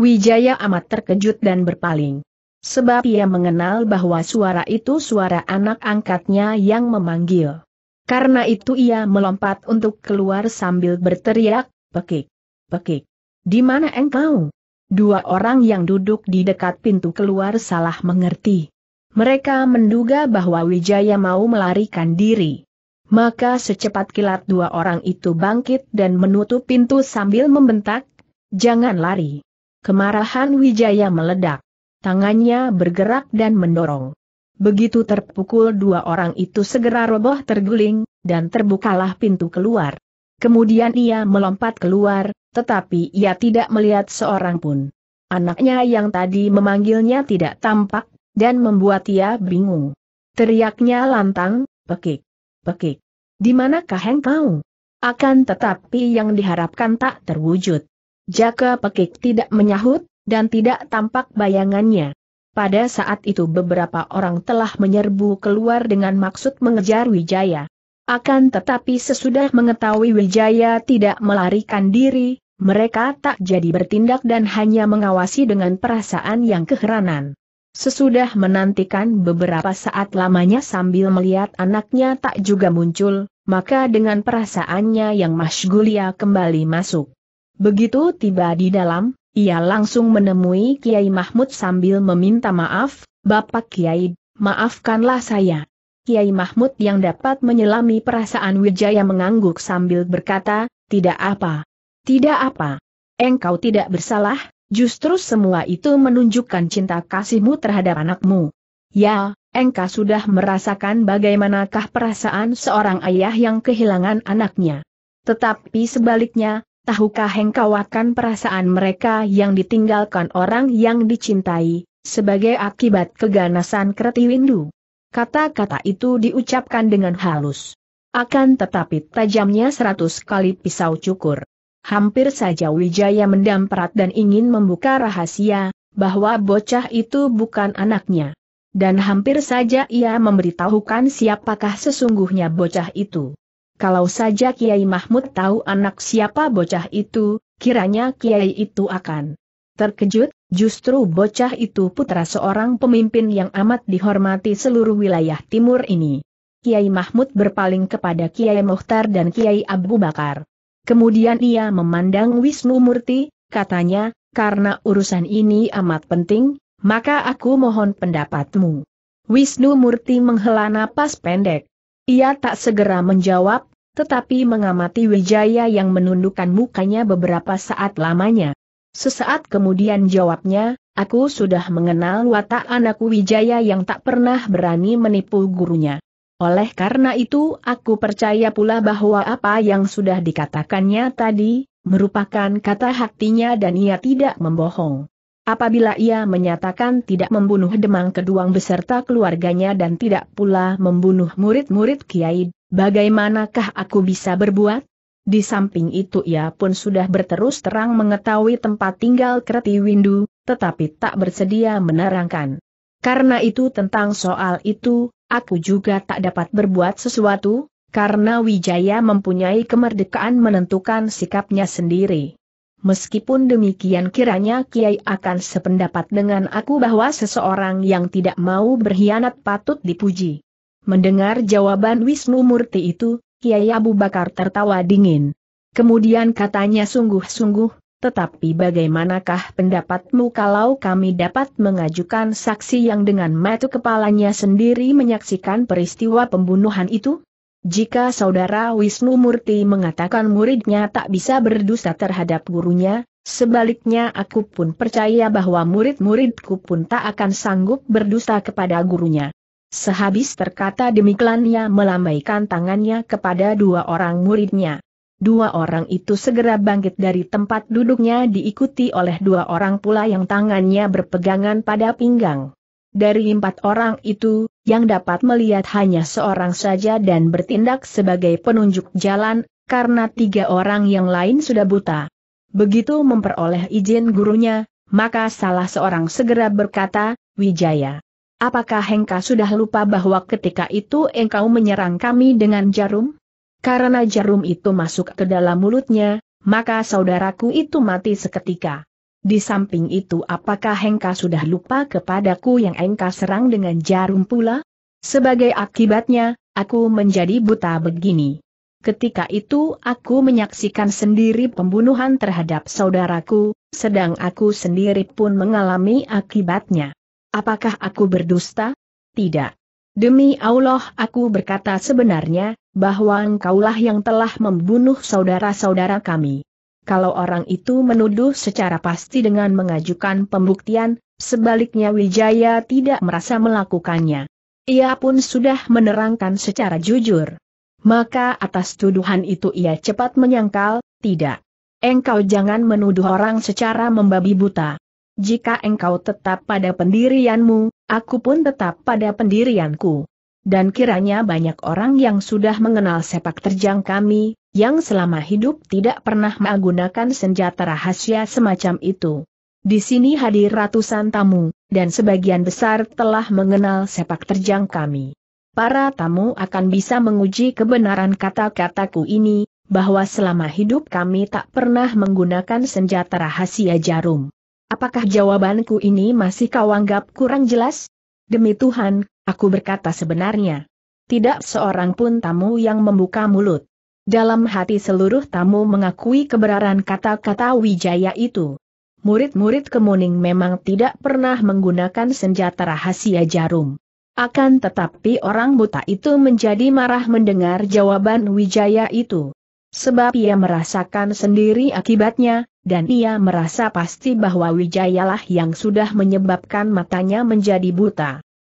Wijaya amat terkejut dan berpaling. Sebab ia mengenal bahwa suara itu suara anak angkatnya yang memanggil. Karena itu ia melompat untuk keluar sambil berteriak, pekik, pekik. Di mana engkau? Dua orang yang duduk di dekat pintu keluar salah mengerti. Mereka menduga bahwa Wijaya mau melarikan diri. Maka secepat kilat dua orang itu bangkit dan menutup pintu sambil membentak, jangan lari. Kemarahan Wijaya meledak. Tangannya bergerak dan mendorong. Begitu terpukul dua orang itu segera roboh terguling, dan terbukalah pintu keluar. Kemudian ia melompat keluar, tetapi ia tidak melihat seorang pun. Anaknya yang tadi memanggilnya tidak tampak, dan membuat ia bingung. Teriaknya lantang, pekik, pekik. Di manakah engkau? Akan tetapi yang diharapkan tak terwujud. Jaka pekik tidak menyahut, dan tidak tampak bayangannya. Pada saat itu beberapa orang telah menyerbu keluar dengan maksud mengejar Wijaya. Akan tetapi sesudah mengetahui Wijaya tidak melarikan diri, mereka tak jadi bertindak dan hanya mengawasi dengan perasaan yang keheranan. Sesudah menantikan beberapa saat lamanya sambil melihat anaknya tak juga muncul, maka dengan perasaannya yang masgulia kembali masuk. Begitu tiba di dalam, ia langsung menemui Kiai Mahmud sambil meminta maaf, Bapak Kiai, maafkanlah saya. Kiai Mahmud yang dapat menyelami perasaan Wijaya mengangguk sambil berkata, tidak apa. Tidak apa. Engkau tidak bersalah, justru semua itu menunjukkan cinta kasihmu terhadap anakmu. Ya, engkau sudah merasakan bagaimanakah perasaan seorang ayah yang kehilangan anaknya. Tetapi sebaliknya, tahukah engkau akan perasaan mereka yang ditinggalkan orang yang dicintai, sebagai akibat keganasan Kretiwindu? Kata-kata itu diucapkan dengan halus. Akan tetapi tajamnya seratus kali pisau cukur. Hampir saja Wijaya mendamparat dan ingin membuka rahasia, bahwa bocah itu bukan anaknya. Dan hampir saja ia memberitahukan siapakah sesungguhnya bocah itu. Kalau saja Kiai Mahmud tahu anak siapa bocah itu, kiranya Kiai itu akan terkejut, Justru bocah itu putra seorang pemimpin yang amat dihormati seluruh wilayah timur ini. Kiai Mahmud berpaling kepada Kiai Mohtar dan Kiai Abu Bakar. Kemudian ia memandang Wisnu Murti, katanya, karena urusan ini amat penting, maka aku mohon pendapatmu. Wisnu Murti menghela napas pendek. Ia tak segera menjawab, tetapi mengamati Wijaya yang menundukkan mukanya beberapa saat lamanya. Sesaat kemudian jawabnya, aku sudah mengenal watak anak Wijaya yang tak pernah berani menipu gurunya. Oleh karena itu aku percaya pula bahwa apa yang sudah dikatakannya tadi, merupakan kata hatinya dan ia tidak membohong. Apabila ia menyatakan tidak membunuh Demang Keduang beserta keluarganya dan tidak pula membunuh murid-murid Kiai, bagaimanakah aku bisa berbuat? Di samping itu ia pun sudah berterus terang mengetahui tempat tinggal Kreti Windu, tetapi tak bersedia menerangkan. Karena itu tentang soal itu, aku juga tak dapat berbuat sesuatu, karena Wijaya mempunyai kemerdekaan menentukan sikapnya sendiri. Meskipun demikian kiranya Kiai akan sependapat dengan aku bahwa seseorang yang tidak mau berkhianat patut dipuji. Mendengar jawaban Wisnu Murti itu, Kiai Abu Bakar tertawa dingin. Kemudian katanya sungguh-sungguh, tetapi bagaimanakah pendapatmu kalau kami dapat mengajukan saksi yang dengan metu kepalanya sendiri menyaksikan peristiwa pembunuhan itu? Jika saudara Wisnu Murti mengatakan muridnya tak bisa berdusta terhadap gurunya, sebaliknya aku pun percaya bahwa murid-muridku pun tak akan sanggup berdusta kepada gurunya. Sehabis berkata demikian ia melambaikan tangannya kepada dua orang muridnya. Dua orang itu segera bangkit dari tempat duduknya diikuti oleh dua orang pula yang tangannya berpegangan pada pinggang. Dari empat orang itu, yang dapat melihat hanya seorang saja dan bertindak sebagai penunjuk jalan, karena tiga orang yang lain sudah buta. Begitu memperoleh izin gurunya, maka salah seorang segera berkata, Wijaya, Apakah engkau sudah lupa bahwa ketika itu engkau menyerang kami dengan jarum? Karena jarum itu masuk ke dalam mulutnya, maka saudaraku itu mati seketika. Di samping itu apakah engkau sudah lupa kepadaku yang engkau serang dengan jarum pula? Sebagai akibatnya, aku menjadi buta begini. Ketika itu aku menyaksikan sendiri pembunuhan terhadap saudaraku, sedang aku sendiri pun mengalami akibatnya. Apakah aku berdusta? Tidak. Demi Allah aku berkata sebenarnya, bahwa engkaulah yang telah membunuh saudara-saudara kami. Kalau orang itu menuduh secara pasti dengan mengajukan pembuktian, sebaliknya Wijaya tidak merasa melakukannya. Ia pun sudah menerangkan secara jujur. Maka atas tuduhan itu ia cepat menyangkal, tidak. Engkau jangan menuduh orang secara membabi buta. Jika engkau tetap pada pendirianmu, aku pun tetap pada pendirianku. Dan kiranya banyak orang yang sudah mengenal sepak terjang kami, yang selama hidup tidak pernah menggunakan senjata rahasia semacam itu. Di sini hadir ratusan tamu, dan sebagian besar telah mengenal sepak terjang kami. Para tamu akan bisa menguji kebenaran kata-kataku ini, bahwa selama hidup kami tak pernah menggunakan senjata rahasia jarum. Apakah jawabanku ini masih kau anggap kurang jelas? Demi Tuhan, aku berkata sebenarnya. Tidak seorang pun tamu yang membuka mulut. Dalam hati seluruh tamu mengakui kebenaran kata-kata Wijaya itu. Murid-murid Kemuning memang tidak pernah menggunakan senjata rahasia jarum. Akan tetapi orang buta itu menjadi marah mendengar jawaban Wijaya itu. Sebab ia merasakan sendiri akibatnya, dan ia merasa pasti bahwa Wijayalah yang sudah menyebabkan matanya menjadi buta.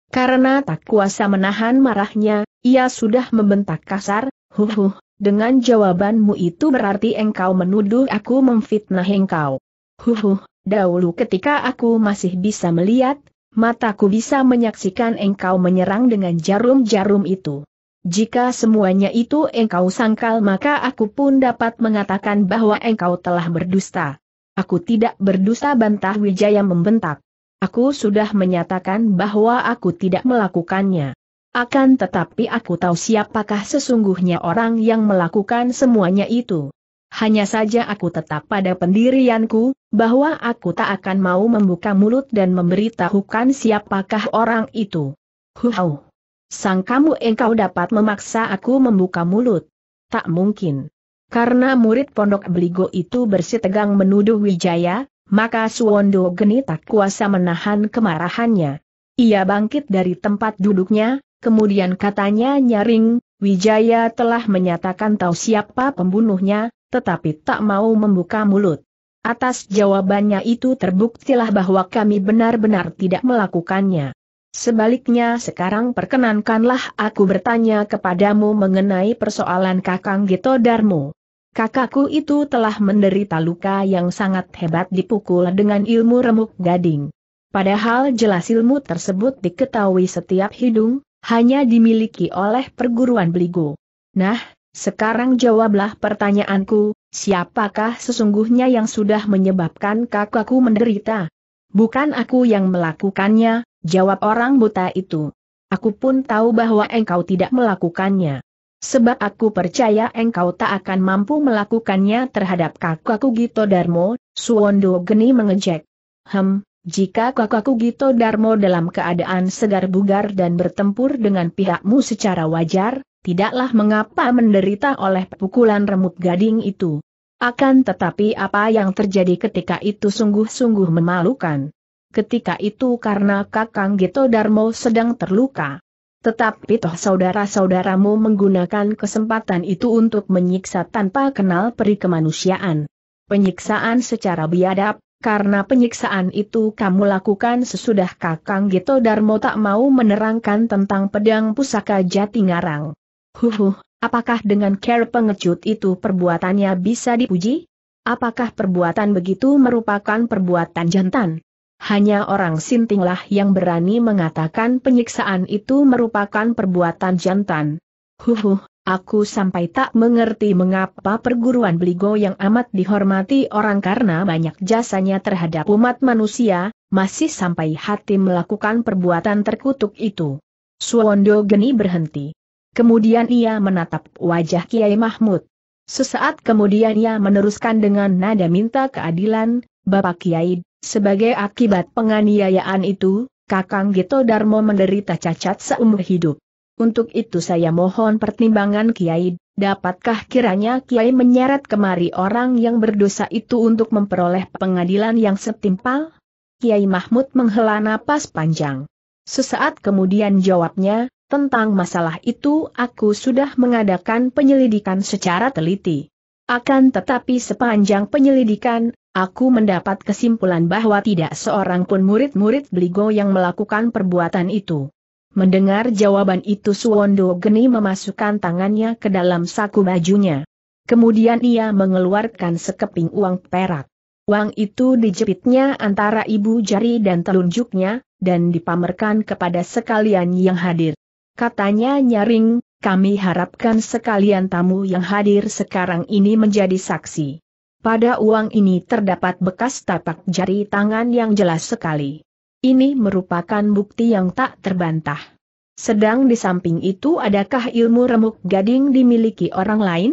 Karena tak kuasa menahan marahnya, ia sudah membentak kasar, huh huh, dengan jawabanmu itu berarti engkau menuduh aku memfitnah engkau. Huh huh, dahulu ketika aku masih bisa melihat, mataku bisa menyaksikan engkau menyerang dengan jarum-jarum itu. Jika semuanya itu engkau sangkal maka aku pun dapat mengatakan bahwa engkau telah berdusta. Aku tidak berdusta bantah Wijaya membentak. Aku sudah menyatakan bahwa aku tidak melakukannya. Akan tetapi aku tahu siapakah sesungguhnya orang yang melakukan semuanya itu. Hanya saja aku tetap pada pendirianku, bahwa aku tak akan mau membuka mulut dan memberitahukan siapakah orang itu. Huau. Sang kamu engkau dapat memaksa aku membuka mulut. Tak mungkin. Karena murid pondok beligo itu bersitegang menuduh Wijaya, maka Suwondo Geni tak kuasa menahan kemarahannya. Ia bangkit dari tempat duduknya, kemudian katanya nyaring, Wijaya telah menyatakan tahu siapa pembunuhnya, tetapi tak mau membuka mulut. Atas jawabannya itu terbuktilah bahwa kami benar-benar tidak melakukannya. Sebaliknya sekarang perkenankanlah aku bertanya kepadamu mengenai persoalan kakang Gito Darmo. Kakakku itu telah menderita luka yang sangat hebat dipukul dengan ilmu remuk gading. Padahal jelas ilmu tersebut diketahui setiap hidung, hanya dimiliki oleh perguruan beligo. Nah, sekarang jawablah pertanyaanku, siapakah sesungguhnya yang sudah menyebabkan kakakku menderita? Bukan aku yang melakukannya, Jawab orang buta itu. Aku pun tahu bahwa engkau tidak melakukannya. Sebab aku percaya engkau tak akan mampu melakukannya terhadap kakakku Gito Darmo, Suwondo Geni mengejek. Hem, jika kakakku Gito Darmo dalam keadaan segar bugar dan bertempur dengan pihakmu secara wajar, tidaklah mengapa menderita oleh pukulan remuk gading itu. Akan tetapi apa yang terjadi ketika itu sungguh-sungguh memalukan ketika itu karena Kakang Gito Darmo sedang terluka. Tetapi toh saudara-saudaramu menggunakan kesempatan itu untuk menyiksa tanpa kenal peri kemanusiaan. Penyiksaan secara biadab, karena penyiksaan itu kamu lakukan sesudah Kakang Gito Darmo tak mau menerangkan tentang pedang pusaka jati ngarang. Huhuh, apakah dengan care pengecut itu perbuatannya bisa dipuji? Apakah perbuatan begitu merupakan perbuatan jantan? Hanya orang sintinglah yang berani mengatakan penyiksaan itu merupakan perbuatan jantan. Huhuh, aku sampai tak mengerti mengapa perguruan beligo yang amat dihormati orang karena banyak jasanya terhadap umat manusia, masih sampai hati melakukan perbuatan terkutuk itu. Suwondo Geni berhenti. Kemudian ia menatap wajah Kiai Mahmud. Sesaat kemudian ia meneruskan dengan nada minta keadilan, Bapak Kiai, sebagai akibat penganiayaan itu, Kakang Gito Darmo menderita cacat seumur hidup. Untuk itu saya mohon pertimbangan Kiai, dapatkah kiranya Kiai menyeret kemari orang yang berdosa itu untuk memperoleh pengadilan yang setimpal? Kiai Mahmud menghela napas panjang. Sesaat kemudian jawabnya, tentang masalah itu aku sudah mengadakan penyelidikan secara teliti. Akan tetapi sepanjang penyelidikan, Aku mendapat kesimpulan bahwa tidak seorang pun murid-murid Bligo yang melakukan perbuatan itu. Mendengar jawaban itu Suwondo Geni memasukkan tangannya ke dalam saku bajunya. Kemudian ia mengeluarkan sekeping uang perak. Uang itu dijepitnya antara ibu jari dan telunjuknya, dan dipamerkan kepada sekalian yang hadir. Katanya nyaring, kami harapkan sekalian tamu yang hadir sekarang ini menjadi saksi. Pada uang ini terdapat bekas tapak jari tangan yang jelas sekali. Ini merupakan bukti yang tak terbantah. Sedang di samping itu adakah ilmu remuk gading dimiliki orang lain?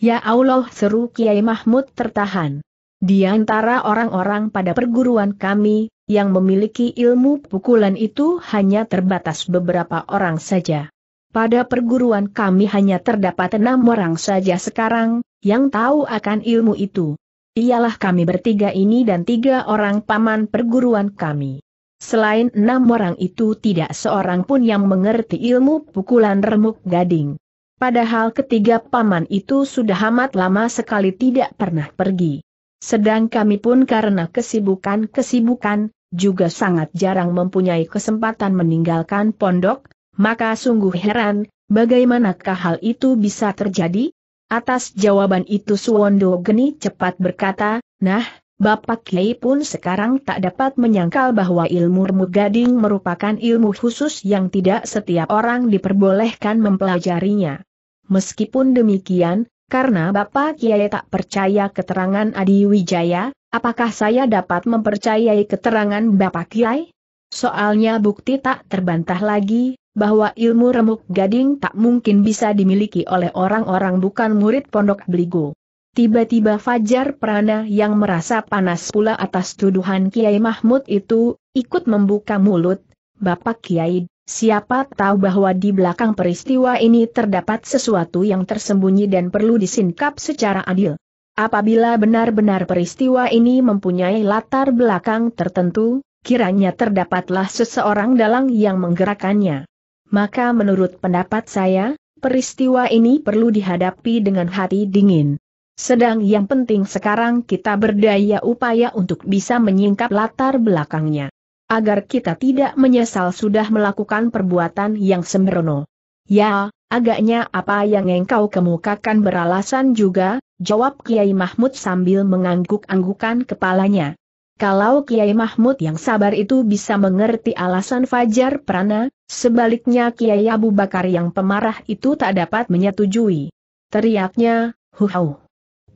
Ya Allah seru Kiai Mahmud tertahan. Di antara orang-orang pada perguruan kami, yang memiliki ilmu pukulan itu hanya terbatas beberapa orang saja. Pada perguruan kami hanya terdapat enam orang saja sekarang, yang tahu akan ilmu itu. Ialah kami bertiga ini dan tiga orang paman perguruan kami. Selain enam orang itu tidak seorang pun yang mengerti ilmu pukulan remuk gading. Padahal ketiga paman itu sudah amat lama sekali tidak pernah pergi. Sedang kami pun karena kesibukan-kesibukan, juga sangat jarang mempunyai kesempatan meninggalkan pondok, maka sungguh heran, bagaimanakah hal itu bisa terjadi? Atas jawaban itu Suwondo Geni cepat berkata, nah, Bapak Kiai pun sekarang tak dapat menyangkal bahwa ilmu remuk gading merupakan ilmu khusus yang tidak setiap orang diperbolehkan mempelajarinya. Meskipun demikian, karena Bapak Kiai tak percaya keterangan Adi Wijaya, apakah saya dapat mempercayai keterangan Bapak Kiai? Soalnya bukti tak terbantah lagi, bahwa ilmu remuk gading tak mungkin bisa dimiliki oleh orang-orang bukan murid pondok beligo. Tiba-tiba Fajar Prana yang merasa panas pula atas tuduhan Kiai Mahmud itu, ikut membuka mulut, Bapak Kiai, siapa tahu bahwa di belakang peristiwa ini terdapat sesuatu yang tersembunyi dan perlu disingkap secara adil. Apabila benar-benar peristiwa ini mempunyai latar belakang tertentu, kiranya terdapatlah seseorang dalang yang menggerakkannya. Maka menurut pendapat saya, peristiwa ini perlu dihadapi dengan hati dingin. Sedang yang penting sekarang kita berdaya upaya untuk bisa menyingkap latar belakangnya. Agar kita tidak menyesal sudah melakukan perbuatan yang sembrono. Ya, agaknya apa yang engkau kemukakan beralasan juga, jawab Kiai Mahmud sambil mengangguk-anggukan kepalanya. Kalau Kiai Mahmud yang sabar itu bisa mengerti alasan Fajar Prana, Sebaliknya Kiai Abu Bakar yang pemarah itu tak dapat menyetujui. Teriaknya, huhau.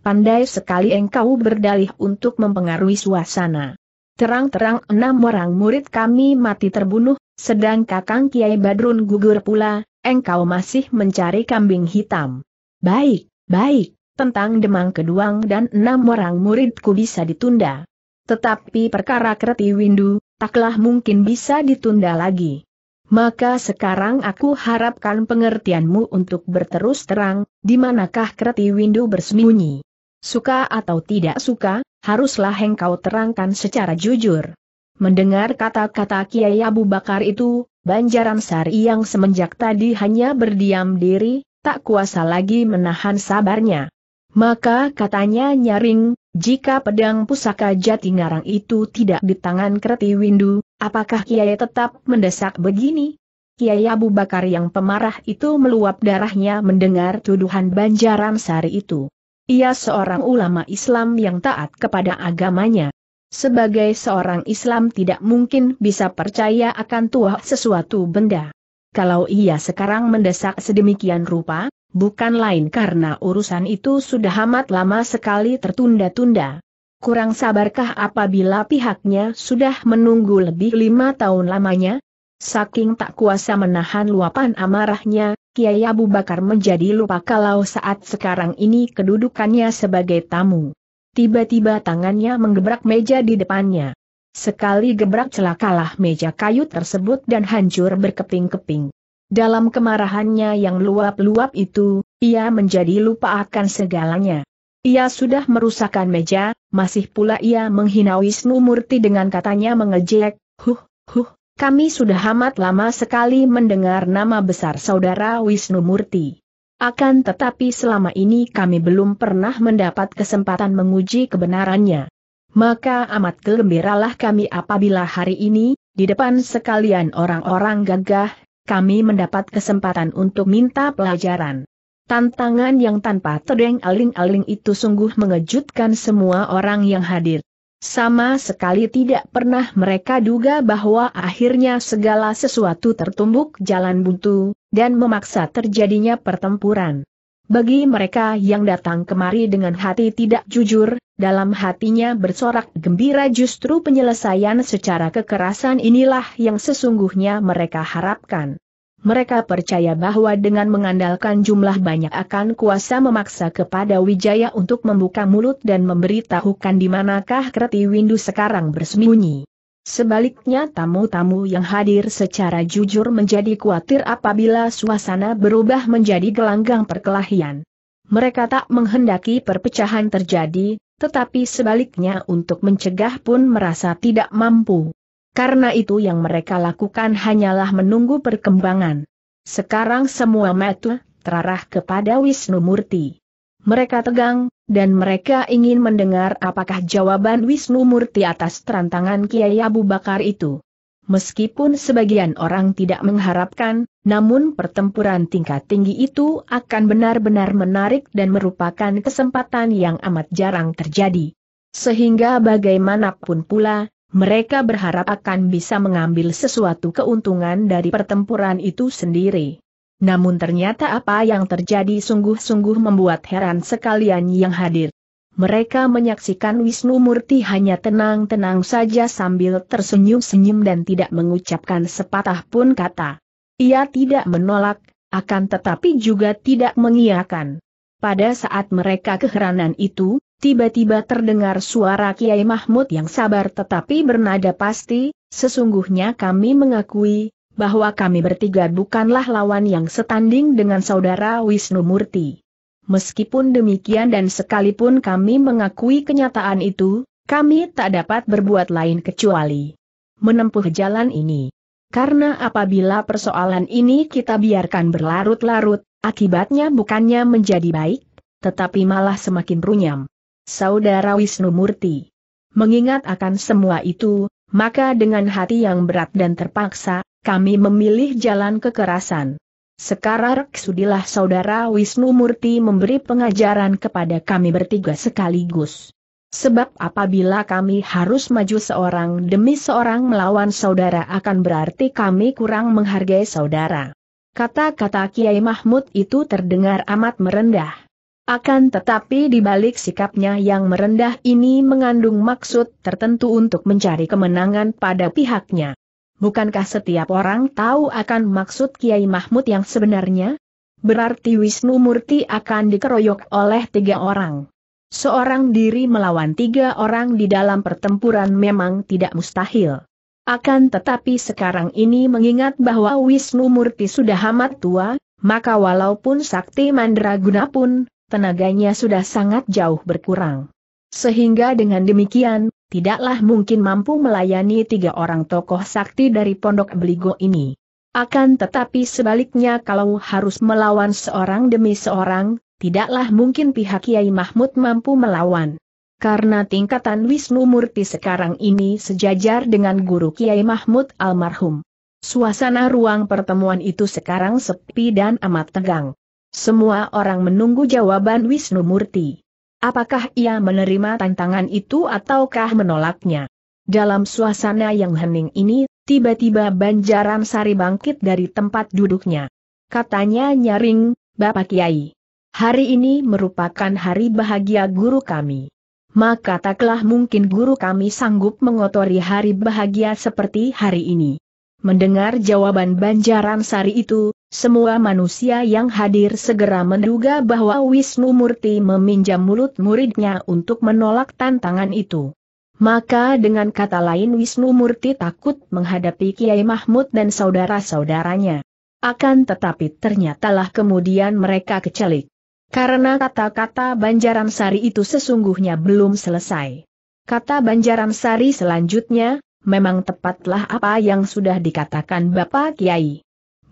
Pandai sekali engkau berdalih untuk mempengaruhi suasana. Terang-terang enam orang murid kami mati terbunuh, sedang kakang Kiai Badrun gugur pula, engkau masih mencari kambing hitam. Baik, baik, tentang Demang Keduang dan enam orang muridku bisa ditunda. Tetapi perkara kreti Windu, taklah mungkin bisa ditunda lagi. Maka sekarang aku harapkan pengertianmu untuk berterus terang, di manakah Kreti Windu bersembunyi. Suka atau tidak suka, haruslah engkau terangkan secara jujur. Mendengar kata-kata Kiai Abu Bakar itu, Banjaran Sari yang semenjak tadi hanya berdiam diri, tak kuasa lagi menahan sabarnya. Maka katanya nyaring, jika pedang pusaka jati ngarang itu tidak di tangan Kreti Windu, Apakah Kiai tetap mendesak begini? Kiai Abu Bakar yang pemarah itu meluap darahnya mendengar tuduhan Banjaran Sari itu. Ia seorang ulama Islam yang taat kepada agamanya. Sebagai seorang Islam tidak mungkin bisa percaya akan tuah sesuatu benda. Kalau ia sekarang mendesak sedemikian rupa, bukan lain karena urusan itu sudah amat lama sekali tertunda-tunda. Kurang sabarkah apabila pihaknya sudah menunggu lebih lima tahun lamanya? Saking tak kuasa menahan luapan amarahnya, Kiai Abu Bakar menjadi lupa kalau saat sekarang ini kedudukannya sebagai tamu. Tiba-tiba tangannya menggebrak meja di depannya. Sekali gebrak celakalah meja kayu tersebut dan hancur berkeping-keping. Dalam kemarahannya yang luap-luap itu, ia menjadi lupa akan segalanya. Ia sudah merusakkan meja, masih pula ia menghina Wisnu Murti dengan katanya mengejek, huh, huh, kami sudah amat lama sekali mendengar nama besar saudara Wisnu Murti. Akan tetapi selama ini kami belum pernah mendapat kesempatan menguji kebenarannya. Maka amat gembiralah kami apabila hari ini, di depan sekalian orang-orang gagah, kami mendapat kesempatan untuk minta pelajaran. Tantangan yang tanpa terdeng aling-aling itu sungguh mengejutkan semua orang yang hadir. Sama sekali tidak pernah mereka duga bahwa akhirnya segala sesuatu tertumbuk jalan buntu, dan memaksa terjadinya pertempuran. Bagi mereka yang datang kemari dengan hati tidak jujur, dalam hatinya bersorak gembira justru penyelesaian secara kekerasan inilah yang sesungguhnya mereka harapkan mereka percaya bahwa dengan mengandalkan jumlah banyak akan kuasa memaksa kepada Wijaya untuk membuka mulut dan memberitahukan di manakah Kreti Windu sekarang bersembunyi. Sebaliknya tamu-tamu yang hadir secara jujur menjadi khawatir apabila suasana berubah menjadi gelanggang perkelahian. Mereka tak menghendaki perpecahan terjadi, tetapi sebaliknya untuk mencegah pun merasa tidak mampu. Karena itu yang mereka lakukan hanyalah menunggu perkembangan. Sekarang semua metu terarah kepada Wisnu Murti. Mereka tegang, dan mereka ingin mendengar apakah jawaban Wisnu Murti atas tantangan Kiai Abu Bakar itu. Meskipun sebagian orang tidak mengharapkan, namun pertempuran tingkat tinggi itu akan benar-benar menarik dan merupakan kesempatan yang amat jarang terjadi. Sehingga bagaimanapun pula, mereka berharap akan bisa mengambil sesuatu keuntungan dari pertempuran itu sendiri. Namun ternyata apa yang terjadi sungguh-sungguh membuat heran sekalian yang hadir. Mereka menyaksikan Wisnu Murti hanya tenang-tenang saja sambil tersenyum-senyum dan tidak mengucapkan sepatah pun kata. Ia tidak menolak, akan tetapi juga tidak mengiakan. Pada saat mereka keheranan itu, Tiba-tiba terdengar suara Kiai Mahmud yang sabar tetapi bernada pasti, sesungguhnya kami mengakui, bahwa kami bertiga bukanlah lawan yang setanding dengan saudara Wisnu Murti. Meskipun demikian dan sekalipun kami mengakui kenyataan itu, kami tak dapat berbuat lain kecuali menempuh jalan ini. Karena apabila persoalan ini kita biarkan berlarut-larut, akibatnya bukannya menjadi baik, tetapi malah semakin runyam saudara Wisnu Murti. Mengingat akan semua itu, maka dengan hati yang berat dan terpaksa, kami memilih jalan kekerasan. Sekarang sudilah saudara Wisnu Murti memberi pengajaran kepada kami bertiga sekaligus. Sebab apabila kami harus maju seorang demi seorang melawan saudara akan berarti kami kurang menghargai saudara. Kata-kata Kiai Mahmud itu terdengar amat merendah. Akan tetapi di balik sikapnya yang merendah ini mengandung maksud tertentu untuk mencari kemenangan pada pihaknya. Bukankah setiap orang tahu akan maksud Kiai Mahmud yang sebenarnya? Berarti Wisnu Murti akan dikeroyok oleh tiga orang. Seorang diri melawan tiga orang di dalam pertempuran memang tidak mustahil. Akan tetapi sekarang ini mengingat bahwa Wisnu Murti sudah amat tua, maka walaupun sakti mandraguna pun, tenaganya sudah sangat jauh berkurang. Sehingga dengan demikian, tidaklah mungkin mampu melayani tiga orang tokoh sakti dari Pondok Beligo ini. Akan tetapi sebaliknya kalau harus melawan seorang demi seorang, tidaklah mungkin pihak Kiai Mahmud mampu melawan. Karena tingkatan Wisnu Murti sekarang ini sejajar dengan guru Kiai Mahmud almarhum. Suasana ruang pertemuan itu sekarang sepi dan amat tegang. Semua orang menunggu jawaban Wisnu Murti. Apakah ia menerima tantangan itu ataukah menolaknya? Dalam suasana yang hening ini, tiba-tiba Banjaran Sari bangkit dari tempat duduknya. Katanya nyaring, Bapak Kiai. Hari ini merupakan hari bahagia guru kami. Maka taklah mungkin guru kami sanggup mengotori hari bahagia seperti hari ini. Mendengar jawaban Banjaran Sari itu, semua manusia yang hadir segera menduga bahwa Wisnu Murti meminjam mulut muridnya untuk menolak tantangan itu. Maka dengan kata lain Wisnu Murti takut menghadapi Kiai Mahmud dan saudara-saudaranya. Akan tetapi ternyatalah kemudian mereka kecelik. Karena kata-kata Banjaran Sari itu sesungguhnya belum selesai. Kata Banjaran Sari selanjutnya, memang tepatlah apa yang sudah dikatakan Bapak Kiai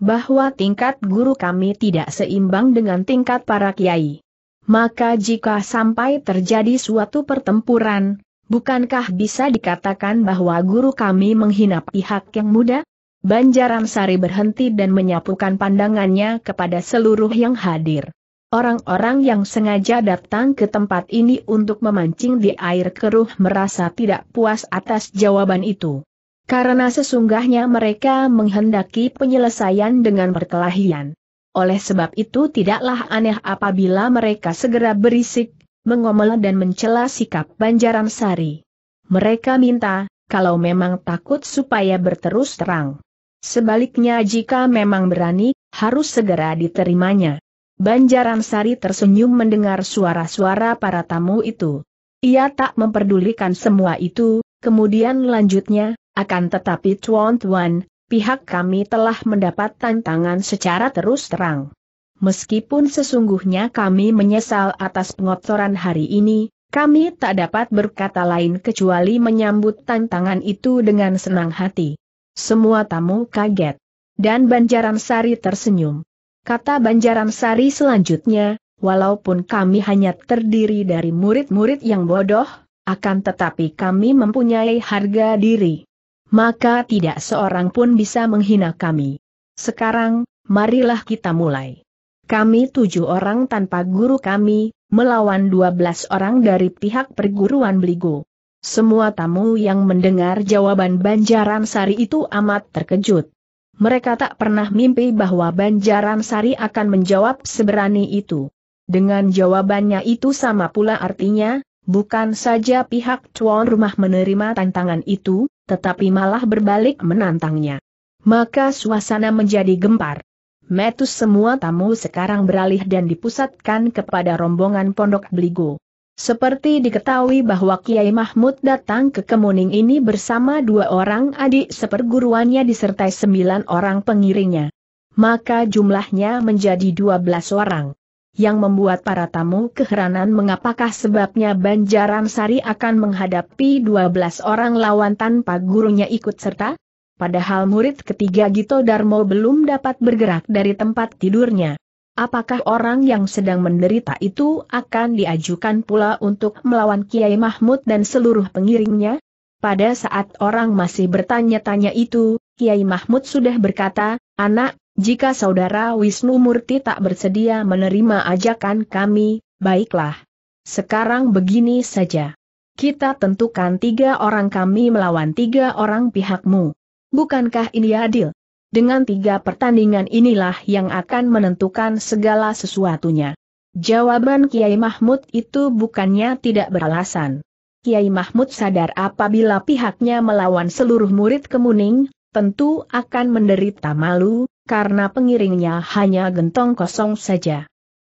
bahwa tingkat guru kami tidak seimbang dengan tingkat para kiai. Maka jika sampai terjadi suatu pertempuran, bukankah bisa dikatakan bahwa guru kami menghina pihak yang muda? Banjaran Sari berhenti dan menyapukan pandangannya kepada seluruh yang hadir. Orang-orang yang sengaja datang ke tempat ini untuk memancing di air keruh merasa tidak puas atas jawaban itu. Karena sesungguhnya mereka menghendaki penyelesaian dengan perkelahian. Oleh sebab itu tidaklah aneh apabila mereka segera berisik, mengomel dan mencela sikap Banjaran Sari. Mereka minta, kalau memang takut supaya berterus terang. Sebaliknya jika memang berani, harus segera diterimanya. Banjaran Sari tersenyum mendengar suara-suara para tamu itu. Ia tak memperdulikan semua itu, kemudian lanjutnya, akan tetapi Tuan Tuan, pihak kami telah mendapat tantangan secara terus terang. Meskipun sesungguhnya kami menyesal atas pengotoran hari ini, kami tak dapat berkata lain kecuali menyambut tantangan itu dengan senang hati. Semua tamu kaget. Dan Banjaran Sari tersenyum. Kata Banjaran Sari selanjutnya, walaupun kami hanya terdiri dari murid-murid yang bodoh, akan tetapi kami mempunyai harga diri maka tidak seorang pun bisa menghina kami. Sekarang, marilah kita mulai. Kami tujuh orang tanpa guru kami, melawan dua belas orang dari pihak perguruan Beligo. Semua tamu yang mendengar jawaban Banjaran Sari itu amat terkejut. Mereka tak pernah mimpi bahwa Banjaran Sari akan menjawab seberani itu. Dengan jawabannya itu sama pula artinya, Bukan saja pihak tuan rumah menerima tantangan itu, tetapi malah berbalik menantangnya. Maka suasana menjadi gempar. Metus semua tamu sekarang beralih dan dipusatkan kepada rombongan pondok Beligo. Seperti diketahui bahwa Kiai Mahmud datang ke Kemuning ini bersama dua orang adik seperguruannya disertai sembilan orang pengiringnya. Maka jumlahnya menjadi dua belas orang yang membuat para tamu keheranan mengapakah sebabnya Banjaran Sari akan menghadapi 12 orang lawan tanpa gurunya ikut serta? Padahal murid ketiga Gito Darmo belum dapat bergerak dari tempat tidurnya. Apakah orang yang sedang menderita itu akan diajukan pula untuk melawan Kiai Mahmud dan seluruh pengiringnya? Pada saat orang masih bertanya-tanya itu, Kiai Mahmud sudah berkata, Anak, jika saudara Wisnu Murti tak bersedia menerima ajakan kami, baiklah. Sekarang begini saja. Kita tentukan tiga orang kami melawan tiga orang pihakmu. Bukankah ini adil? Dengan tiga pertandingan inilah yang akan menentukan segala sesuatunya. Jawaban Kiai Mahmud itu bukannya tidak beralasan. Kiai Mahmud sadar apabila pihaknya melawan seluruh murid kemuning, tentu akan menderita malu, karena pengiringnya hanya gentong kosong saja.